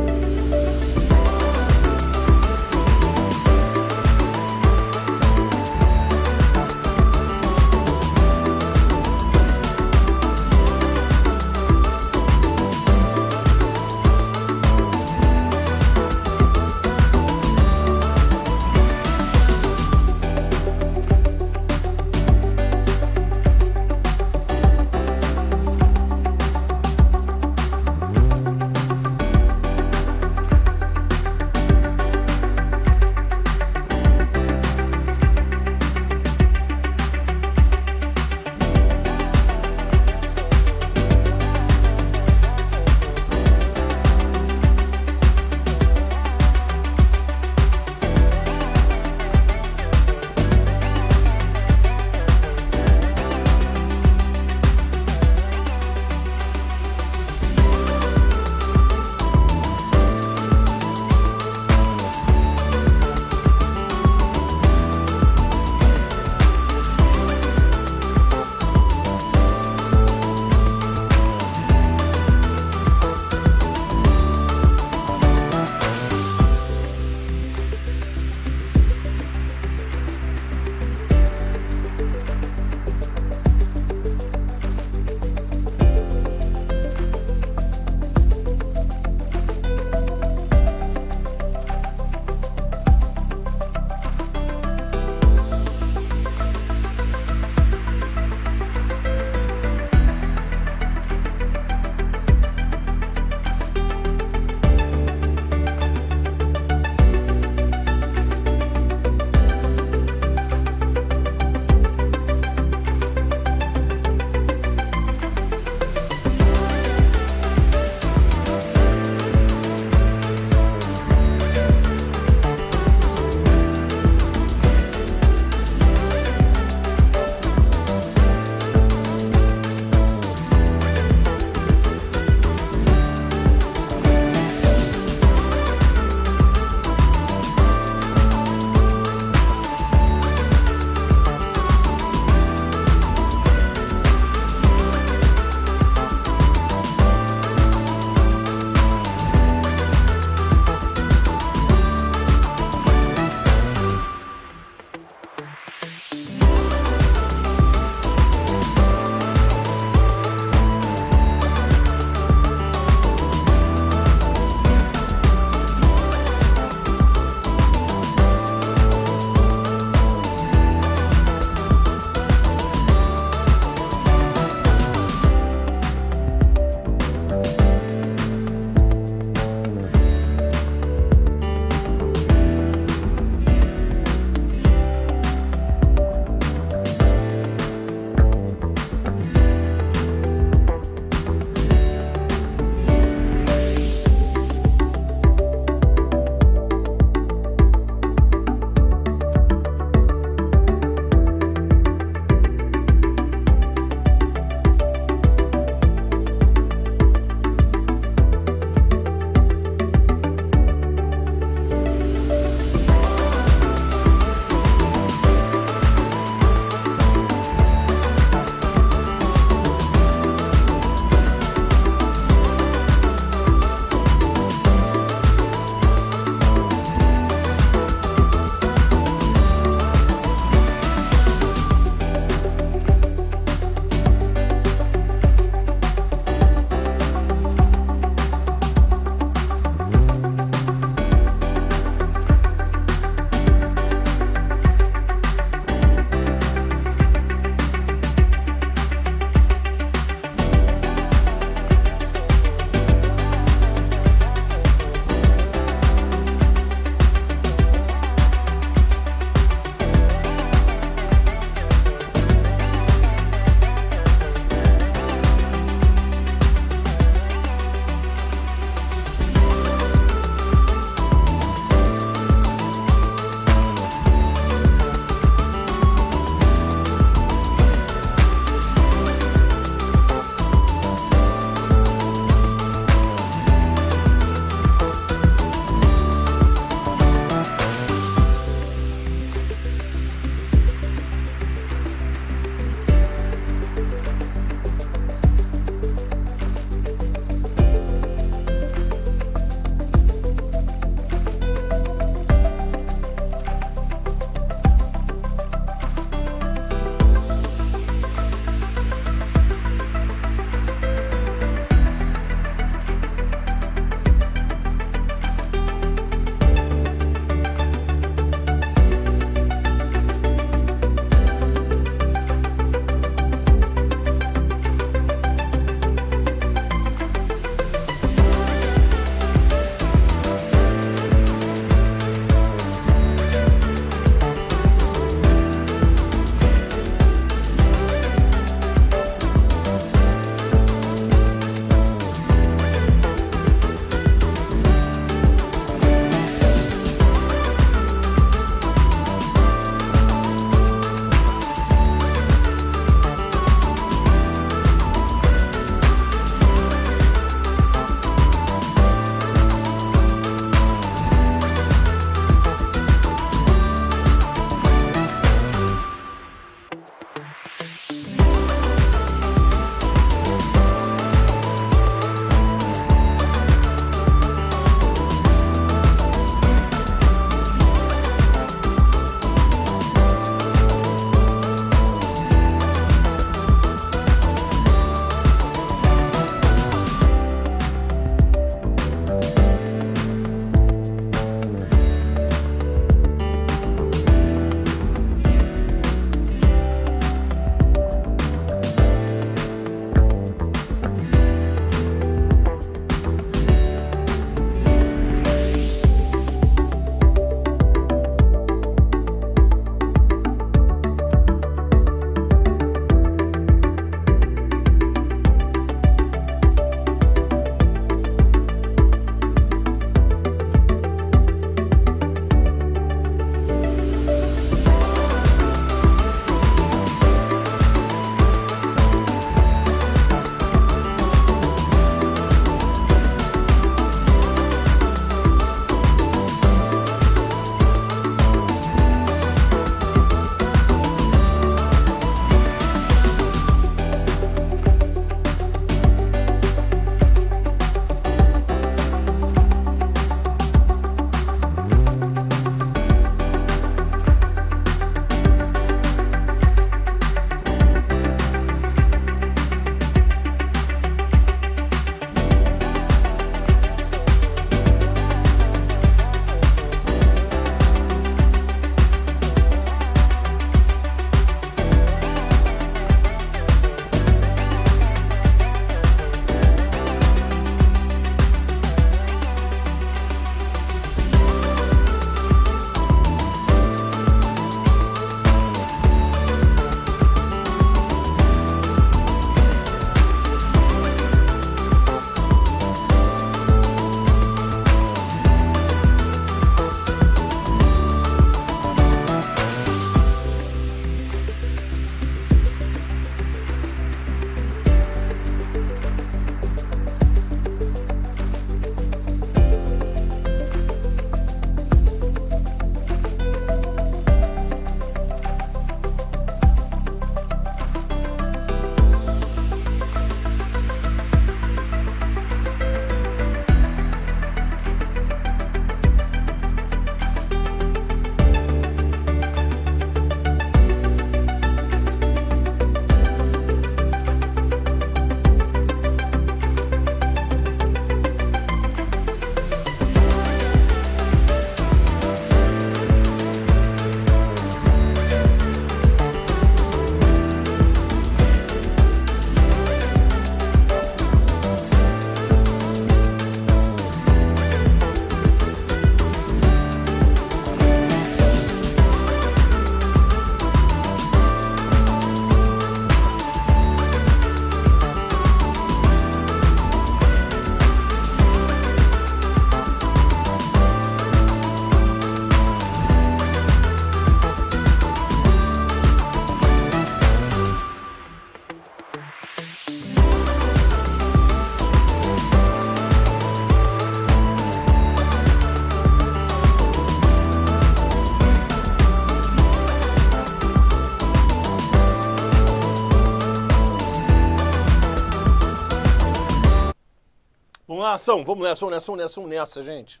S1: vamos nessa, vamos nessa, vamos nessa, vamos nessa, gente.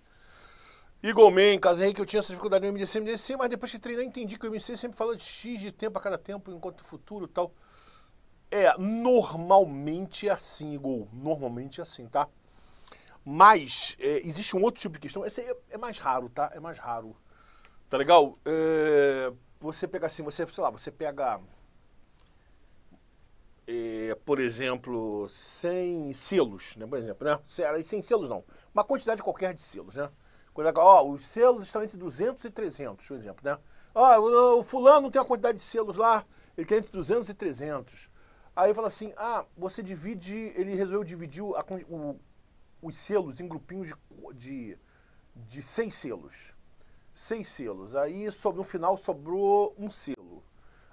S1: igualmente Man, caso que eu tinha essa dificuldade no MDC, MDC, mas depois que treinar entendi que o MC sempre fala de X de tempo a cada tempo, enquanto o futuro tal. É, normalmente é assim, igual normalmente é assim, tá? Mas é, existe um outro tipo de questão, esse é, é mais raro, tá? É mais raro, tá legal? É, você pega assim, você, sei lá, você pega por exemplo, sem selos, né? por exemplo, né? Sem selos não, uma quantidade qualquer de selos, né? É ó, os selos estão entre 200 e 300, por exemplo, né? Ó, o fulano tem uma quantidade de selos lá, ele tem entre 200 e 300. Aí fala assim, ah, você divide, ele resolveu dividir a, o, os selos em grupinhos de, de, de seis selos. Seis selos. Aí sobre, no final sobrou um selo.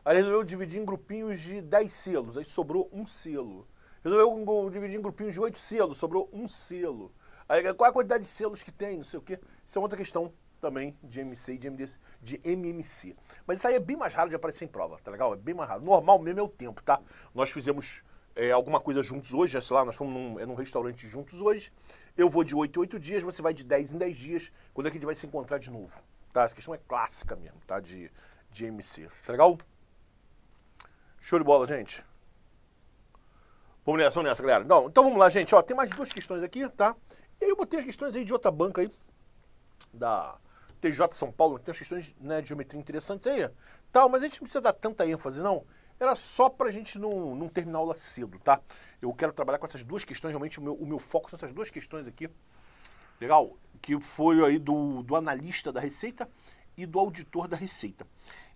S1: Aí resolveu dividir em grupinhos de 10 selos, aí sobrou um selo. Resolveu dividir em grupinhos de 8 selos, sobrou um selo. Aí qual é a quantidade de selos que tem, não sei o quê. Isso é outra questão também de MC e de, MDC, de MMC. Mas isso aí é bem mais raro de aparecer em prova, tá legal? É bem mais raro. Normal mesmo é o tempo, tá? Nós fizemos é, alguma coisa juntos hoje, sei lá, nós fomos num, é num restaurante juntos hoje. Eu vou de 8 em 8 dias, você vai de 10 em 10 dias. Quando é que a gente vai se encontrar de novo? Tá? Essa questão é clássica mesmo, tá? De, de MC. Tá legal? Show de bola, gente. Vamos nessa, vamos nessa, galera. Não, então vamos lá, gente. Ó, tem mais duas questões aqui, tá? E aí eu botei as questões aí de outra banca aí, da TJ São Paulo, que tem as questões né, de geometria interessantes aí, tal, mas a gente não precisa dar tanta ênfase, não. Era só pra gente não, não terminar a aula cedo, tá? Eu quero trabalhar com essas duas questões, realmente o meu, o meu foco são essas duas questões aqui, legal? Que foi aí do, do analista da Receita e do auditor da Receita.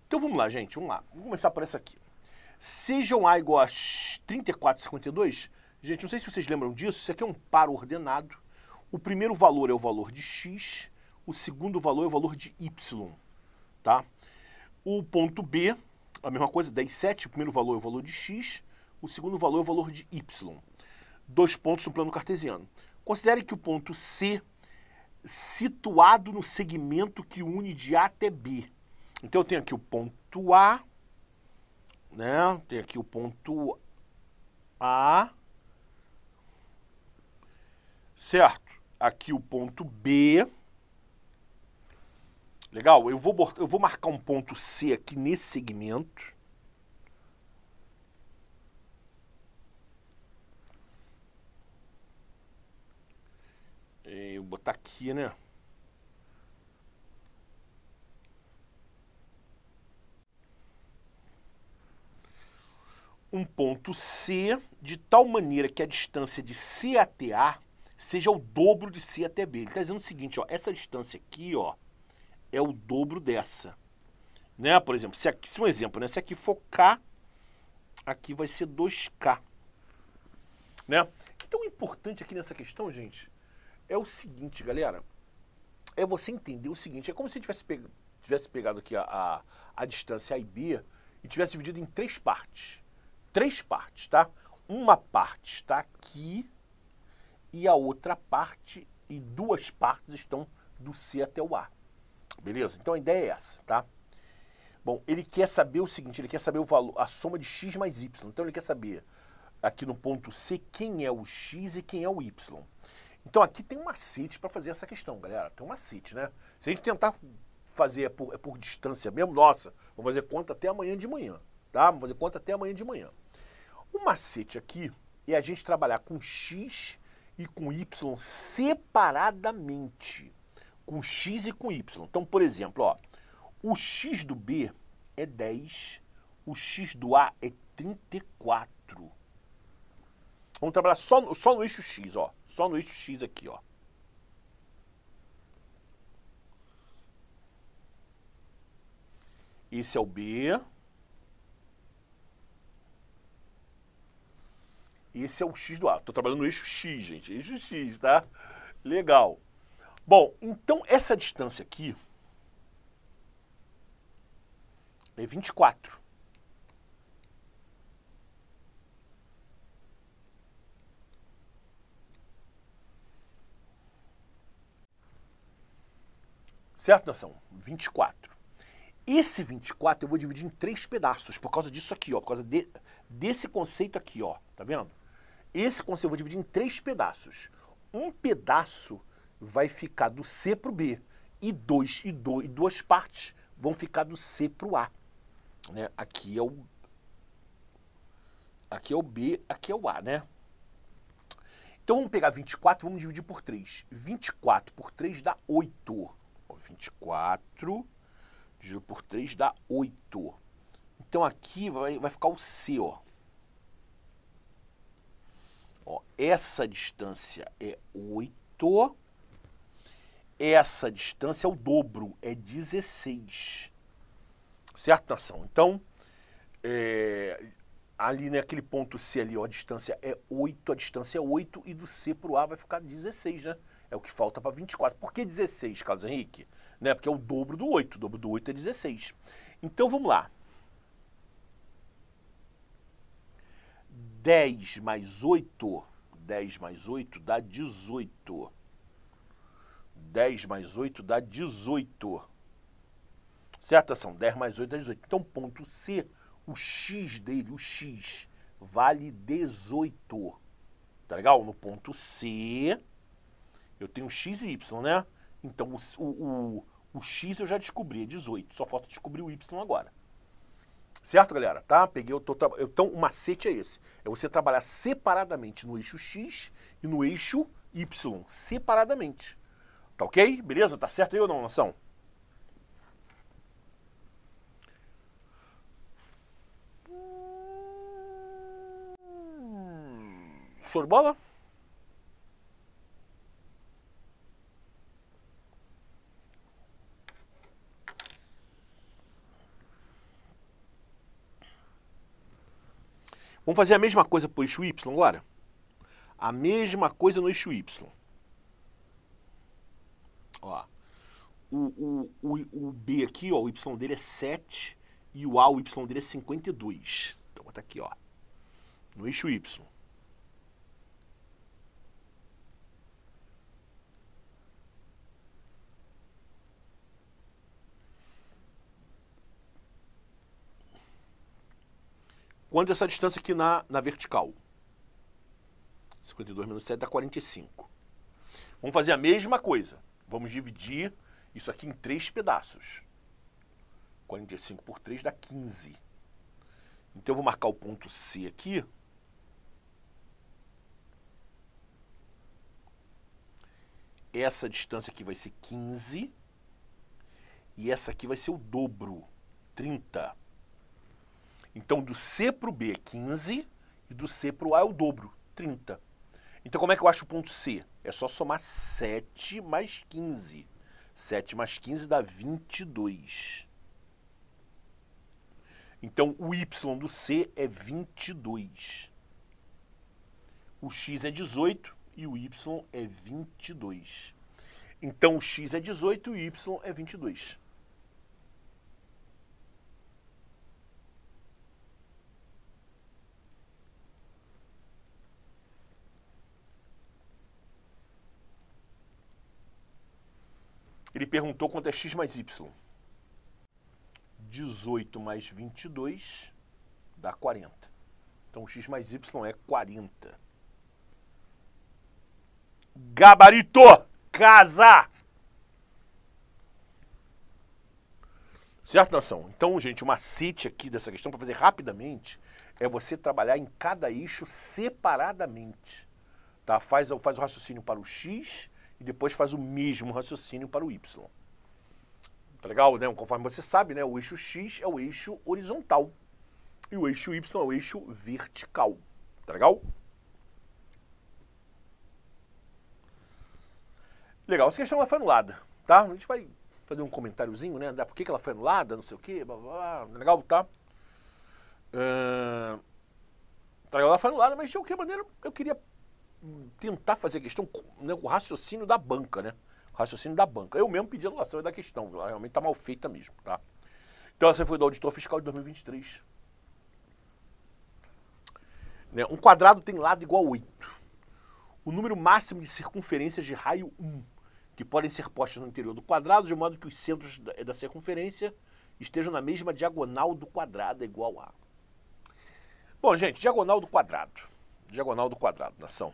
S1: Então vamos lá, gente, vamos lá. Vamos começar por essa aqui. Sejam A igual a 34,52. Gente, não sei se vocês lembram disso, isso aqui é um par ordenado. O primeiro valor é o valor de x, o segundo valor é o valor de y, tá? O ponto B, a mesma coisa, 10,7, o primeiro valor é o valor de x, o segundo valor é o valor de y. Dois pontos no plano cartesiano. Considere que o ponto C, situado no segmento que une de A até B. Então eu tenho aqui o ponto A, né? Tem aqui o ponto A, certo? Aqui o ponto B. Legal? Eu vou, eu vou marcar um ponto C aqui nesse segmento. É, eu vou botar aqui, né? um ponto C de tal maneira que a distância de C até A seja o dobro de C até B. Ele está dizendo o seguinte, ó, essa distância aqui ó, é o dobro dessa. Né? Por exemplo, se, aqui, se um exemplo, né? se aqui for K, aqui vai ser 2K. Né? Então o importante aqui nessa questão, gente, é o seguinte, galera. É você entender o seguinte, é como se tivesse, tivesse pegado aqui a, a, a distância A e B e tivesse dividido em três partes três partes, tá? Uma parte está aqui e a outra parte e duas partes estão do C até o A. Beleza? Então a ideia é essa, tá? Bom, ele quer saber o seguinte, ele quer saber o valor, a soma de x mais y. Então ele quer saber aqui no ponto C quem é o x e quem é o y. Então aqui tem um macete para fazer essa questão, galera. Tem um macete, né? Se a gente tentar fazer é por, é por distância mesmo, nossa, vou fazer conta até amanhã de manhã, tá? Vou fazer conta até amanhã de manhã. O macete aqui é a gente trabalhar com X e com Y separadamente. Com X e com Y. Então, por exemplo, ó, o X do B é 10, o X do A é 34. Vamos trabalhar só no, só no eixo X, ó. Só no eixo X aqui, ó. Esse é o B. E esse é o X do A. Estou trabalhando no eixo X, gente. Eixo X, tá? Legal. Bom, então essa distância aqui é 24. Certo, nação? 24. Esse 24 eu vou dividir em três pedaços, por causa disso aqui, ó, por causa de, desse conceito aqui, ó. Tá vendo? Esse conselho eu vou dividir em três pedaços. Um pedaço vai ficar do C para o B e dois e, do, e duas partes vão ficar do C para o A. Né? Aqui é o aqui é o B, aqui é o A, né? Então vamos pegar 24, vamos dividir por 3. 24 por 3 dá 8. 24 dividido por 3 dá 8. Então aqui vai, vai ficar o C, ó. Ó, essa distância é 8, essa distância é o dobro, é 16. Certo, nação? Então, é, ali naquele né, ponto C ali, ó, a distância é 8, a distância é 8 e do C para o A vai ficar 16, né? É o que falta para 24. Por que 16, Carlos Henrique? Né? Porque é o dobro do 8, o dobro do 8 é 16. Então, vamos lá. 10 mais 8, 10 mais 8 dá 18. 10 mais 8 dá 18. Certo, são 10 mais 8 dá 18. Então, ponto C, o x dele, o x, vale 18. Tá legal? No ponto C, eu tenho x e y, né? Então, o, o, o, o x eu já descobri, é 18. Só falta descobrir o y agora. Certo, galera? Tá? Peguei, eu tô Então, o macete é esse. É você trabalhar separadamente no eixo X e no eixo Y. Separadamente. Tá ok? Beleza? Tá certo aí ou não, noção? Hum. Show de bola? Vamos fazer a mesma coisa para o eixo Y agora? A mesma coisa no eixo Y. Ó, o, o, o, o B aqui, ó, o Y dele é 7 e o A, o Y dele é 52. Então, vou aqui, ó, no eixo Y. Quanto essa distância aqui na, na vertical? 52 menos 7 dá 45. Vamos fazer a mesma coisa. Vamos dividir isso aqui em três pedaços. 45 por 3 dá 15. Então eu vou marcar o ponto C aqui. Essa distância aqui vai ser 15. E essa aqui vai ser o dobro, 30. 30. Então, do C para o B é 15 e do C para o A é o dobro, 30. Então, como é que eu acho o ponto C? É só somar 7 mais 15. 7 mais 15 dá 22. Então, o Y do C é 22. O X é 18 e o Y é 22. Então, o X é 18 e o Y é 22. Ele perguntou quanto é x mais y. 18 mais 22 dá 40. Então x mais y é 40. Gabarito! Casa! Certo, nação? Então, gente, o macete aqui dessa questão, para fazer rapidamente, é você trabalhar em cada eixo separadamente. Tá? Faz, faz o raciocínio para o x e depois faz o mesmo raciocínio para o Y. Tá legal, né? Conforme você sabe, né? O eixo X é o eixo horizontal e o eixo Y é o eixo vertical. Tá legal? Legal, essa questão ela foi anulada, tá? A gente vai fazer um comentáriozinho, né? por que, que ela foi anulada, não sei o quê, blá, blá, blá. É legal, tá? Uh, tá legal, ela foi anulada, mas de qualquer maneira eu queria tentar fazer a questão, né, o raciocínio da banca, né? O raciocínio da banca. Eu mesmo pedi anulação da questão, ela realmente está mal feita mesmo, tá? Então essa foi do auditor fiscal de 2023. Né? Um quadrado tem lado igual a 8. O número máximo de circunferências de raio 1, que podem ser postas no interior do quadrado, de modo que os centros da, da circunferência estejam na mesma diagonal do quadrado, igual a. Bom, gente, diagonal do quadrado. Diagonal do quadrado, nação.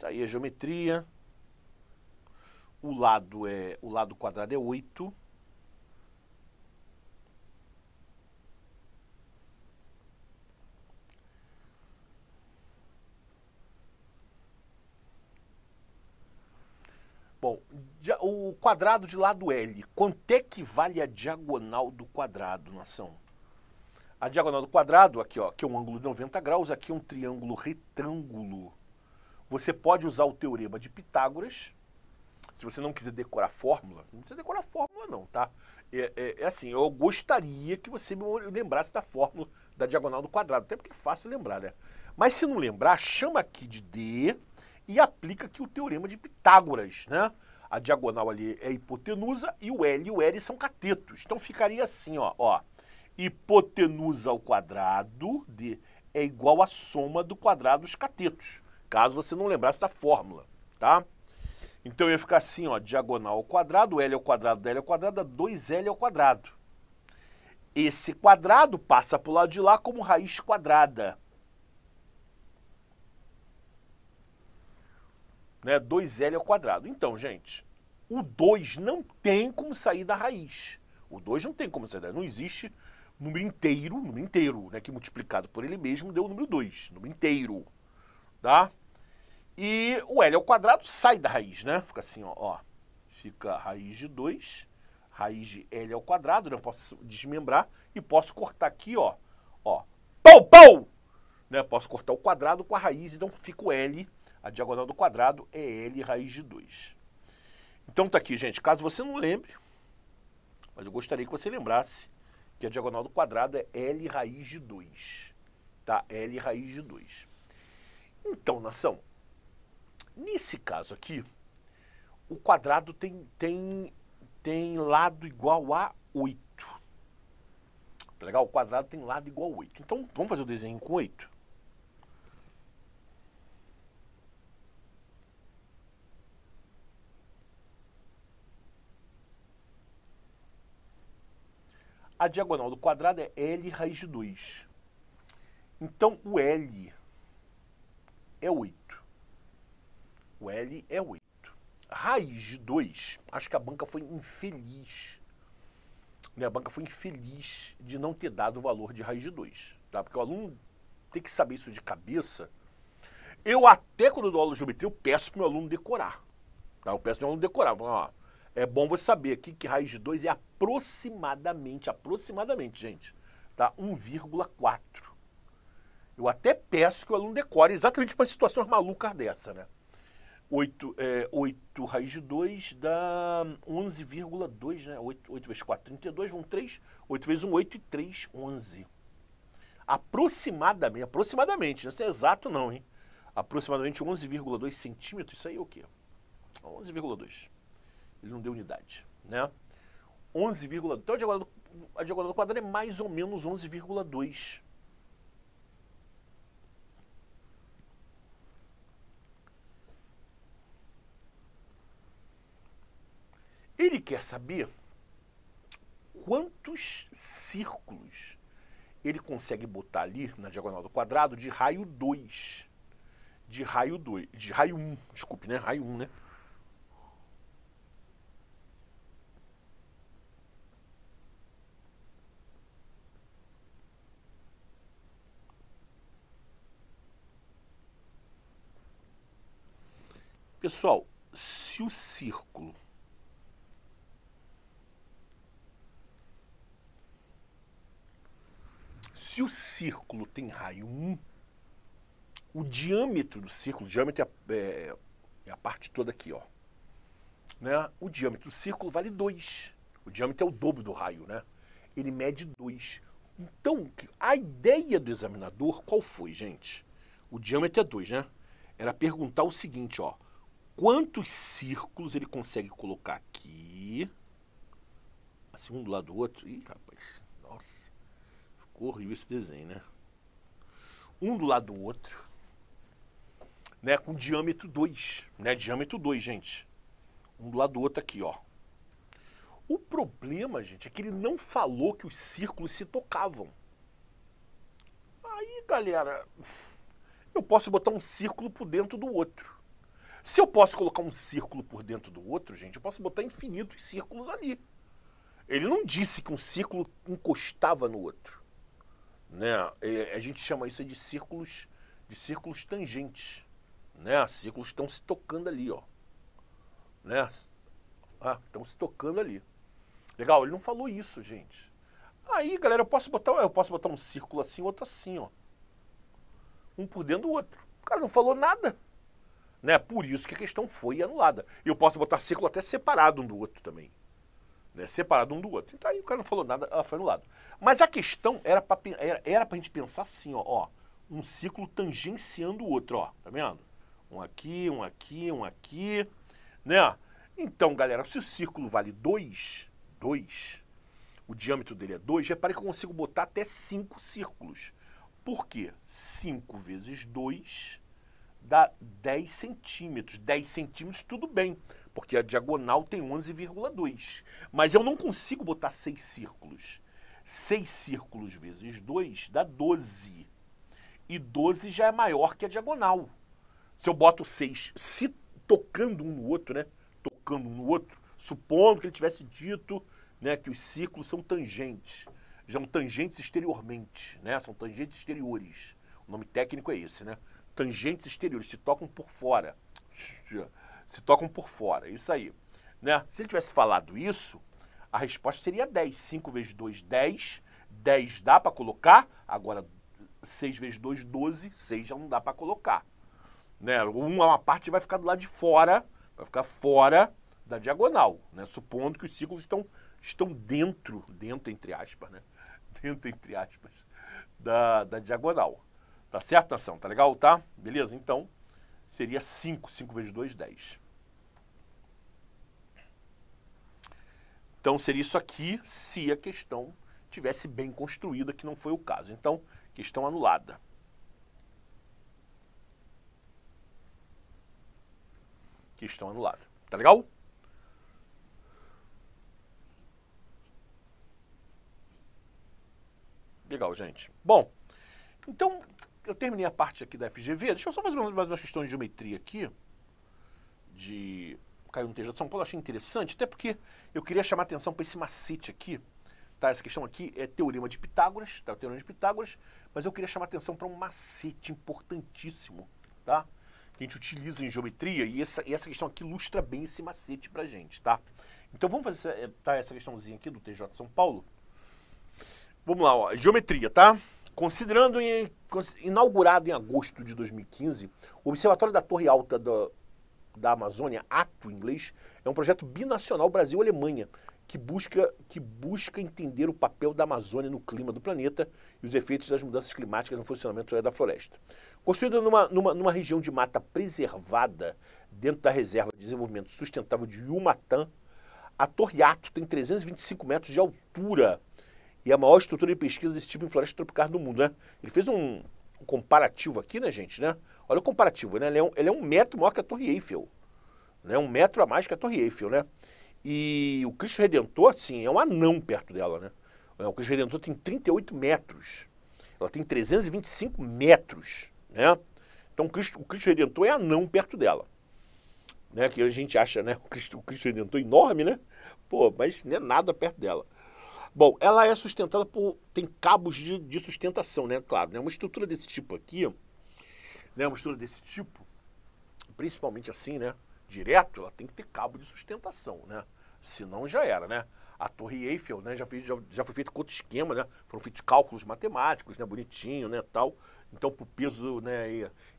S1: Isso aí é geometria. O lado é o lado quadrado é 8. Bom, o quadrado de lado L, quanto é que vale a diagonal do quadrado, nação? A diagonal do quadrado, aqui ó, que é um ângulo de 90 graus, aqui é um triângulo retângulo você pode usar o teorema de Pitágoras. Se você não quiser decorar fórmula, não precisa decorar fórmula, não, tá? É, é, é, assim, eu gostaria que você me lembrasse da fórmula da diagonal do quadrado, até porque é fácil lembrar, né? Mas se não lembrar, chama aqui de D e aplica aqui o teorema de Pitágoras, né? A diagonal ali é hipotenusa e o L e o R são catetos. Então ficaria assim, ó, ó. Hipotenusa ao quadrado D é igual à soma do quadrado dos catetos caso você não lembrasse da fórmula, tá? Então ia ficar assim, ó, diagonal ao quadrado, L ao quadrado, L ao quadrado, 2L ao quadrado. Esse quadrado passa para o lado de lá como raiz quadrada. Né? 2L ao quadrado. Então, gente, o 2 não tem como sair da raiz. O 2 não tem como sair da raiz. Não existe número inteiro, número inteiro, né? Que multiplicado por ele mesmo deu o número 2, número inteiro. Tá? E o L ao quadrado sai da raiz, né? Fica assim, ó. ó. Fica raiz de 2, raiz de L ao quadrado, né? Eu posso desmembrar e posso cortar aqui, ó. Ó. Pou, pou! Né? Posso cortar o quadrado com a raiz, então fica o L. A diagonal do quadrado é L raiz de 2. Então tá aqui, gente. Caso você não lembre, mas eu gostaria que você lembrasse que a diagonal do quadrado é L raiz de 2. Tá? L raiz de 2. Então, nação, Nesse caso aqui, o quadrado tem, tem, tem lado igual a 8. Tá legal? O quadrado tem lado igual a 8. Então, vamos fazer o desenho com 8. A diagonal do quadrado é L raiz de 2. Então, o L é 8. O L é 8. Raiz de 2, acho que a banca foi infeliz. Né? A banca foi infeliz de não ter dado o valor de raiz de 2. Tá? Porque o aluno tem que saber isso de cabeça. Eu até quando dou aula de geometria, eu peço para o meu aluno decorar. Tá? Eu peço para o meu aluno decorar. Ó, é bom você saber aqui que raiz de 2 é aproximadamente, aproximadamente, gente, tá? 1,4. Eu até peço que o aluno decore exatamente para situações malucas dessa, né? 8, é, 8 raiz de 2 dá 11,2, né? 8, 8 vezes 4, 32, vão 3. 8 vezes 1, 8 e 3, 11. Aproximadamente, aproximadamente, não é exato não, hein? Aproximadamente 11,2 centímetros, isso aí é o quê? 11,2. Ele não deu unidade, né? 11,2. Então a diagonal, a diagonal do quadrado é mais ou menos 11,2 ele quer saber quantos círculos ele consegue botar ali na diagonal do quadrado de raio 2. De raio 2, de raio 1, um, desculpe, né? Raio 1, um, né? Pessoal, se o círculo Se o círculo tem raio 1, o diâmetro do círculo, o diâmetro é, é, é a parte toda aqui, ó. Né? O diâmetro do círculo vale 2. O diâmetro é o dobro do raio, né? Ele mede 2. Então, a ideia do examinador qual foi, gente? O diâmetro é 2, né? Era perguntar o seguinte, ó. Quantos círculos ele consegue colocar aqui? Assim, um do lado do outro. Ih, rapaz horrível esse desenho, né? Um do lado do outro, né? Com diâmetro 2, né? Diâmetro 2, gente. Um do lado do outro aqui, ó. O problema, gente, é que ele não falou que os círculos se tocavam. Aí, galera, eu posso botar um círculo por dentro do outro. Se eu posso colocar um círculo por dentro do outro, gente, eu posso botar infinitos círculos ali. Ele não disse que um círculo encostava no outro. Né? É, a gente chama isso de círculos, de círculos tangentes. Né? Círculos estão se tocando ali, ó. Né? Ah, estão se tocando ali. Legal, ele não falou isso, gente. Aí, galera, eu posso botar, eu posso botar um círculo assim, outro assim, ó. Um por dentro do outro. O cara não falou nada. Né? Por isso que a questão foi anulada. Eu posso botar círculo até separado um do outro também né, separado um do outro. Então aí o cara não falou nada, ela foi no lado. Mas a questão era para era, era a gente pensar assim, ó, ó, um ciclo tangenciando o outro, ó, tá vendo? Um aqui, um aqui, um aqui, né? Então, galera, se o círculo vale 2, 2, o diâmetro dele é 2, repare é que eu consigo botar até 5 círculos. Por quê? 5 vezes 2 dá 10 centímetros. 10 centímetros, tudo bem porque a diagonal tem 11,2. Mas eu não consigo botar seis círculos. Seis círculos vezes 2 dá 12. E 12 já é maior que a diagonal. Se eu boto seis se tocando um no outro, né? Tocando um no outro, supondo que ele tivesse dito né, que os círculos são tangentes. Já são tangentes exteriormente, né? São tangentes exteriores. O nome técnico é esse, né? Tangentes exteriores, se tocam por fora se tocam por fora, é isso aí. Né? Se ele tivesse falado isso, a resposta seria 10. 5 vezes 2, 10. 10 dá para colocar, agora 6 vezes 2, 12. 6 já não dá para colocar. Né? Um, uma parte vai ficar do lado de fora, vai ficar fora da diagonal, né? supondo que os círculos estão, estão dentro, dentro entre aspas, né? [laughs] dentro entre aspas, da, da diagonal. Tá certo, nação? Tá legal, tá? Beleza? Então, seria 5. 5 vezes 2, 10. Então, seria isso aqui se a questão tivesse bem construída, que não foi o caso. Então, questão anulada. Questão anulada. Tá legal? Legal, gente. Bom, então eu terminei a parte aqui da FGV. Deixa eu só fazer mais uma questão de geometria aqui. De caiu no TJ de São Paulo, achei interessante, até porque eu queria chamar atenção para esse macete aqui. Tá, essa questão aqui é teorema de Pitágoras, tá? O teorema de Pitágoras, mas eu queria chamar atenção para um macete importantíssimo, tá? Que a gente utiliza em geometria e essa, e essa questão aqui ilustra bem esse macete para gente, tá? Então vamos fazer essa, eh, tá, essa questãozinha aqui do TJ de São Paulo. Vamos lá, ó, geometria, tá? Considerando em, inaugurado em agosto de 2015, o Observatório da Torre Alta da, da Amazônia, ATO em inglês, é um projeto binacional Brasil-Alemanha que busca, que busca entender o papel da Amazônia no clima do planeta e os efeitos das mudanças climáticas no funcionamento da floresta. Construída numa, numa, numa região de mata preservada dentro da Reserva de Desenvolvimento Sustentável de Yumatã, a Torre Ato tem 325 metros de altura e é a maior estrutura de pesquisa desse tipo em florestas tropicais do mundo, né? Ele fez um, um comparativo aqui, né, gente, né? Olha o comparativo, né? Ele é um, ele é um metro maior que a Torre Eiffel, né? Um metro a mais que a Torre Eiffel, né? E o Cristo Redentor, assim, é um anão perto dela, né? É, o Cristo Redentor tem 38 metros. Ela tem 325 metros, né? Então o Cristo, o Cristo Redentor é anão perto dela. Né? Que a gente acha, né? [laughs] O Cristo, o Cristo Redentor enorme, né? Pô, mas não é nada perto dela. Bom, ela é sustentada por. tem cabos de, de sustentação, né? Claro, né? Uma estrutura desse tipo aqui, né? Uma estrutura desse tipo, principalmente assim, né? Direto, ela tem que ter cabo de sustentação, né? Senão já era, né? A Torre Eiffel, né? Já, fez, já, já foi feito com outro esquema, né? Foram feitos cálculos matemáticos, né? Bonitinho, né? Tal. Então, para o peso né,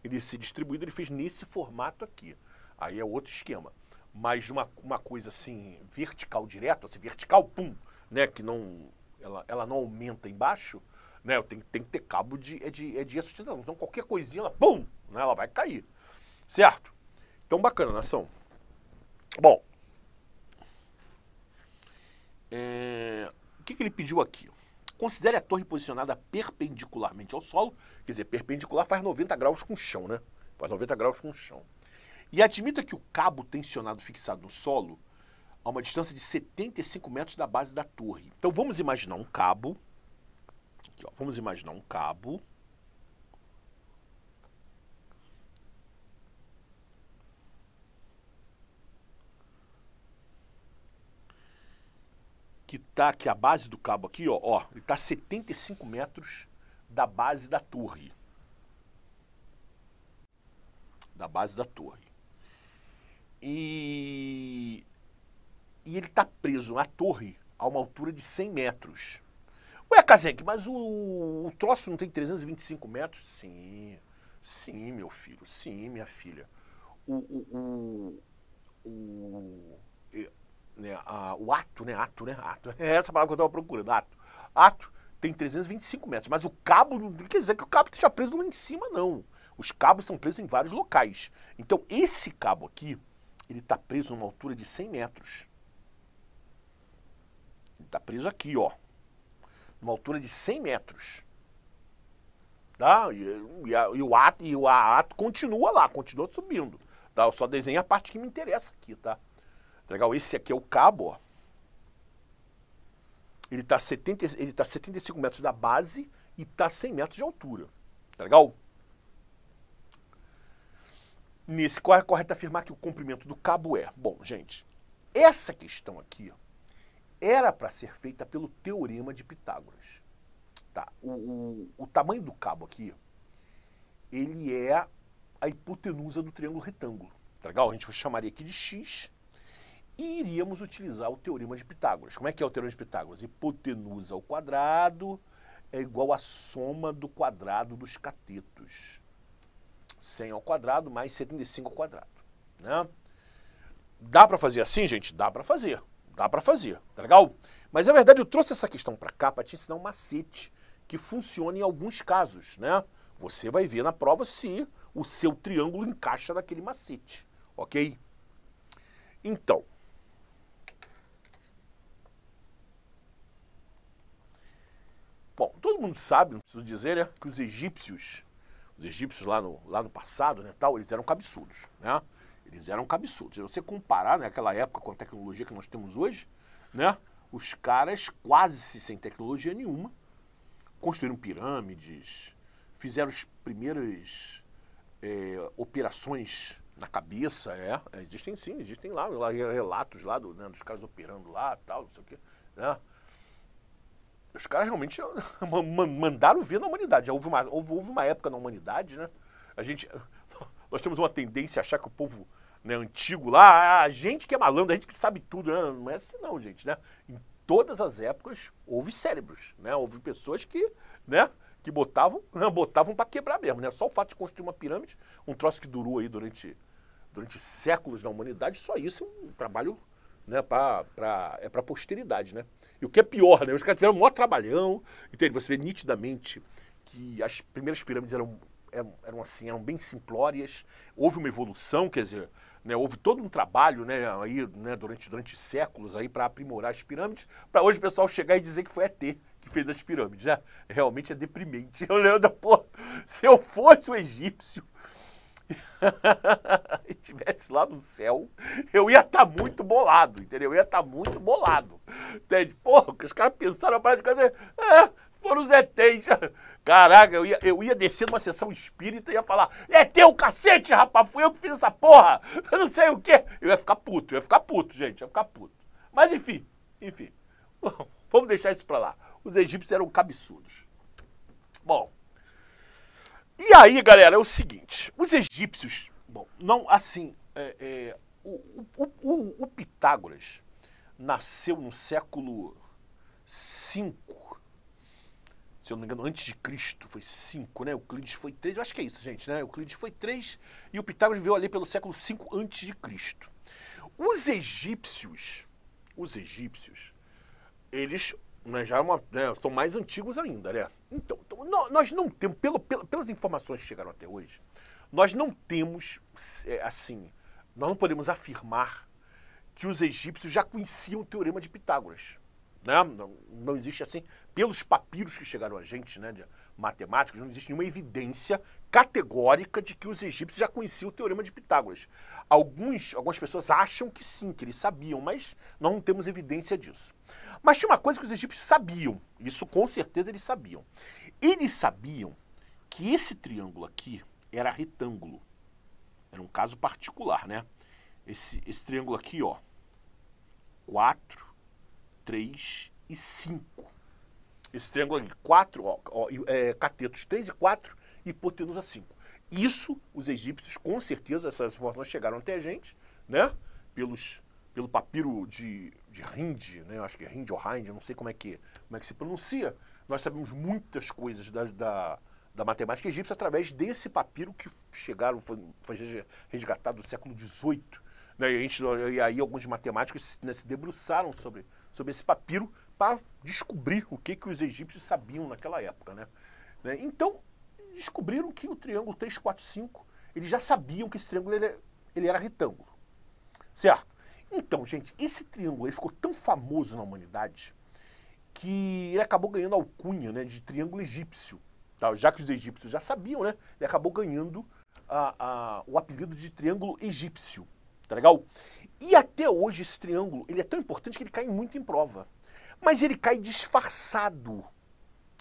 S1: ele se distribuído, ele fez nesse formato aqui. Aí é outro esquema. Mas uma, uma coisa assim, vertical direto, assim, vertical, pum, né, que não, ela, ela não aumenta embaixo, né, tem, tem que ter cabo de, é de, é de sustentação. Então qualquer coisinha, ela, pum, né, ela vai cair. Certo? Então bacana, nação. Bom, é, o que, que ele pediu aqui? Considere a torre posicionada perpendicularmente ao solo, quer dizer, perpendicular faz 90 graus com o chão, né? Faz 90 graus com o chão. E admita que o cabo tensionado fixado no solo a uma distância de 75 metros da base da torre. Então vamos imaginar um cabo. Aqui, ó, vamos imaginar um cabo. Que tá aqui, a base do cabo aqui, ó, ó ele tá 75 metros da base da torre. Da base da torre. E e ele está preso na torre a uma altura de 100 metros. Ué, Kazek, mas o, o troço não tem 325 metros? Sim, sim, meu filho, sim, minha filha. O, o, o, o, né, a, o ato, né? Ato, né? Ato. [laughs] É essa palavra que eu estava procurando, ato. Ato tem 325 metros, mas o cabo não quer dizer que o cabo esteja preso lá em cima, não. Os cabos são presos em vários locais. Então, esse cabo aqui, ele está preso a uma altura de 100 metros. Está preso aqui, ó. Numa altura de 100 metros. Tá? E, e, a, e o ato, e o ato continua lá, continua subindo. Tá? Eu só desenho a parte que me interessa aqui, tá? tá legal, esse aqui é o cabo, ó. Ele está 70, ele tá 75 metros da base e está 100 metros de altura. Tá legal? Nesse, qual é correto afirmar que o comprimento do cabo é? Bom, gente, essa questão aqui era para ser feita pelo teorema de Pitágoras. Tá, o, o, o tamanho do cabo aqui, ele é a hipotenusa do triângulo retângulo. Tá legal? A gente chamaria aqui de x e iríamos utilizar o teorema de Pitágoras. Como é que é o teorema de Pitágoras? Hipotenusa ao quadrado é igual à soma do quadrado dos catetos. 100 ao quadrado mais 75 ao quadrado. Né? Dá para fazer assim, gente? Dá para fazer. Dá para fazer, tá legal? Mas na verdade eu trouxe essa questão para cá para te ensinar um macete que funciona em alguns casos, né? Você vai ver na prova se o seu triângulo encaixa naquele macete, ok? Então, Bom, todo mundo sabe, não preciso dizer, né, que os egípcios, os egípcios lá no, lá no passado, né, tal, eles eram cabeçudos, né? Eles eram cabeçudos. Se você comparar naquela né, época com a tecnologia que nós temos hoje, né? Os caras quase sem tecnologia nenhuma construíram pirâmides, fizeram as primeiras é, eh, operações na cabeça, é. Existem sim, existem lá, lá relatos lá do, né, dos caras operando lá, tal, não sei o quê, né? Os caras realmente [laughs] mandaram ver na humanidade. Houve uma, houve, houve uma época na humanidade, né? A gente, [laughs] nós temos uma tendência a achar que o povo né, antigo lá, a gente que é malandro, a gente que sabe tudo, né? não é assim não, gente, né? Em todas as épocas houve cérebros, né? Houve pessoas que, né, que botavam, [laughs] botavam para quebrar mesmo, né? Só o fato de construir uma pirâmide, um troço que durou aí durante, durante séculos na humanidade, só isso é um trabalho, né, para é para posteridade, né? E o que é pior, né? Os caras tiveram o maior trabalhão, entende? Você vê nitidamente que as primeiras pirâmides eram, eram, eram assim, eram bem simplórias, houve uma evolução, quer dizer, né, houve todo um trabalho né, aí, né, durante, durante séculos para aprimorar as pirâmides, para hoje o pessoal chegar e dizer que foi ET que fez as pirâmides. Né? Realmente é deprimente. [laughs] Eu lembro da se eu fosse o um egípcio [laughs] e estivesse lá no céu, eu ia estar tá muito bolado, entendeu? Eu ia estar tá muito bolado. Entende? Porra, os caras pensaram na parada de coisa. Ah, é, foram os ETs. Caraca, eu ia, eu ia descer numa sessão espírita e ia falar: é teu cacete, rapaz, fui eu que fiz essa porra, [laughs] eu não sei o quê. Eu ia ficar puto, eu ia ficar puto, gente, eu ia ficar puto. Mas enfim, enfim, [laughs] vamos deixar isso pra lá. Os egípcios eram cabeçudos. Bom, e aí, galera, é o seguinte: os egípcios, bom, não assim, é, é, o, o, o, o Pitágoras nasceu no século 5 se eu não me engano, antes de Cristo, foi 5, né? Euclides foi 3, eu acho que é isso, gente, né? Euclides foi 3 e o Pitágoras viveu ali pelo século 5 antes de Cristo. Os egípcios, os egípcios, eles né, já é uma, né, são mais antigos ainda, né? Então, então nós não temos, pelo, pelas informações que chegaram até hoje, nós não temos, é, assim, nós não podemos afirmar que os egípcios já conheciam o teorema de Pitágoras. Né? Não, não existe assim pelos papiros que chegaram a gente, né, de matemáticos, não existe nenhuma evidência categórica de que os egípcios já conheciam o teorema de Pitágoras. Alguns, algumas pessoas acham que sim, que eles sabiam, mas nós não temos evidência disso. Mas tinha uma coisa que os egípcios sabiam, isso com certeza eles sabiam. Eles sabiam que esse triângulo aqui era retângulo. Era um caso particular, né? Esse, esse triângulo aqui, ó. 4, 3 e 5. Esse triângulo aqui, é quatro, ó, ó, é, catetos 3 e 4, hipotenusa 5. Isso, os egípcios, com certeza, essas informações chegaram até a gente, né? Pelos, pelo papiro de, de Hind, né? Acho que é Hind ou Hind, não sei como é que, como é que se pronuncia. Nós sabemos muitas coisas da, da, da matemática egípcia através desse papiro que chegaram, foi, foi resgatado do século XVIII. Né? E, gente, e, aí alguns matemáticos né, se debruçaram sobre, sobre esse papiro para descobrir o que, que os egípcios sabiam naquela época. Né? né? Então, descobriram que o triângulo 345, eles já sabiam que esse triângulo ele, é, ele era retângulo. Certo? Então, gente, esse triângulo ele ficou tão famoso na humanidade que ele acabou ganhando a alcunha né, de triângulo egípcio. Tá? Já que os egípcios já sabiam, né? Ele acabou ganhando a, a, o apelido de triângulo egípcio. Tá legal? E até hoje esse triângulo ele é tão importante que ele cai muito em prova. Mas ele cai disfarçado.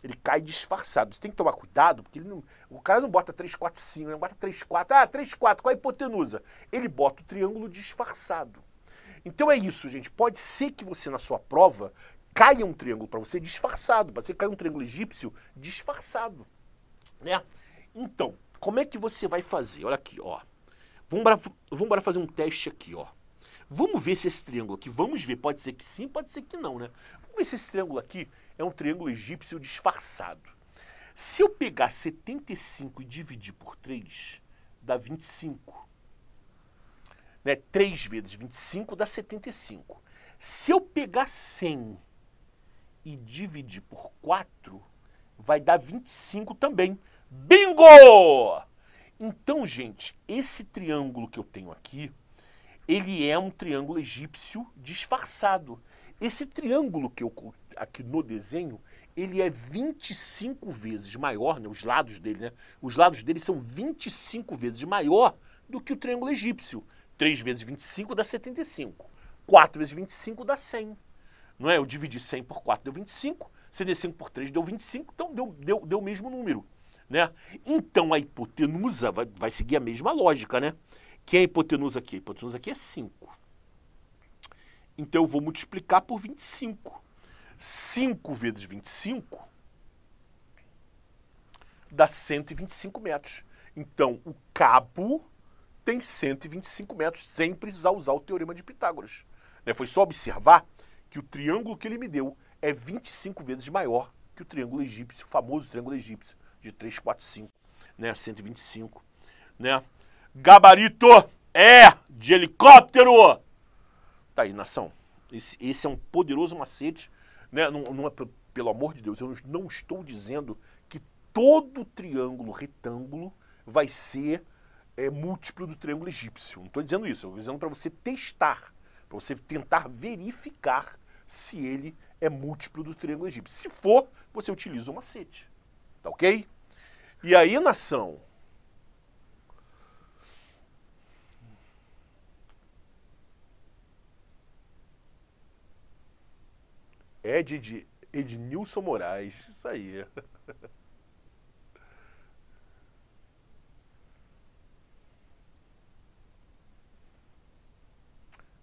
S1: Ele cai disfarçado. Você tem que tomar cuidado, porque ele não, o cara não bota 3, 4, 5, ele não bota 3, 4. Ah, 3, 4, qual a hipotenusa? Ele bota o triângulo disfarçado. Então é isso, gente. Pode ser que você, na sua prova, caia um triângulo para você disfarçado. Pode ser que caia um triângulo egípcio disfarçado. Né? Então, como é que você vai fazer? Olha aqui, ó. Vamos, bora, vamos bora fazer um teste aqui, ó. Vamos ver se esse triângulo aqui, vamos ver, pode ser que sim, pode ser que não, né? Vamos ver se esse triângulo aqui é um triângulo egípcio disfarçado. Se eu pegar 75 e dividir por 3, dá 25. Né? 3 vezes 25 dá 75. Se eu pegar 100 e dividir por 4, vai dar 25 também. Bingo! Então, gente, esse triângulo que eu tenho aqui, ele é um triângulo egípcio disfarçado. Esse triângulo que eu aqui no desenho, ele é 25 vezes maior, né, os lados dele, né? Os lados dele são 25 vezes maior do que o triângulo egípcio. 3 vezes 25 dá 75. 4 vezes 25 dá 100. Não é? Eu dividi 100 por 4 deu 25, 75 por 3 deu 25, então deu, deu, deu o mesmo número. Né? Então a hipotenusa vai, vai seguir a mesma lógica, né? Que é a hipotenusa aqui? A hipotenusa aqui é 5. Então eu vou multiplicar por 25. 5 vezes 25 dá 125 metros. Então o cabo tem 125 metros, sem precisar usar o teorema de Pitágoras. Né? Foi só observar que o triângulo que ele me deu é 25 vezes maior que o triângulo egípcio, o famoso triângulo egípcio de 3, 5, né? 125, né? Gabarito é de helicóptero! Tá aí, nação. Esse, esse é um poderoso macete. Né? Não, não é, pelo amor de Deus, eu não estou dizendo que todo triângulo retângulo vai ser é, múltiplo do triângulo egípcio. Não estou dizendo isso, eu estou dizendo para você testar, para você tentar verificar se ele é múltiplo do triângulo egípcio. Se for, você utiliza o macete. Tá ok? E aí, nação, Ed de Ednilson Moraes. Isso aí. [laughs]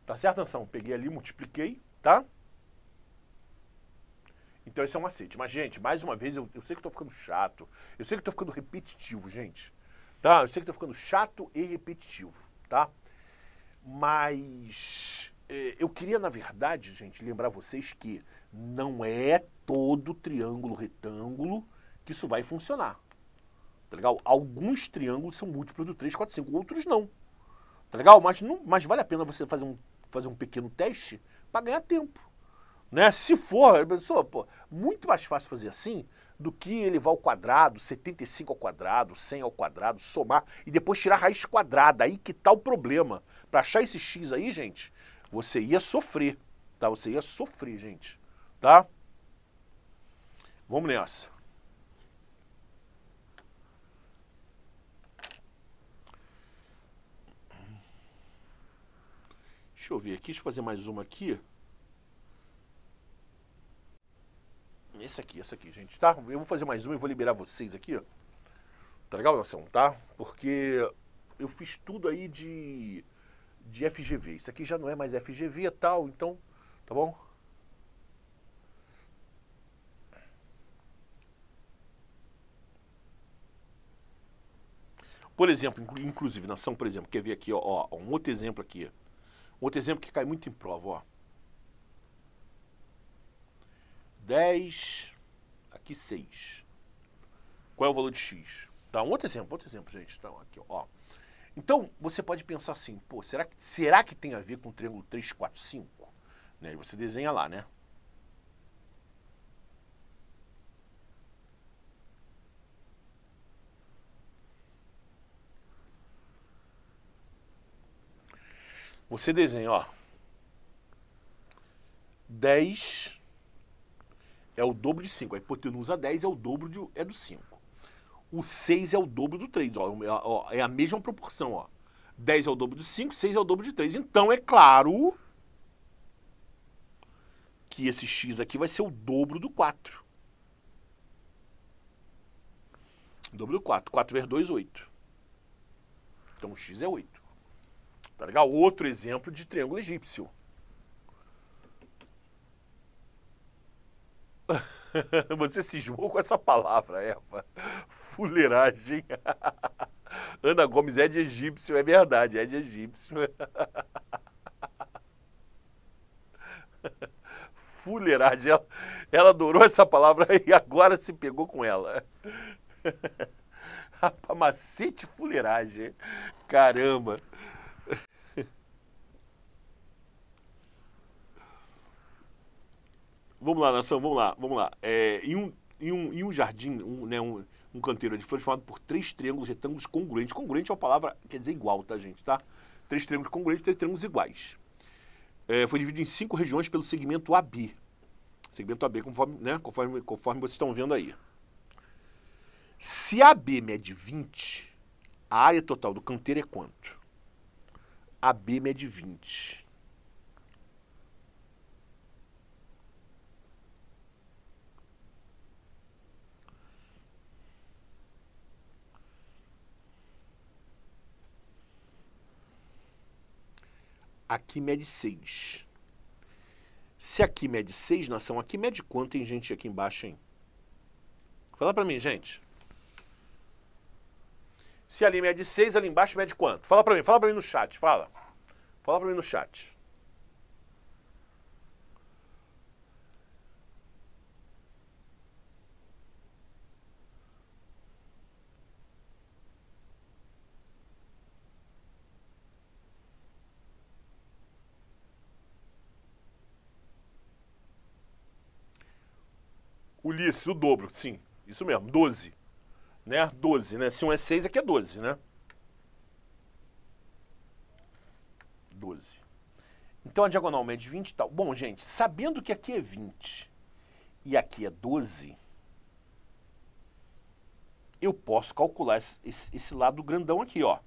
S1: Tá certo, Anção? Peguei ali, multipliquei, tá? Então esse é um macete. Mas, gente, mais uma vez, eu, eu sei que estou ficando chato. Eu sei que estou ficando repetitivo, gente. Tá? Eu sei que estou ficando chato e repetitivo, tá? Mas eh, eu queria, na verdade, gente, lembrar vocês que não é todo triângulo retângulo que isso vai funcionar. Tá legal? Alguns triângulos são múltiplos do 3, 4, 5, outros não. Tá legal? Mas, não, mas vale a pena você fazer um, fazer um pequeno teste para ganhar tempo. Né? Se for, pessoa, pô, muito mais fácil fazer assim do que elevar ao quadrado, 75 ao quadrado, 100 ao quadrado, somar e depois tirar a raiz quadrada. Aí que tá o problema. Para achar esse x aí, gente, você ia sofrer, tá? Você ia sofrer, gente tá? Vamos nessa. Deixa eu ver aqui, deixa eu fazer mais uma aqui. Esse aqui, essa aqui, gente, tá? Eu vou fazer mais uma e vou liberar vocês aqui, ó. Tá legal, Nelson, tá? Porque eu fiz tudo aí de, de FGV. Isso aqui já não é mais FGV e tal, então, tá bom? Por exemplo, inclusive, nação, por exemplo, quer ver aqui, ó, ó, um outro exemplo aqui. Um outro exemplo que cai muito em prova, ó. 10, aqui 6. Qual é o valor de x? Tá, um outro exemplo, outro exemplo, gente. Então, aqui, ó. Então, você pode pensar assim, pô, será que, será que tem a ver com o triângulo 3, 4, 5? Né? E você desenha lá, né? Você desenha, ó. 10 é o dobro de 5. A hipotenusa 10 é o dobro de, é do 5. O 6 é o dobro do 3. Ó, é, ó, é a mesma proporção. Ó. 10 é o dobro de 5, 6 é o dobro de 3. Então é claro que esse x aqui vai ser o dobro do 4. O dobro do 4. 4 vezes 2, 8. Então o x é 8. Tá legal? Outro exemplo de triângulo egípcio. [laughs] Você cismou com essa palavra, Eva. Fuleiragem. [laughs] Ana Gomes é de egípcio, é verdade, é de egípcio. [laughs] Fuleiragem. Ela, ela adorou essa palavra e agora se pegou com ela. Rapaz, macete fuleiragem. Caramba. Vamos lá, nação, vamos lá, vamos lá. É, em, um, em, um, em um jardim, um, né, um, um canteiro de flores formado por três triângulos retângulos congruentes. Congruente é uma palavra, quer dizer, igual, tá, gente? Tá? Três triângulos congruentes, três triângulos iguais. É, foi dividido em cinco regiões pelo segmento AB. Segmento AB, conforme, né, conforme, conforme vocês estão vendo aí. Se AB mede 20, a área total do canteiro é quanto? AB mede 20. Aqui mede 6. Se aqui mede 6, nação, aqui mede quanto tem gente aqui embaixo, hein? Fala para mim, gente. Se ali mede 6, ali embaixo mede quanto? Fala para mim, fala para mim no chat, fala. Fala para mim no chat. Ulisses, o dobro, sim. Isso mesmo, 12. Né? 12, né? Se um é 6, aqui é 12, né? 12. Então a diagonal mede é 20 e tal. Bom, gente, sabendo que aqui é 20 e aqui é 12, eu posso calcular esse, esse, esse lado grandão aqui, ó.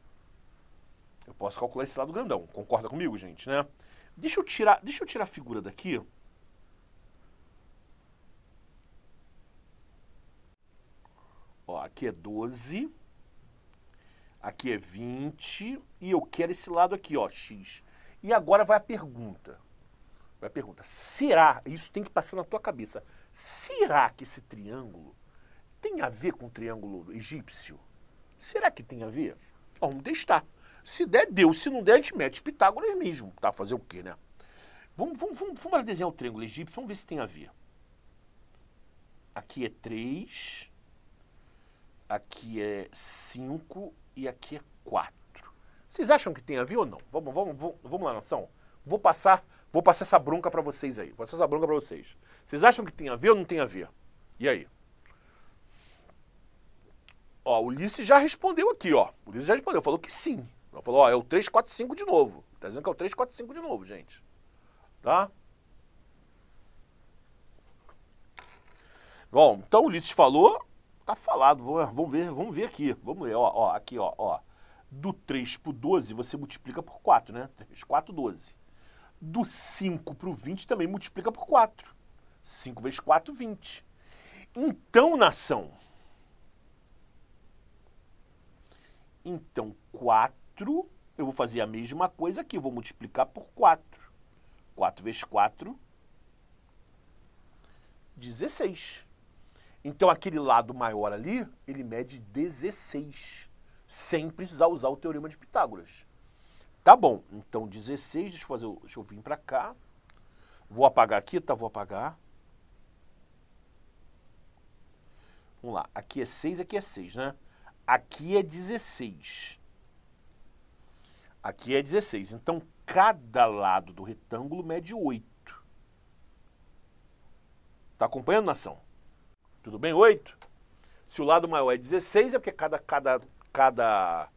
S1: Eu posso calcular esse lado grandão. Concorda comigo, gente, né? Deixa eu tirar, deixa eu tirar a figura daqui. Ó, aqui é 12, aqui é 20, e eu quero esse lado aqui, ó, x. E agora vai a pergunta. Vai a pergunta, será, isso tem que passar na tua cabeça, será que esse triângulo tem a ver com o triângulo egípcio? Será que tem a ver? Ó, vamos testar. Se der, deu. Se não der, a gente mete Pitágoras mesmo. Tá, fazer o quê, né? Vamos, vamos, vamos, vamos desenhar o triângulo egípcio, vamos ver se tem a ver. Aqui é 3, aqui é 5 e aqui é 4. Vocês acham que tem a ver ou não? Vamos, vamos, vamos, vamos lá, nação. Vou passar, vou passar essa bronca para vocês aí. Vou passar essa bronca para vocês. Vocês acham que tem a ver ou não tem a ver? E aí? Ó, o Ulisses já respondeu aqui, ó. O Ulisses já respondeu, falou que sim. falou, ó, é o 345 de novo. Tá dizendo que é o 345 de novo, gente. Tá? Bom, então o Ulisses falou, tá falado. Vamos ver, vamos ver aqui. Vamos ver, ó, ó, aqui, ó, ó. Do 3 pro 12 você multiplica por 4, né? 3, 4, 12. Do 5 pro 20 também multiplica por 4. 5 vezes 4, 20. Então, nação. Então, 4, eu vou fazer a mesma coisa aqui, vou multiplicar por 4. 4 vezes 4, 16. Então aquele lado maior ali, ele mede 16, sem precisar usar o teorema de Pitágoras. Tá bom, então 16, deixa eu, fazer, deixa eu vir para cá. Vou apagar aqui, tá? Vou apagar. Vamos lá, aqui é 6, aqui é 6, né? Aqui é 16. Aqui é 16. Então, cada lado do retângulo mede 8. Tá acompanhando, nação? Tudo bem? 8. Se o lado maior é 16, é porque cada, cada, cada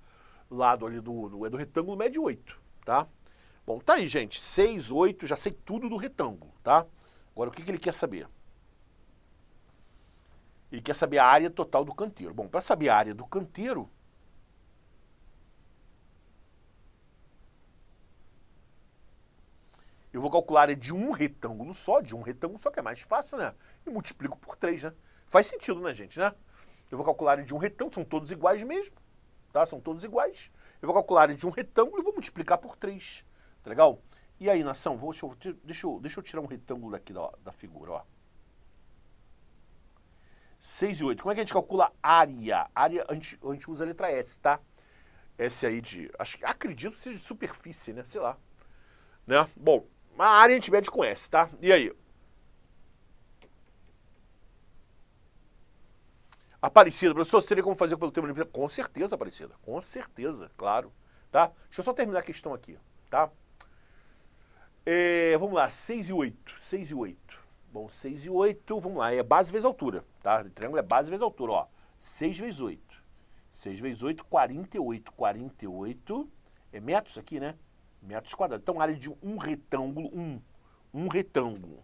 S1: lado ali do, do, é do retângulo mede 8, tá? Bom, tá aí, gente. 6, 8, já sei tudo do retângulo, tá? Agora, o que, que ele quer saber? Ele quer saber a área total do canteiro. Bom, para saber a área do canteiro, eu vou calcular a área de um retângulo só, de um retângulo só, que é mais fácil, né? E multiplico por 3, né? Faz sentido, né, gente, né? Eu vou calcular de um retângulo, são todos iguais mesmo, tá? São todos iguais. Eu vou calcular de um retângulo e vou multiplicar por 3, tá legal? E aí, nação, vou, deixa, eu, deixa, eu, deixa eu tirar um retângulo daqui da, da figura, ó. 6 e 8. Como é que a gente calcula área? Área, a gente, a gente usa a letra S, tá? S aí de, acho, acredito que seja de superfície, né? Sei lá. Né? Bom, a área a gente mede com S, tá? E aí? Aparecida, professor, você teria como fazer pelo tema limitado? Com certeza, Aparecida, com certeza, claro. Tá? Deixa eu só terminar a questão aqui, tá? É, vamos lá, 6 e 8, 6 e 8. Bom, 6 e 8, vamos lá, é base vezes altura, tá? O triângulo é base vezes altura, ó. 6 vezes 8. 6 vezes 8, 48. 48 é metros aqui, né? Metros quadrados. Então, área de um retângulo, um. Um retângulo.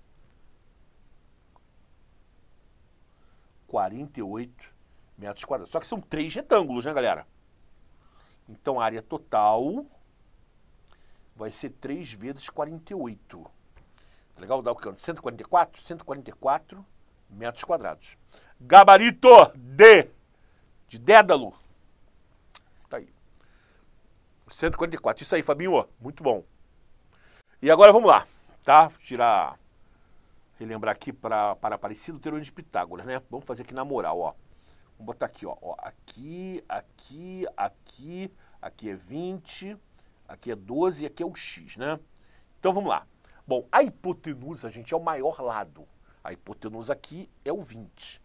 S1: 48 metros quadrados. Só que são três retângulos, né, galera? Então a área total vai ser 3 vezes 48. Tá legal? Dá o quê? 144? 144 metros quadrados. Gabarito D de Dédalo. Tá aí. 144. Isso aí, Fabinho. Muito bom. E agora vamos lá, tá? Tirar relembrar aqui pra, para aparecer o Teorema de Pitágoras, né? Vamos fazer aqui na moral, ó. Vamos botar aqui, ó. ó. Aqui, aqui, aqui, aqui é 20, aqui é 12 e aqui é o x, né? Então vamos lá. Bom, a hipotenusa, gente, é o maior lado. A hipotenusa aqui é o 20.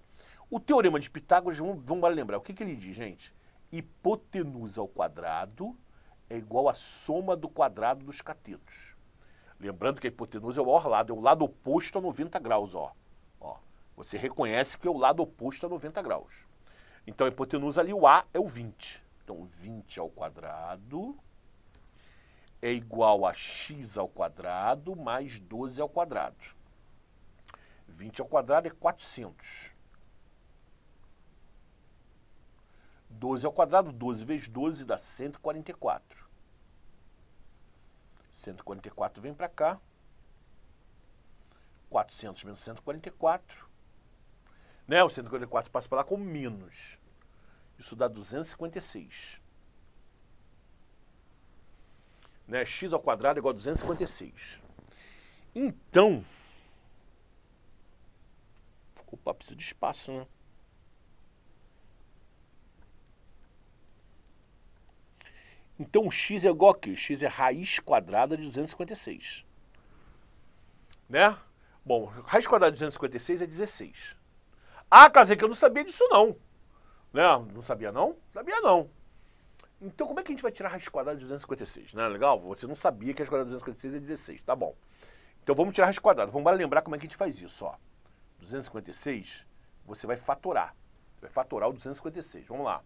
S1: O Teorema de Pitágoras, vamos, vamos lembrar, o que, que ele diz, gente? Hipotenusa ao quadrado é igual à soma do quadrado dos catetos. Lembrando que a hipotenusa é o maior lado, é o lado oposto a 90 graus, ó. ó. Você reconhece que é o lado oposto a 90 graus. Então a hipotenusa ali, o A é o 20. Então 20 ao quadrado é igual a x ao quadrado mais 12 ao quadrado. 20 ao quadrado é 400. 12 ao quadrado, 12 vezes 12 dá 144. 144 vem para cá. 400 menos 144. Né? O 144 passa para lá com menos. Isso dá 256. Né? x ao quadrado é igual a 256. Então, opa, preciso de espaço, né? Então x é igual a quê? x é raiz quadrada de 256. Né? Bom, raiz quadrada de 256 é 16. Ah, Casei, que eu não sabia disso não. Né? Não sabia não? Sabia não. Então como é que a gente vai tirar raiz quadrada de 256? Não é legal? Você não sabia que a raiz quadrada de 256 é 16, tá bom. Então vamos tirar raiz quadrada. Vamos lembrar como é que a gente faz isso, ó. 256, você vai fatorar. vai fatorar o 256. Vamos lá.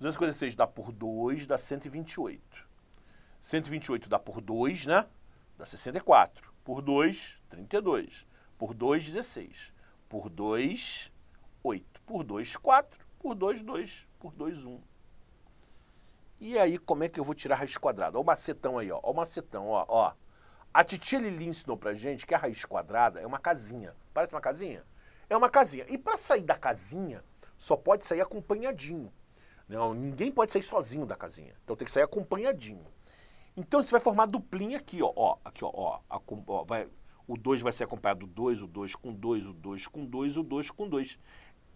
S1: 256 dá por 2, dá 128. 128 dá por 2, né? Dá 64. Por 2, 32. Por 2, 16. Por 2, 8. Por 2, 4. Por 2, 2. Por 2, 1. E aí, como é que eu vou tirar a raiz quadrada? Olha o macetão aí, ó. Olha o macetão, ó. ó. A titia Lili ensinou pra gente que a raiz quadrada é uma casinha. Parece uma casinha? É uma casinha. E para sair da casinha, só pode sair acompanhadinho. Não, ninguém pode sair sozinho da casinha. Então tem que sair acompanhadinho. Então você vai formar duplinha aqui, ó, ó aqui, ó, ó, a, ó vai, o 2 vai ser acompanhado do 2, o 2 com 2, o 2 com 2, o 2 com 2.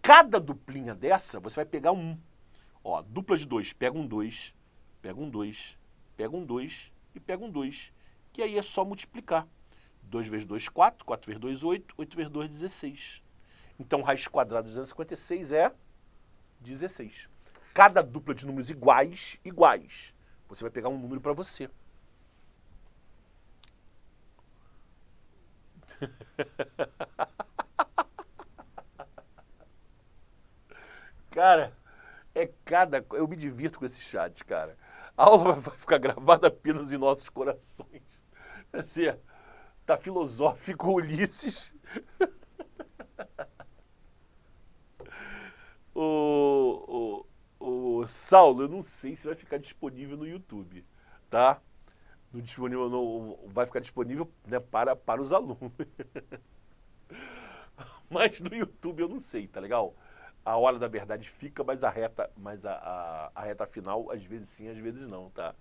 S1: Cada duplinha dessa, você vai pegar um. Ó, dupla de 2, pega um 2, pega um 2, pega um 2 e pega um 2. Que aí é só multiplicar. 2 vezes 2, 4, 4 vezes 2, 8, 8 vezes 2, 16. Então, raiz quadrada de 256 é 16 cada dupla de números iguais, iguais. Você vai pegar um número para você. [laughs] Cara, é cada. Eu me divirto com esse chat, cara. A aula [laughs] vai ficar gravada apenas em nossos corações. Assim, tá filosófico Ulisses. [laughs] o, o Saulo, eu não sei se vai ficar disponível no YouTube, tá? No disponível, no, vai ficar disponível né, para, para os alunos. [laughs] mas no YouTube eu não sei, tá legal? A hora da verdade fica, mas a reta, mas a, a, a reta final, às vezes sim, às vezes não, tá?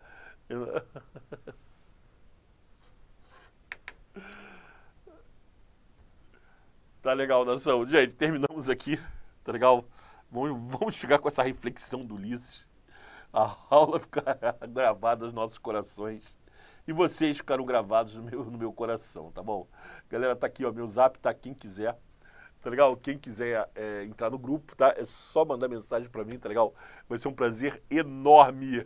S1: [laughs] tá legal, nação. Gente, terminamos aqui, tá legal? Vamos ficar com essa reflexão do Ulisses. A aula ficará [laughs] gravada nos nossos corações. E vocês ficaram gravados no meu, no meu coração, tá bom? Galera, tá aqui, ó. Meu zap tá quem quiser. Tá legal? Quem quiser é, entrar no grupo, tá? É só mandar mensagem para mim, tá legal? Vai ser um prazer enorme.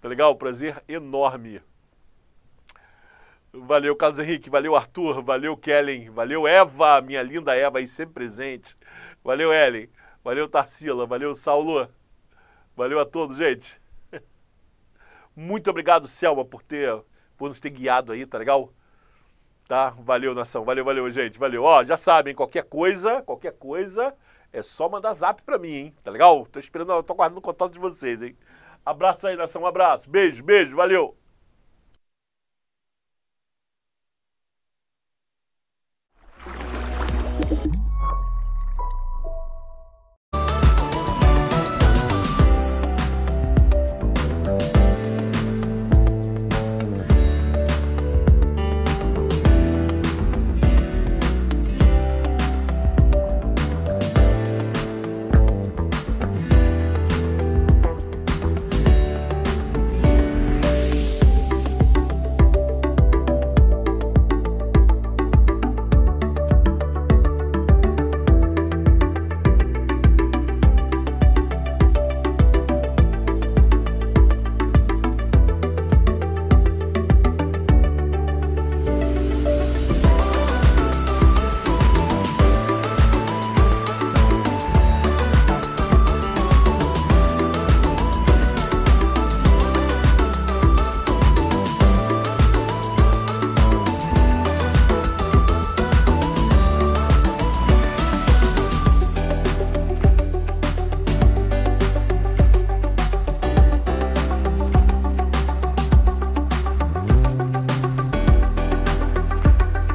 S1: Tá legal? Prazer enorme. Valeu, Carlos Henrique. Valeu, Arthur. Valeu, Kellen. Valeu, Eva, minha linda Eva aí sempre presente. Valeu, Ellen. Valeu, Tarsila. Valeu, Saulo. Valeu a todos, gente. Muito obrigado, Selma, por ter por nos ter guiado aí, tá legal? Tá? Valeu, nação. Valeu, valeu, gente. Valeu. Ó, já sabem, qualquer coisa, qualquer coisa, é só mandar zap pra mim, hein? Tá legal? Tô esperando, tô guardando o contato de vocês, hein? Abraço aí, nação. Um abraço. Beijo, beijo. Valeu.